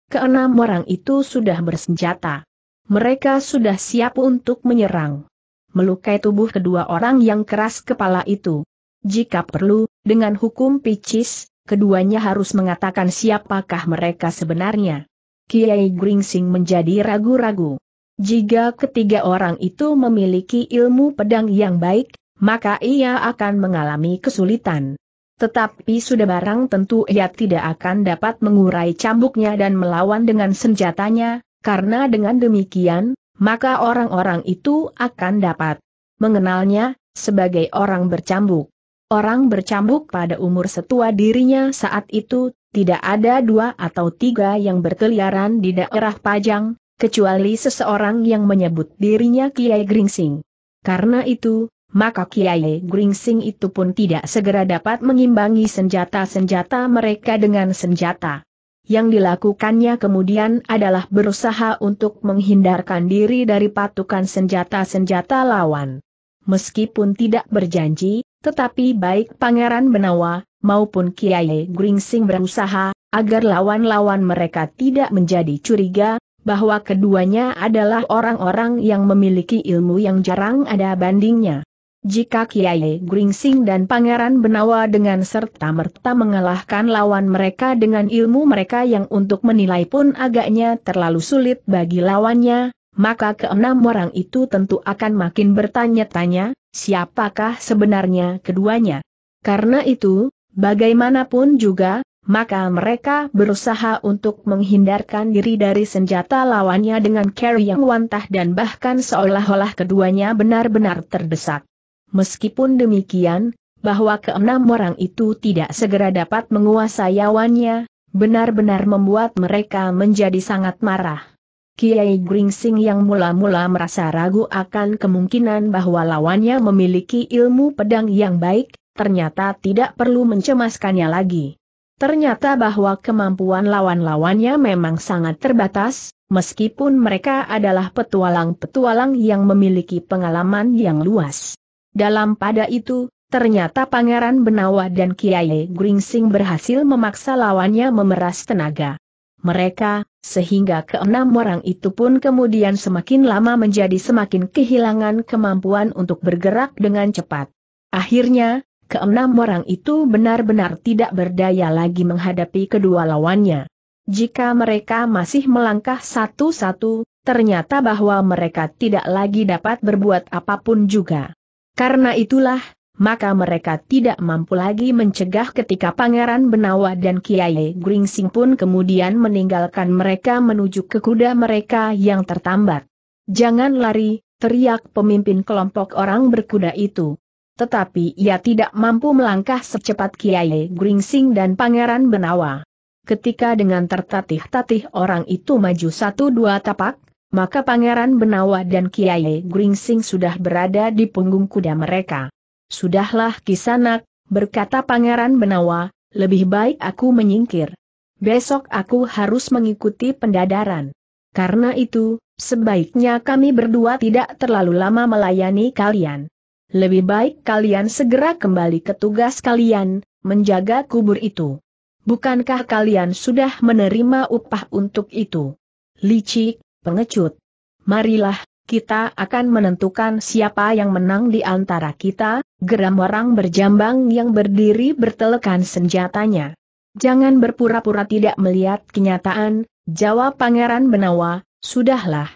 [SPEAKER 1] Keenam orang itu sudah bersenjata. Mereka sudah siap untuk menyerang. Melukai tubuh kedua orang yang keras kepala itu. Jika perlu, dengan hukum picis, keduanya harus mengatakan siapakah mereka sebenarnya. Kiai Gringsing menjadi ragu-ragu. Jika ketiga orang itu memiliki ilmu pedang yang baik, maka ia akan mengalami kesulitan. Tetapi sudah barang tentu ia tidak akan dapat mengurai cambuknya dan melawan dengan senjatanya, karena dengan demikian, maka orang-orang itu akan dapat mengenalnya sebagai orang bercambuk. Orang bercambuk pada umur setua dirinya saat itu, tidak ada dua atau tiga yang berkeliaran di daerah Pajang, kecuali seseorang yang menyebut dirinya Kiai Gringsing. Karena itu, maka Kiai Gringsing itu pun tidak segera dapat mengimbangi senjata-senjata mereka dengan senjata. Yang dilakukannya kemudian adalah berusaha untuk menghindarkan diri dari patukan senjata-senjata lawan. Meskipun tidak berjanji, tetapi baik Pangeran Benawa maupun Kiai Gringsing berusaha agar lawan-lawan mereka tidak menjadi curiga, bahwa keduanya adalah orang-orang yang memiliki ilmu yang jarang ada bandingnya. Jika Kiai Gringsing dan Pangeran Benawa dengan serta-merta mengalahkan lawan mereka dengan ilmu mereka yang untuk menilai pun agaknya terlalu sulit bagi lawannya, maka keenam orang itu tentu akan makin bertanya-tanya, siapakah sebenarnya keduanya. Karena itu, bagaimanapun juga, maka mereka berusaha untuk menghindarkan diri dari senjata lawannya dengan carry yang wantah dan bahkan seolah-olah keduanya benar-benar terdesak. Meskipun demikian, bahwa keenam orang itu tidak segera dapat menguasai awannya, benar-benar membuat mereka menjadi sangat marah. Kiai Gringsing yang mula-mula merasa ragu akan kemungkinan bahwa lawannya memiliki ilmu pedang yang baik, ternyata tidak perlu mencemaskannya lagi. Ternyata bahwa kemampuan lawan-lawannya memang sangat terbatas, meskipun mereka adalah petualang-petualang yang memiliki pengalaman yang luas. Dalam pada itu, ternyata Pangeran Benawa dan Kiai Gringsing berhasil memaksa lawannya memeras tenaga. Mereka, sehingga keenam orang itu pun kemudian semakin lama menjadi semakin kehilangan kemampuan untuk bergerak dengan cepat. Akhirnya, keenam orang itu benar-benar tidak berdaya lagi menghadapi kedua lawannya. Jika mereka masih melangkah satu-satu, ternyata bahwa mereka tidak lagi dapat berbuat apapun juga. Karena itulah, maka mereka tidak mampu lagi mencegah ketika Pangeran Benawa dan Kiai Gringsing pun kemudian meninggalkan mereka menuju ke kuda mereka yang tertambat. Jangan lari, teriak pemimpin kelompok orang berkuda itu tetapi ia tidak mampu melangkah secepat Kiai Gringsing dan Pangeran Benawa. Ketika dengan tertatih-tatih orang itu maju satu dua tapak, maka Pangeran Benawa dan Kiai Gringsing sudah berada di punggung kuda mereka. Sudahlah kisanak, berkata Pangeran Benawa, lebih baik aku menyingkir. Besok aku harus mengikuti pendadaran. Karena itu, sebaiknya kami berdua tidak terlalu lama melayani kalian. Lebih baik kalian segera kembali ke tugas kalian, menjaga kubur itu. Bukankah kalian sudah menerima upah untuk itu? Licik, pengecut. Marilah, kita akan menentukan siapa yang menang di antara kita, geram orang berjambang yang berdiri bertelekan senjatanya. Jangan berpura-pura tidak melihat kenyataan, jawab Pangeran Benawa, sudahlah.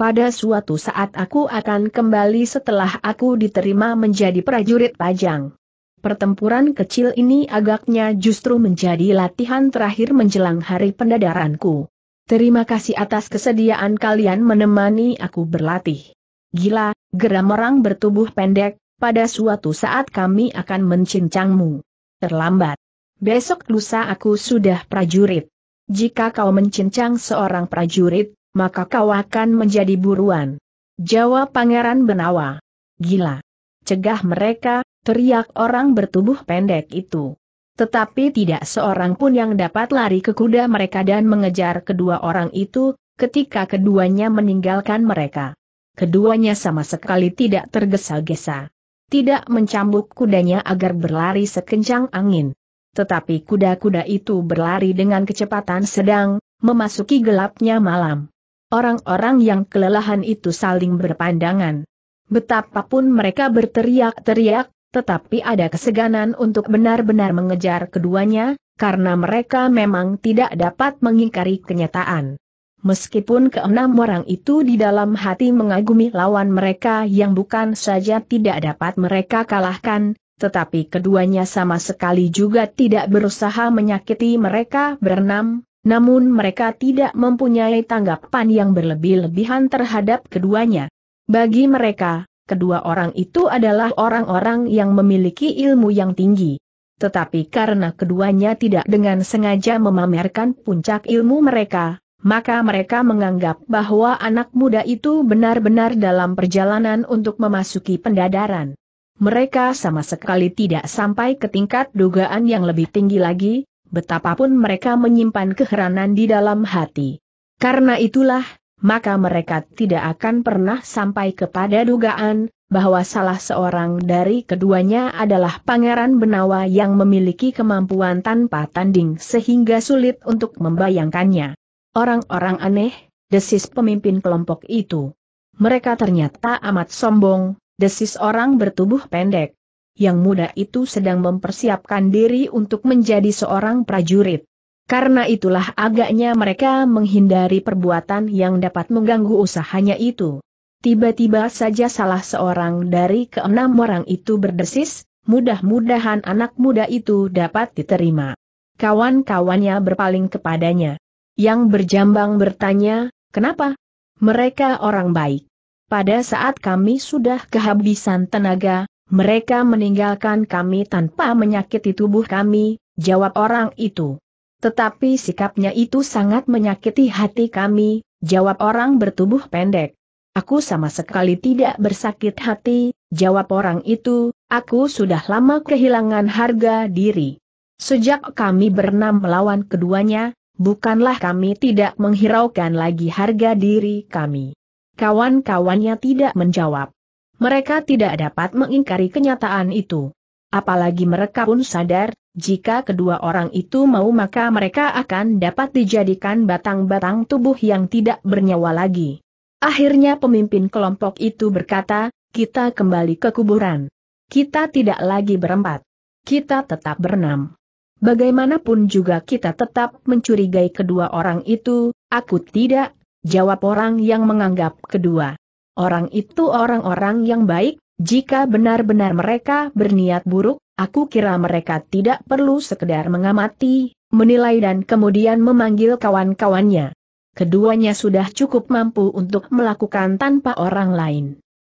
[SPEAKER 1] Pada suatu saat aku akan kembali setelah aku diterima menjadi prajurit pajang. Pertempuran kecil ini agaknya justru menjadi latihan terakhir menjelang hari pendadaranku. Terima kasih atas kesediaan kalian menemani aku berlatih. Gila, geram orang bertubuh pendek, pada suatu saat kami akan mencincangmu. Terlambat. Besok lusa aku sudah prajurit. Jika kau mencincang seorang prajurit, maka kau akan menjadi buruan. Jawab Pangeran Benawa. Gila. Cegah mereka, teriak orang bertubuh pendek itu. Tetapi tidak seorang pun yang dapat lari ke kuda mereka dan mengejar kedua orang itu, ketika keduanya meninggalkan mereka. Keduanya sama sekali tidak tergesa-gesa. Tidak mencambuk kudanya agar berlari sekencang angin. Tetapi kuda-kuda itu berlari dengan kecepatan sedang, memasuki gelapnya malam. Orang-orang yang kelelahan itu saling berpandangan. Betapapun mereka berteriak-teriak, tetapi ada keseganan untuk benar-benar mengejar keduanya, karena mereka memang tidak dapat mengingkari kenyataan. Meskipun keenam orang itu di dalam hati mengagumi lawan mereka yang bukan saja tidak dapat mereka kalahkan, tetapi keduanya sama sekali juga tidak berusaha menyakiti mereka berenam, namun mereka tidak mempunyai tanggapan yang berlebih-lebihan terhadap keduanya. Bagi mereka, kedua orang itu adalah orang-orang yang memiliki ilmu yang tinggi. Tetapi karena keduanya tidak dengan sengaja memamerkan puncak ilmu mereka, maka mereka menganggap bahwa anak muda itu benar-benar dalam perjalanan untuk memasuki pendadaran. Mereka sama sekali tidak sampai ke tingkat dugaan yang lebih tinggi lagi, betapapun mereka menyimpan keheranan di dalam hati. Karena itulah, maka mereka tidak akan pernah sampai kepada dugaan bahwa salah seorang dari keduanya adalah Pangeran Benawa yang memiliki kemampuan tanpa tanding sehingga sulit untuk membayangkannya. Orang-orang aneh, desis pemimpin kelompok itu. Mereka ternyata amat sombong, desis orang bertubuh pendek, yang muda itu sedang mempersiapkan diri untuk menjadi seorang prajurit. Karena itulah agaknya mereka menghindari perbuatan yang dapat mengganggu usahanya itu. Tiba-tiba saja salah seorang dari keenam orang itu berdesis, mudah-mudahan anak muda itu dapat diterima. Kawan-kawannya berpaling kepadanya. Yang berjambang bertanya, kenapa? Mereka orang baik. Pada saat kami sudah kehabisan tenaga, mereka meninggalkan kami tanpa menyakiti tubuh kami, jawab orang itu. Tetapi sikapnya itu sangat menyakiti hati kami, jawab orang bertubuh pendek. Aku sama sekali tidak bersakit hati, jawab orang itu, aku sudah lama kehilangan harga diri. Sejak kami berenam melawan keduanya, bukanlah kami tidak menghiraukan lagi harga diri kami. Kawan-kawannya tidak menjawab. Mereka tidak dapat mengingkari kenyataan itu. Apalagi mereka pun sadar, jika kedua orang itu mau maka mereka akan dapat dijadikan batang-batang tubuh yang tidak bernyawa lagi. Akhirnya pemimpin kelompok itu berkata, kita kembali ke kuburan. Kita tidak lagi berempat. Kita tetap berenam. Bagaimanapun juga kita tetap mencurigai kedua orang itu, aku tidak, jawab orang yang menganggap kedua. Orang itu orang-orang yang baik, jika benar-benar mereka berniat buruk, aku kira mereka tidak perlu sekedar mengamati, menilai dan kemudian memanggil kawan-kawannya. Keduanya sudah cukup mampu untuk melakukan tanpa orang lain.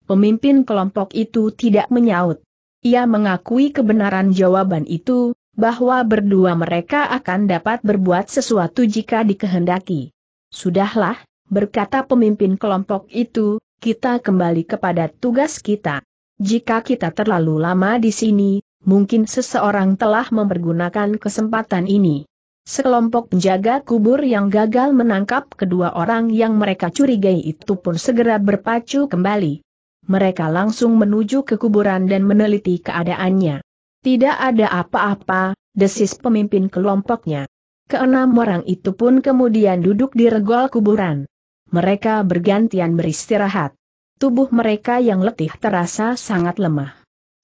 [SPEAKER 1] Pemimpin kelompok itu tidak menyaut. Ia mengakui kebenaran jawaban itu, bahwa berdua mereka akan dapat berbuat sesuatu jika dikehendaki. Sudahlah, berkata pemimpin kelompok itu, kita kembali kepada tugas kita. Jika kita terlalu lama di sini, mungkin seseorang telah mempergunakan kesempatan ini. Sekelompok penjaga kubur yang gagal menangkap kedua orang yang mereka curigai itu pun segera berpacu kembali. Mereka langsung menuju ke kuburan dan meneliti keadaannya. Tidak ada apa-apa, desis pemimpin kelompoknya. Keenam orang itu pun kemudian duduk di regol kuburan mereka bergantian beristirahat. Tubuh mereka yang letih terasa sangat lemah.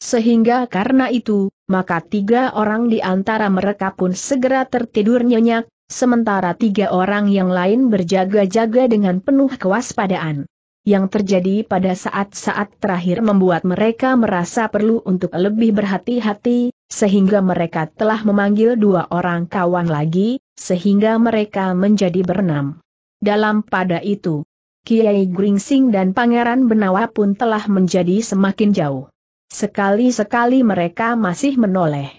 [SPEAKER 1] Sehingga karena itu, maka tiga orang di antara mereka pun segera tertidur nyenyak, sementara tiga orang yang lain berjaga-jaga dengan penuh kewaspadaan. Yang terjadi pada saat-saat terakhir membuat mereka merasa perlu untuk lebih berhati-hati, sehingga mereka telah memanggil dua orang kawan lagi, sehingga mereka menjadi berenam. Dalam pada itu, Kiai Gringsing dan Pangeran Benawa pun telah menjadi semakin jauh. Sekali-sekali mereka masih menoleh.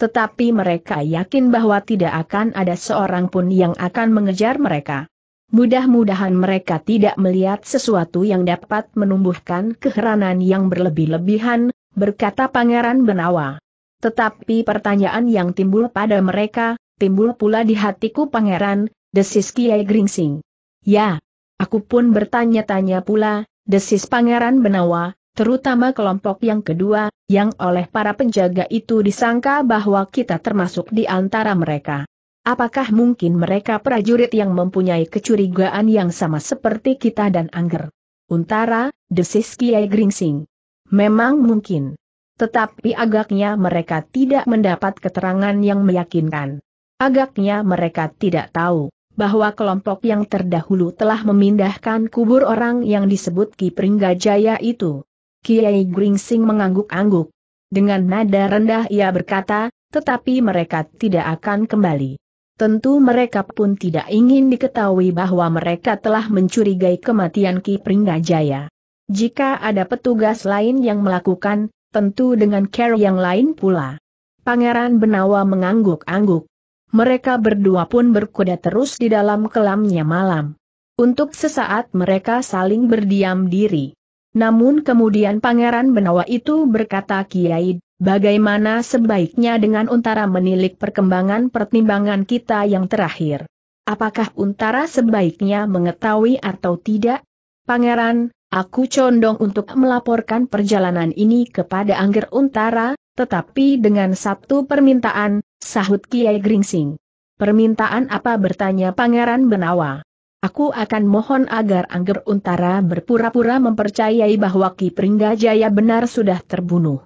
[SPEAKER 1] Tetapi mereka yakin bahwa tidak akan ada seorang pun yang akan mengejar mereka. Mudah-mudahan mereka tidak melihat sesuatu yang dapat menumbuhkan keheranan yang berlebih-lebihan, berkata Pangeran Benawa. Tetapi pertanyaan yang timbul pada mereka, timbul pula di hatiku Pangeran, desis Kiai Gringsing. Ya, aku pun bertanya-tanya pula, desis Pangeran Benawa, terutama kelompok yang kedua, yang oleh para penjaga itu disangka bahwa kita termasuk di antara mereka. Apakah mungkin mereka prajurit yang mempunyai kecurigaan yang sama seperti kita dan Angger? Untara, desis Kiai Gringsing. Memang mungkin. Tetapi agaknya mereka tidak mendapat keterangan yang meyakinkan. Agaknya mereka tidak tahu bahwa kelompok yang terdahulu telah memindahkan kubur orang yang disebut Ki Pringgajaya itu. Kiai Gringsing mengangguk-angguk. Dengan nada rendah ia berkata, tetapi mereka tidak akan kembali. Tentu mereka pun tidak ingin diketahui bahwa mereka telah mencurigai kematian Ki Pringgajaya. Jika ada petugas lain yang melakukan, tentu dengan care yang lain pula. Pangeran Benawa mengangguk-angguk. Mereka berdua pun berkuda terus di dalam kelamnya malam. Untuk sesaat mereka saling berdiam diri. Namun kemudian Pangeran Benawa itu berkata Kiai, bagaimana sebaiknya dengan Untara menilik perkembangan pertimbangan kita yang terakhir? Apakah Untara sebaiknya mengetahui atau tidak? Pangeran, aku condong untuk melaporkan perjalanan ini kepada Angger Untara, tetapi dengan satu permintaan, sahut Kiai Gringsing. Permintaan apa bertanya Pangeran Benawa. Aku akan mohon agar Angger Untara berpura-pura mempercayai bahwa Ki Pringgajaya benar sudah terbunuh.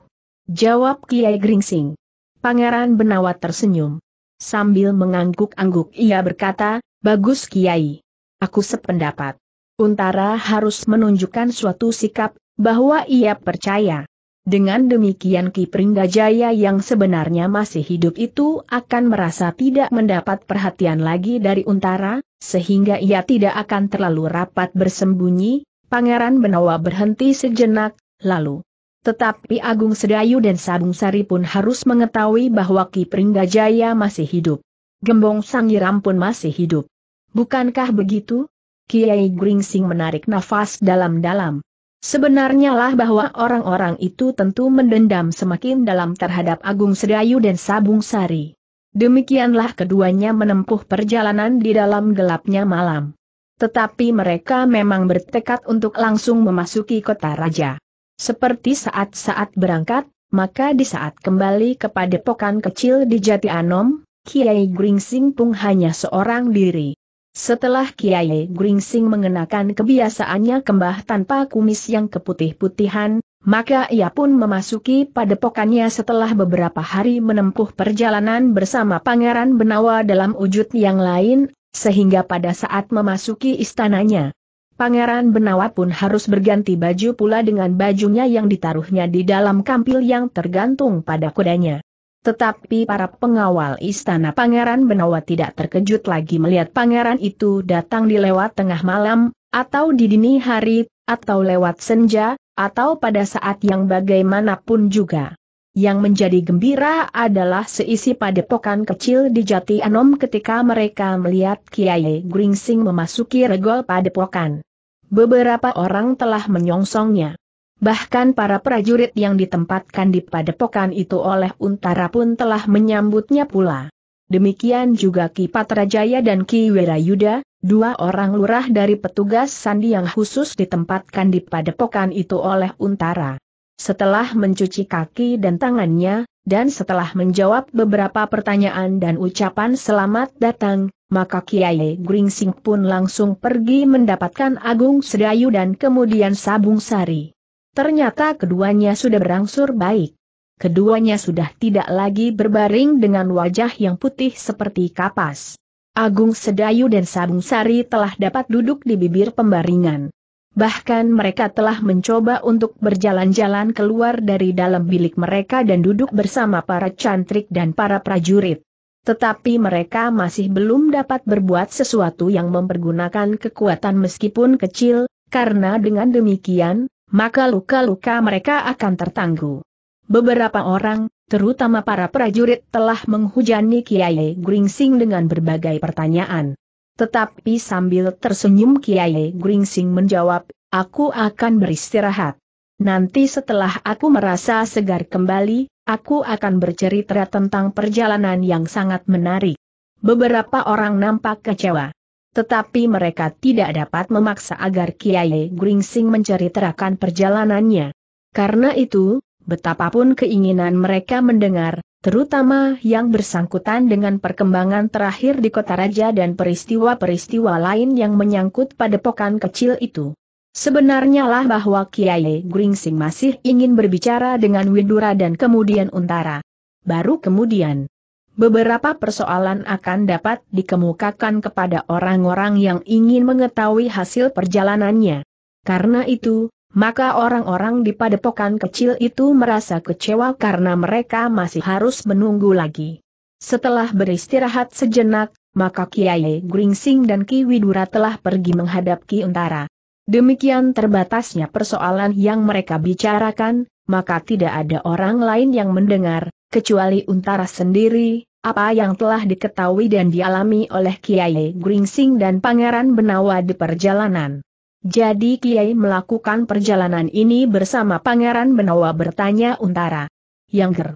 [SPEAKER 1] Jawab Kiai Gringsing. Pangeran Benawa tersenyum. Sambil mengangguk-angguk ia berkata, Bagus Kiai. Aku sependapat. Untara harus menunjukkan suatu sikap, bahwa ia percaya. Dengan demikian Ki Pringgajaya yang sebenarnya masih hidup itu akan merasa tidak mendapat perhatian lagi dari Untara, sehingga ia tidak akan terlalu rapat bersembunyi, Pangeran Benawa berhenti sejenak, lalu. Tetapi Agung Sedayu dan Sabung Sari pun harus mengetahui bahwa Ki Pringgajaya masih hidup. Gembong Sangiram pun masih hidup. Bukankah begitu? Kiai Gringsing menarik nafas dalam-dalam. Sebenarnya lah bahwa orang-orang itu tentu mendendam semakin dalam terhadap Agung Sedayu dan Sabung Sari. Demikianlah keduanya menempuh perjalanan di dalam gelapnya malam. Tetapi mereka memang bertekad untuk langsung memasuki kota raja. Seperti saat-saat berangkat, maka di saat kembali kepada pokan kecil di Jati Anom, Kiai Gringsing pun hanya seorang diri. Setelah Kiai Gringsing mengenakan kebiasaannya kembah tanpa kumis yang keputih-putihan, maka ia pun memasuki padepokannya setelah beberapa hari menempuh perjalanan bersama Pangeran Benawa dalam wujud yang lain, sehingga pada saat memasuki istananya, Pangeran Benawa pun harus berganti baju pula dengan bajunya yang ditaruhnya di dalam kampil yang tergantung pada kudanya. Tetapi para pengawal istana Pangeran Benawa tidak terkejut lagi melihat pangeran itu datang di lewat tengah malam, atau di dini hari, atau lewat senja, atau pada saat yang bagaimanapun juga. Yang menjadi gembira adalah seisi padepokan kecil di Jati Anom ketika mereka melihat Kiai Gringsing memasuki regol padepokan. Beberapa orang telah menyongsongnya. Bahkan para prajurit yang ditempatkan di padepokan itu oleh Untara pun telah menyambutnya pula. Demikian juga Ki Patrajaya dan Ki Wirayuda, dua orang lurah dari petugas sandi yang khusus ditempatkan di padepokan itu oleh Untara. Setelah mencuci kaki dan tangannya, dan setelah menjawab beberapa pertanyaan dan ucapan selamat datang, maka Kiai Gringsing pun langsung pergi mendapatkan Agung Sedayu dan kemudian Sabung Sari. Ternyata keduanya sudah berangsur baik. Keduanya sudah tidak lagi berbaring dengan wajah yang putih seperti kapas. Agung Sedayu dan Sabung Sari telah dapat duduk di bibir pembaringan. Bahkan mereka telah mencoba untuk berjalan-jalan keluar dari dalam bilik mereka dan duduk bersama para cantrik dan para prajurit. Tetapi mereka masih belum dapat berbuat sesuatu yang mempergunakan kekuatan meskipun kecil, karena dengan demikian, maka luka-luka mereka akan tertangguh. Beberapa orang, terutama para prajurit telah menghujani Kiai Gringsing dengan berbagai pertanyaan. Tetapi sambil tersenyum Kiai Gringsing menjawab, aku akan beristirahat. Nanti setelah aku merasa segar kembali, aku akan bercerita tentang perjalanan yang sangat menarik. Beberapa orang nampak kecewa. Tetapi mereka tidak dapat memaksa agar Kiai Gringsing menceritakan perjalanannya. Karena itu, betapapun keinginan mereka mendengar, terutama yang bersangkutan dengan perkembangan terakhir di kota raja dan peristiwa-peristiwa lain yang menyangkut pada pokan kecil itu. Sebenarnya lah bahwa Kiai Gringsing masih ingin berbicara dengan Widura dan kemudian Untara. Baru kemudian, Beberapa persoalan akan dapat dikemukakan kepada orang-orang yang ingin mengetahui hasil perjalanannya. Karena itu, maka orang-orang di padepokan kecil itu merasa kecewa karena mereka masih harus menunggu lagi. Setelah beristirahat sejenak, maka Kiai Gringsing dan Ki Widura telah pergi menghadap Ki Untara. Demikian terbatasnya persoalan yang mereka bicarakan, maka tidak ada orang lain yang mendengar, Kecuali Untara sendiri, apa yang telah diketahui dan dialami oleh Kiai Gringsing dan Pangeran Benawa di perjalanan. Jadi Kiai melakukan perjalanan ini bersama Pangeran Benawa bertanya Untara. Yang ger.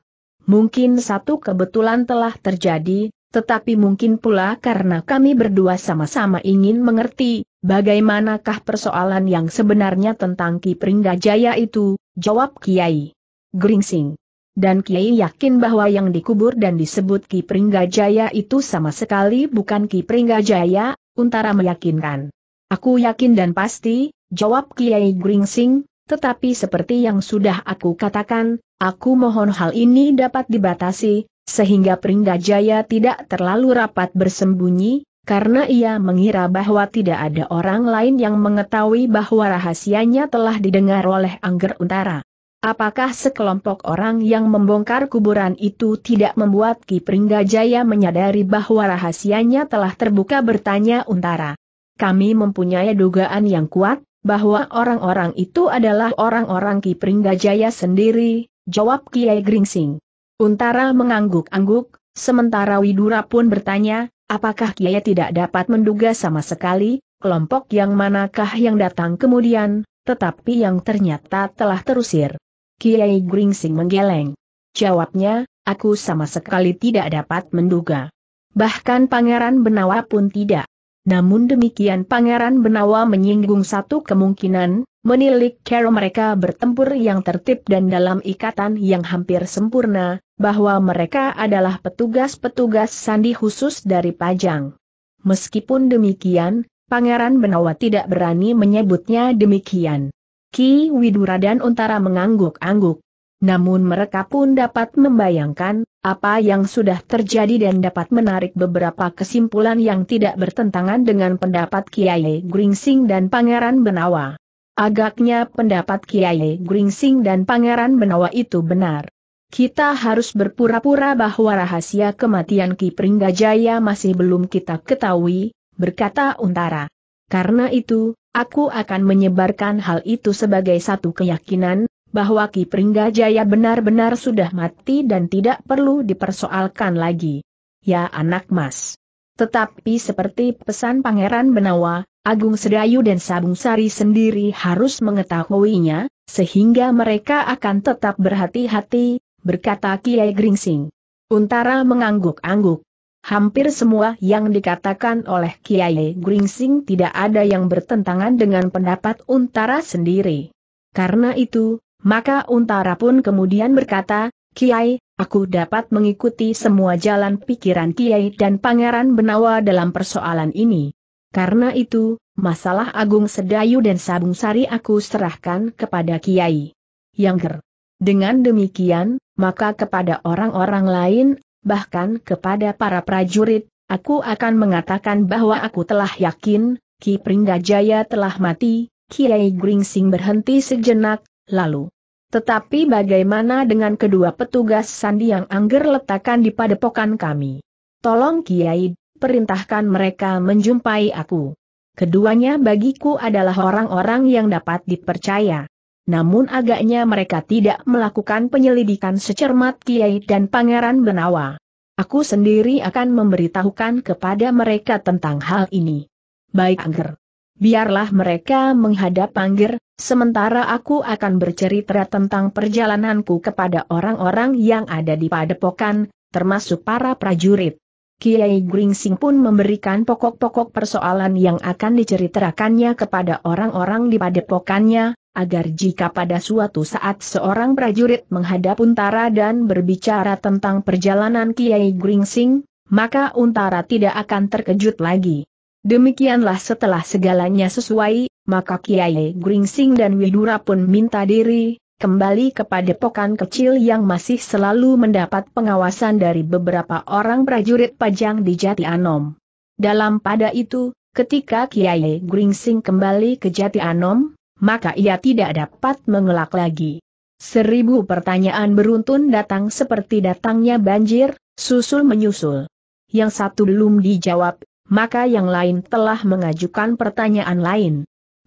[SPEAKER 1] Mungkin satu kebetulan telah terjadi, tetapi mungkin pula karena kami berdua sama-sama ingin mengerti, bagaimanakah persoalan yang sebenarnya tentang Ki Pringgajaya itu, jawab Kiai. Gringsing dan Kiai yakin bahwa yang dikubur dan disebut Ki Pringgajaya itu sama sekali bukan Ki Pringgajaya, Untara meyakinkan. Aku yakin dan pasti, jawab Kiai Gringsing, tetapi seperti yang sudah aku katakan, aku mohon hal ini dapat dibatasi, sehingga Pringgajaya tidak terlalu rapat bersembunyi, karena ia mengira bahwa tidak ada orang lain yang mengetahui bahwa rahasianya telah didengar oleh Angger Untara. Apakah sekelompok orang yang membongkar kuburan itu tidak membuat Ki Pringgajaya menyadari bahwa rahasianya telah terbuka bertanya Untara. Kami mempunyai dugaan yang kuat, bahwa orang-orang itu adalah orang-orang Ki Pringgajaya sendiri, jawab Kiai Gringsing. Untara mengangguk-angguk, sementara Widura pun bertanya, apakah Kiai tidak dapat menduga sama sekali, kelompok yang manakah yang datang kemudian, tetapi yang ternyata telah terusir. Kiai Gringsing menggeleng. Jawabnya, aku sama sekali tidak dapat menduga. Bahkan Pangeran Benawa pun tidak. Namun demikian Pangeran Benawa menyinggung satu kemungkinan, menilik cara mereka bertempur yang tertib dan dalam ikatan yang hampir sempurna, bahwa mereka adalah petugas-petugas sandi khusus dari Pajang. Meskipun demikian, Pangeran Benawa tidak berani menyebutnya demikian. Ki Widura dan Untara mengangguk-angguk. Namun mereka pun dapat membayangkan, apa yang sudah terjadi dan dapat menarik beberapa kesimpulan yang tidak bertentangan dengan pendapat Kiai Gringsing dan Pangeran Benawa. Agaknya pendapat Kiai Gringsing dan Pangeran Benawa itu benar. Kita harus berpura-pura bahwa rahasia kematian Ki Pringgajaya masih belum kita ketahui, berkata Untara. Karena itu, aku akan menyebarkan hal itu sebagai satu keyakinan, bahwa Ki Pringgajaya benar-benar sudah mati dan tidak perlu dipersoalkan lagi. Ya anak mas. Tetapi seperti pesan Pangeran Benawa, Agung Sedayu dan Sabung Sari sendiri harus mengetahuinya, sehingga mereka akan tetap berhati-hati, berkata Kiai Gringsing. Untara mengangguk-angguk. Hampir semua yang dikatakan oleh Kiai Gringsing tidak ada yang bertentangan dengan pendapat Untara sendiri. Karena itu, maka Untara pun kemudian berkata, Kiai, aku dapat mengikuti semua jalan pikiran Kiai dan Pangeran Benawa dalam persoalan ini. Karena itu, masalah Agung Sedayu dan Sabung Sari aku serahkan kepada Kiai. Yang ger. Dengan demikian, maka kepada orang-orang lain bahkan kepada para prajurit, aku akan mengatakan bahwa aku telah yakin, Ki Pringgajaya telah mati, Kiai Gringsing berhenti sejenak, lalu. Tetapi bagaimana dengan kedua petugas sandi yang angger letakkan di padepokan kami? Tolong Kiai, perintahkan mereka menjumpai aku. Keduanya bagiku adalah orang-orang yang dapat dipercaya namun agaknya mereka tidak melakukan penyelidikan secermat Kiai dan Pangeran Benawa. Aku sendiri akan memberitahukan kepada mereka tentang hal ini. Baik Angger. Biarlah mereka menghadap Angger, sementara aku akan bercerita tentang perjalananku kepada orang-orang yang ada di padepokan, termasuk para prajurit. Kiai Gringsing pun memberikan pokok-pokok persoalan yang akan diceritakannya kepada orang-orang di padepokannya, agar jika pada suatu saat seorang prajurit menghadap Untara dan berbicara tentang perjalanan Kiai Gringsing, maka Untara tidak akan terkejut lagi. Demikianlah setelah segalanya sesuai, maka Kiai Gringsing dan Widura pun minta diri, kembali kepada pokan kecil yang masih selalu mendapat pengawasan dari beberapa orang prajurit pajang di Jati Anom. Dalam pada itu, ketika Kiai Gringsing kembali ke Jati Anom, maka ia tidak dapat mengelak lagi. Seribu pertanyaan beruntun datang seperti datangnya banjir, susul menyusul. Yang satu belum dijawab, maka yang lain telah mengajukan pertanyaan lain.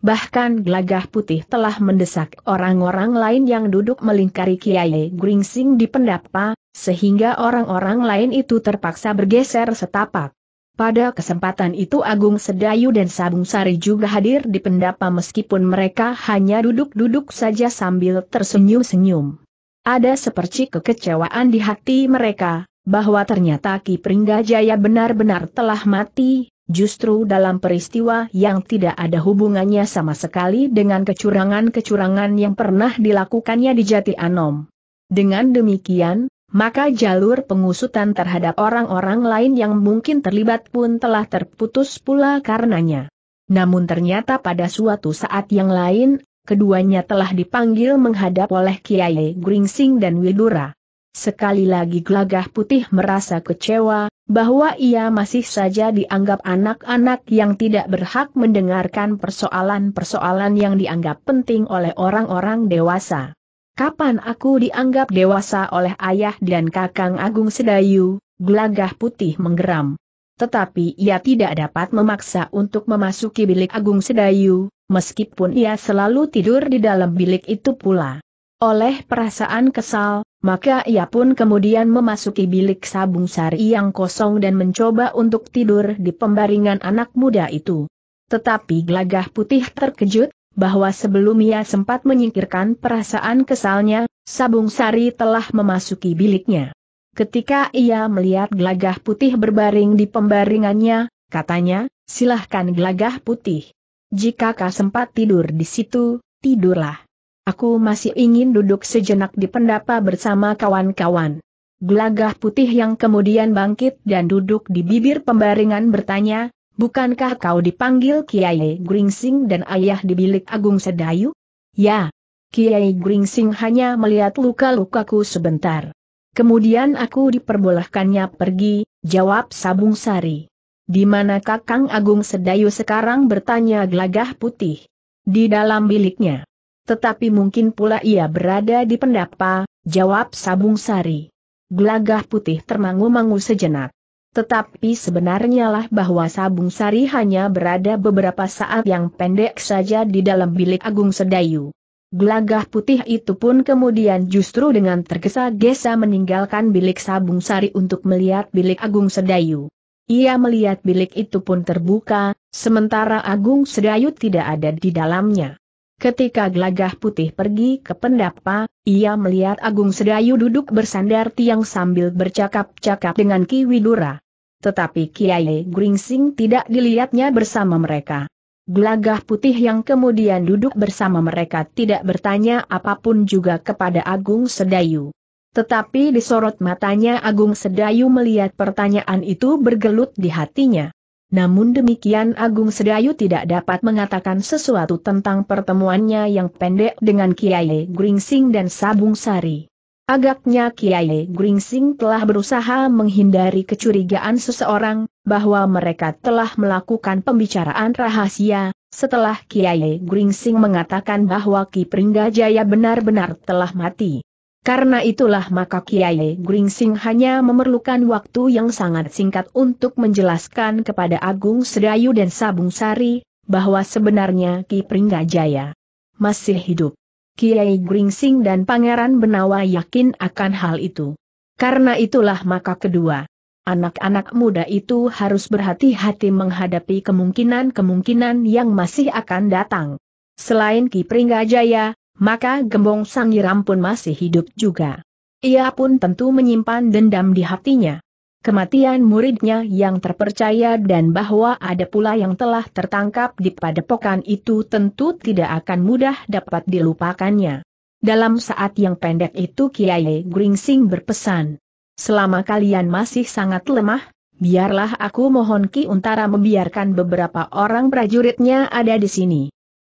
[SPEAKER 1] Bahkan gelagah putih telah mendesak orang-orang lain yang duduk melingkari Kiai Gringsing di pendapa, sehingga orang-orang lain itu terpaksa bergeser setapak. Pada kesempatan itu Agung Sedayu dan Sabung Sari juga hadir di pendapa meskipun mereka hanya duduk-duduk saja sambil tersenyum-senyum. Ada sepercik kekecewaan di hati mereka, bahwa ternyata Ki Pringgajaya benar-benar telah mati, justru dalam peristiwa yang tidak ada hubungannya sama sekali dengan kecurangan-kecurangan yang pernah dilakukannya di Jati Anom. Dengan demikian, maka jalur pengusutan terhadap orang-orang lain yang mungkin terlibat pun telah terputus pula karenanya. Namun ternyata pada suatu saat yang lain, keduanya telah dipanggil menghadap oleh Kiai Gringsing dan Widura. Sekali lagi gelagah putih merasa kecewa, bahwa ia masih saja dianggap anak-anak yang tidak berhak mendengarkan persoalan-persoalan yang dianggap penting oleh orang-orang dewasa. Kapan aku dianggap dewasa oleh ayah dan kakang Agung Sedayu, gelagah putih menggeram. Tetapi ia tidak dapat memaksa untuk memasuki bilik Agung Sedayu, meskipun ia selalu tidur di dalam bilik itu pula. Oleh perasaan kesal, maka ia pun kemudian memasuki bilik sabung sari yang kosong dan mencoba untuk tidur di pembaringan anak muda itu. Tetapi gelagah putih terkejut, bahwa sebelum ia sempat menyingkirkan perasaan kesalnya, Sabung Sari telah memasuki biliknya. Ketika ia melihat gelagah putih berbaring di pembaringannya, katanya, silahkan gelagah putih. Jika kau sempat tidur di situ, tidurlah. Aku masih ingin duduk sejenak di pendapa bersama kawan-kawan. Gelagah putih yang kemudian bangkit dan duduk di bibir pembaringan bertanya, Bukankah kau dipanggil Kiai Gringsing dan ayah di bilik Agung Sedayu? Ya. Kiai Gringsing hanya melihat luka-lukaku sebentar. Kemudian aku diperbolehkannya pergi, jawab Sabung Sari. Di mana Kakang Agung Sedayu sekarang bertanya gelagah putih? Di dalam biliknya. Tetapi mungkin pula ia berada di pendapa, jawab Sabung Sari. Gelagah putih termangu-mangu sejenak. Tetapi sebenarnya lah bahwa Sabung Sari hanya berada beberapa saat yang pendek saja di dalam bilik Agung Sedayu. Gelagah putih itu pun kemudian justru dengan tergesa-gesa meninggalkan bilik Sabung Sari untuk melihat bilik Agung Sedayu. Ia melihat bilik itu pun terbuka, sementara Agung Sedayu tidak ada di dalamnya. Ketika gelagah putih pergi ke pendapa, ia melihat Agung Sedayu duduk bersandar tiang sambil bercakap-cakap dengan Ki Widura. Tetapi Kiai Gringsing tidak dilihatnya bersama mereka. Gelagah putih yang kemudian duduk bersama mereka tidak bertanya apapun juga kepada Agung Sedayu. Tetapi disorot matanya Agung Sedayu melihat pertanyaan itu bergelut di hatinya. Namun demikian Agung Sedayu tidak dapat mengatakan sesuatu tentang pertemuannya yang pendek dengan Kiai Gringsing dan Sabung Sari. Agaknya Kiai Gringsing telah berusaha menghindari kecurigaan seseorang, bahwa mereka telah melakukan pembicaraan rahasia, setelah Kiai Gringsing mengatakan bahwa Ki Pringgajaya benar-benar telah mati. Karena itulah maka Kiai Gringsing hanya memerlukan waktu yang sangat singkat untuk menjelaskan kepada Agung Sedayu dan Sabung Sari, bahwa sebenarnya Ki Pringgajaya masih hidup. Kiai Gringsing dan Pangeran Benawa yakin akan hal itu. Karena itulah maka kedua anak-anak muda itu harus berhati-hati menghadapi kemungkinan-kemungkinan yang masih akan datang. Selain Ki Pringgajaya, maka Gembong Sangiram pun masih hidup juga. Ia pun tentu menyimpan dendam di hatinya kematian muridnya yang terpercaya dan bahwa ada pula yang telah tertangkap di padepokan itu tentu tidak akan mudah dapat dilupakannya. Dalam saat yang pendek itu Kiai Gringsing berpesan, selama kalian masih sangat lemah, biarlah aku mohon Ki Untara membiarkan beberapa orang prajuritnya ada di sini.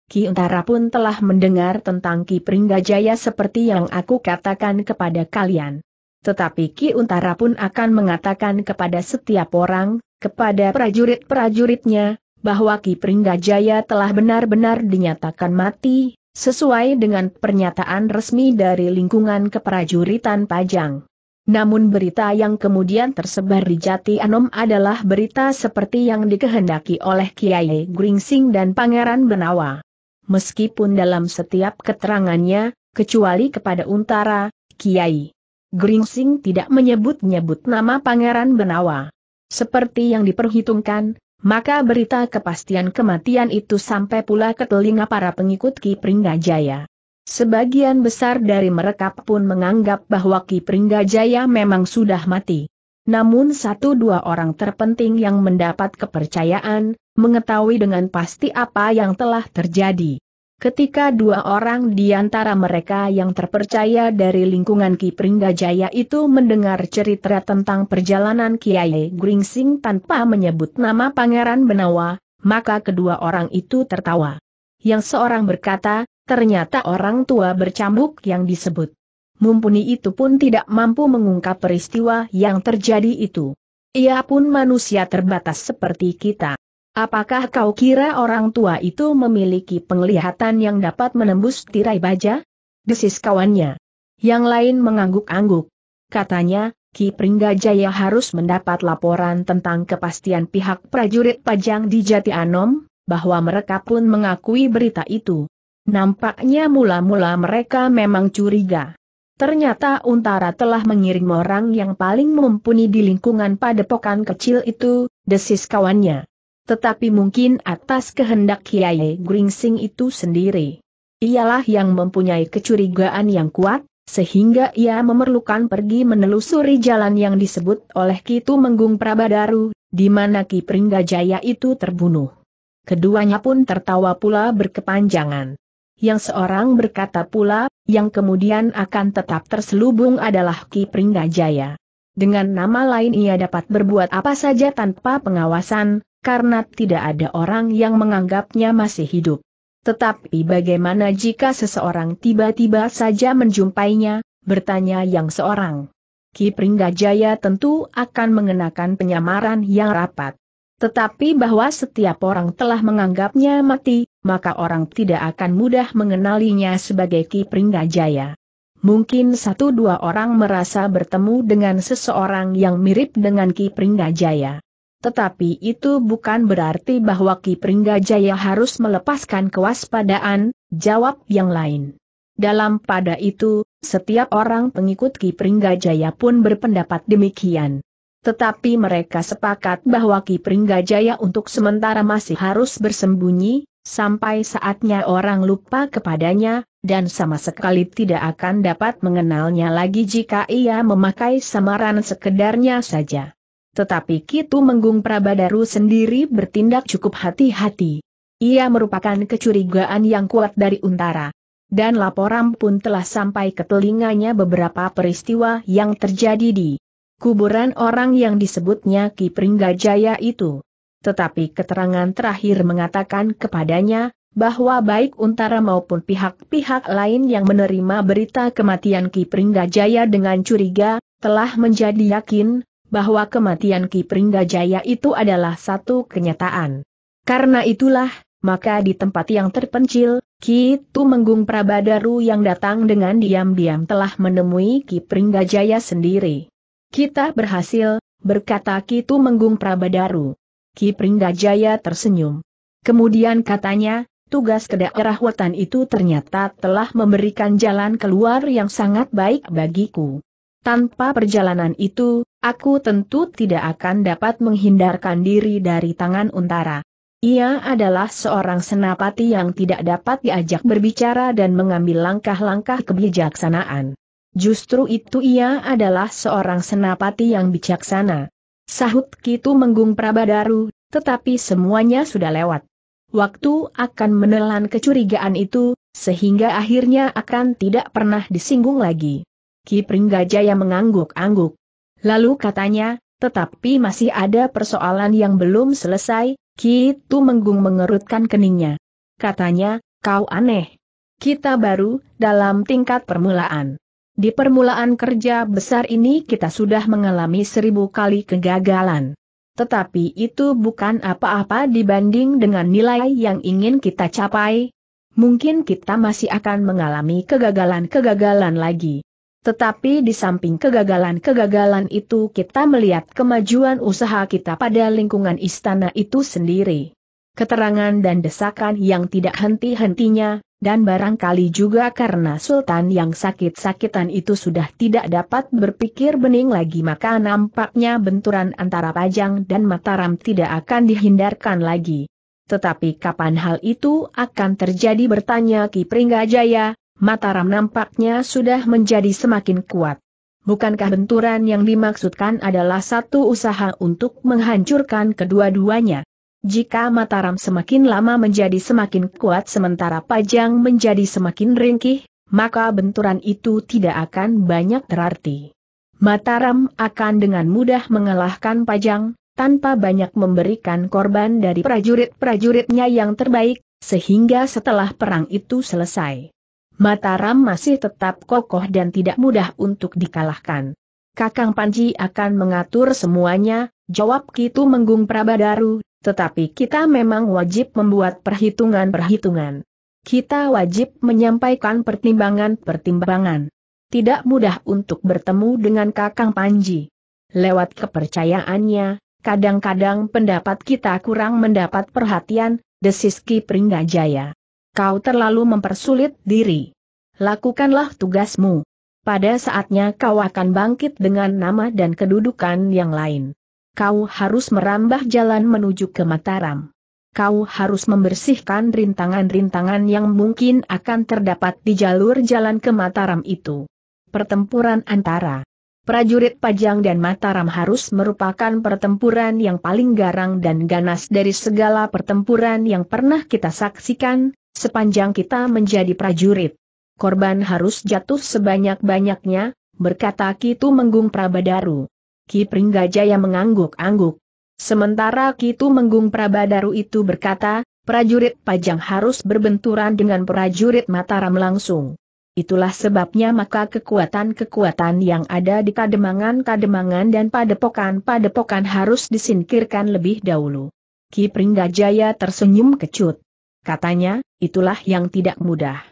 [SPEAKER 1] Ki Untara pun telah mendengar tentang Ki Pringgajaya seperti yang aku katakan kepada kalian. Tetapi Ki Untara pun akan mengatakan kepada setiap orang, kepada prajurit-prajuritnya, bahwa Ki Pringgajaya telah benar-benar dinyatakan mati, sesuai dengan pernyataan resmi dari lingkungan keprajuritan Pajang. Namun berita yang kemudian tersebar di Jati Anom adalah berita seperti yang dikehendaki oleh Kiai Gringsing dan Pangeran Benawa. Meskipun dalam setiap keterangannya, kecuali kepada Untara, Kiai Gringsing tidak menyebut-nyebut nama Pangeran Benawa. Seperti yang diperhitungkan, maka berita kepastian kematian itu sampai pula ke telinga para pengikut Ki Pringgajaya. Sebagian besar dari mereka pun menganggap bahwa Ki Pringgajaya memang sudah mati. Namun satu dua orang terpenting yang mendapat kepercayaan, mengetahui dengan pasti apa yang telah terjadi. Ketika dua orang di antara mereka yang terpercaya dari lingkungan Ki Pringgajaya itu mendengar cerita tentang perjalanan Kiai Gringsing tanpa menyebut nama Pangeran Benawa, maka kedua orang itu tertawa. Yang seorang berkata, ternyata orang tua bercambuk yang disebut. Mumpuni itu pun tidak mampu mengungkap peristiwa yang terjadi itu. Ia pun manusia terbatas seperti kita. Apakah kau kira orang tua itu memiliki penglihatan yang dapat menembus tirai baja? Desis kawannya. Yang lain mengangguk-angguk. Katanya, Ki Pringgajaya harus mendapat laporan tentang kepastian pihak prajurit pajang di Jati Anom, bahwa mereka pun mengakui berita itu. Nampaknya mula-mula mereka memang curiga. Ternyata Untara telah mengirim orang yang paling mumpuni di lingkungan padepokan kecil itu, desis kawannya tetapi mungkin atas kehendak Kiai Gringsing itu sendiri. Ialah yang mempunyai kecurigaan yang kuat, sehingga ia memerlukan pergi menelusuri jalan yang disebut oleh Kitu Menggung Prabadaru, di mana Ki Pringgajaya itu terbunuh. Keduanya pun tertawa pula berkepanjangan. Yang seorang berkata pula, yang kemudian akan tetap terselubung adalah Ki Pringgajaya. Dengan nama lain ia dapat berbuat apa saja tanpa pengawasan, karena tidak ada orang yang menganggapnya masih hidup. Tetapi bagaimana jika seseorang tiba-tiba saja menjumpainya, bertanya yang seorang. Ki Pringgajaya tentu akan mengenakan penyamaran yang rapat. Tetapi bahwa setiap orang telah menganggapnya mati, maka orang tidak akan mudah mengenalinya sebagai Ki Pringgajaya. Mungkin satu dua orang merasa bertemu dengan seseorang yang mirip dengan Ki Pringgajaya. Tetapi itu bukan berarti bahwa Ki Pringgajaya harus melepaskan kewaspadaan, jawab yang lain. Dalam pada itu, setiap orang pengikut Ki Pringgajaya pun berpendapat demikian. Tetapi mereka sepakat bahwa Ki Pringgajaya untuk sementara masih harus bersembunyi, sampai saatnya orang lupa kepadanya, dan sama sekali tidak akan dapat mengenalnya lagi jika ia memakai samaran sekedarnya saja. Tetapi Kitu Menggung Prabadaru sendiri bertindak cukup hati-hati. Ia merupakan kecurigaan yang kuat dari Untara. Dan laporan pun telah sampai ke telinganya beberapa peristiwa yang terjadi di kuburan orang yang disebutnya Ki Pringgajaya itu. Tetapi keterangan terakhir mengatakan kepadanya, bahwa baik Untara maupun pihak-pihak lain yang menerima berita kematian Ki Pringgajaya dengan curiga, telah menjadi yakin, bahwa kematian Ki Pringgajaya itu adalah satu kenyataan. Karena itulah, maka di tempat yang terpencil, Ki Tumenggung Prabadaru yang datang dengan diam-diam telah menemui Ki Pringgajaya sendiri. Kita berhasil, berkata Ki Tumenggung Prabadaru. Ki Pringgajaya tersenyum. Kemudian katanya, tugas ke daerah wetan itu ternyata telah memberikan jalan keluar yang sangat baik bagiku. Tanpa perjalanan itu, aku tentu tidak akan dapat menghindarkan diri dari tangan Untara. Ia adalah seorang senapati yang tidak dapat diajak berbicara dan mengambil langkah-langkah kebijaksanaan. Justru itu ia adalah seorang senapati yang bijaksana. Sahut Kitu Menggung Prabadaru, tetapi semuanya sudah lewat. Waktu akan menelan kecurigaan itu, sehingga akhirnya akan tidak pernah disinggung lagi. Ki Pringgajaya mengangguk-angguk. Lalu katanya, tetapi masih ada persoalan yang belum selesai, Ki menggung mengerutkan keningnya. Katanya, kau aneh. Kita baru, dalam tingkat permulaan. Di permulaan kerja besar ini kita sudah mengalami seribu kali kegagalan. Tetapi itu bukan apa-apa dibanding dengan nilai yang ingin kita capai. Mungkin kita masih akan mengalami kegagalan-kegagalan lagi. Tetapi di samping kegagalan-kegagalan itu kita melihat kemajuan usaha kita pada lingkungan istana itu sendiri. Keterangan dan desakan yang tidak henti-hentinya, dan barangkali juga karena Sultan yang sakit-sakitan itu sudah tidak dapat berpikir bening lagi maka nampaknya benturan antara Pajang dan Mataram tidak akan dihindarkan lagi. Tetapi kapan hal itu akan terjadi bertanya Ki Pringgajaya, Mataram nampaknya sudah menjadi semakin kuat. Bukankah benturan yang dimaksudkan adalah satu usaha untuk menghancurkan kedua-duanya? Jika Mataram semakin lama menjadi semakin kuat sementara Pajang menjadi semakin ringkih, maka benturan itu tidak akan banyak terarti. Mataram akan dengan mudah mengalahkan Pajang, tanpa banyak memberikan korban dari prajurit-prajuritnya yang terbaik, sehingga setelah perang itu selesai Mataram masih tetap kokoh dan tidak mudah untuk dikalahkan. Kakang Panji akan mengatur semuanya, jawab Kitu Menggung Prabadaru, tetapi kita memang wajib membuat perhitungan-perhitungan. Kita wajib menyampaikan pertimbangan-pertimbangan. Tidak mudah untuk bertemu dengan Kakang Panji. Lewat kepercayaannya, kadang-kadang pendapat kita kurang mendapat perhatian, desiski peringgajaya. Jaya kau terlalu mempersulit diri. Lakukanlah tugasmu. Pada saatnya kau akan bangkit dengan nama dan kedudukan yang lain. Kau harus merambah jalan menuju ke Mataram. Kau harus membersihkan rintangan-rintangan yang mungkin akan terdapat di jalur jalan ke Mataram itu. Pertempuran antara prajurit Pajang dan Mataram harus merupakan pertempuran yang paling garang dan ganas dari segala pertempuran yang pernah kita saksikan, Sepanjang kita menjadi prajurit, korban harus jatuh sebanyak-banyaknya, berkata Kitu Menggung Prabadaru. Ki Pringgajaya mengangguk-angguk. Sementara Kitu Menggung Prabadaru itu berkata, prajurit Pajang harus berbenturan dengan prajurit Mataram langsung. Itulah sebabnya maka kekuatan-kekuatan yang ada di kademangan-kademangan dan padepokan-padepokan harus disingkirkan lebih dahulu. Ki Pringgajaya tersenyum kecut. Katanya, itulah yang tidak mudah.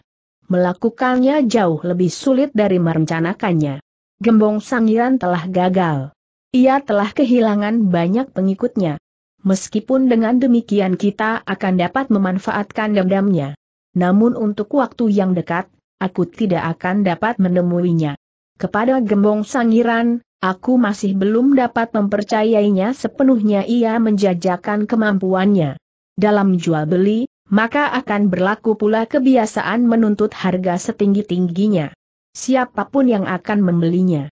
[SPEAKER 1] Melakukannya jauh lebih sulit dari merencanakannya. Gembong Sangiran telah gagal. Ia telah kehilangan banyak pengikutnya. Meskipun dengan demikian kita akan dapat memanfaatkan dendamnya. Namun untuk waktu yang dekat, aku tidak akan dapat menemuinya. Kepada Gembong Sangiran, aku masih belum dapat mempercayainya sepenuhnya ia menjajakan kemampuannya. Dalam jual beli, maka akan berlaku pula kebiasaan menuntut harga setinggi-tingginya. Siapapun yang akan membelinya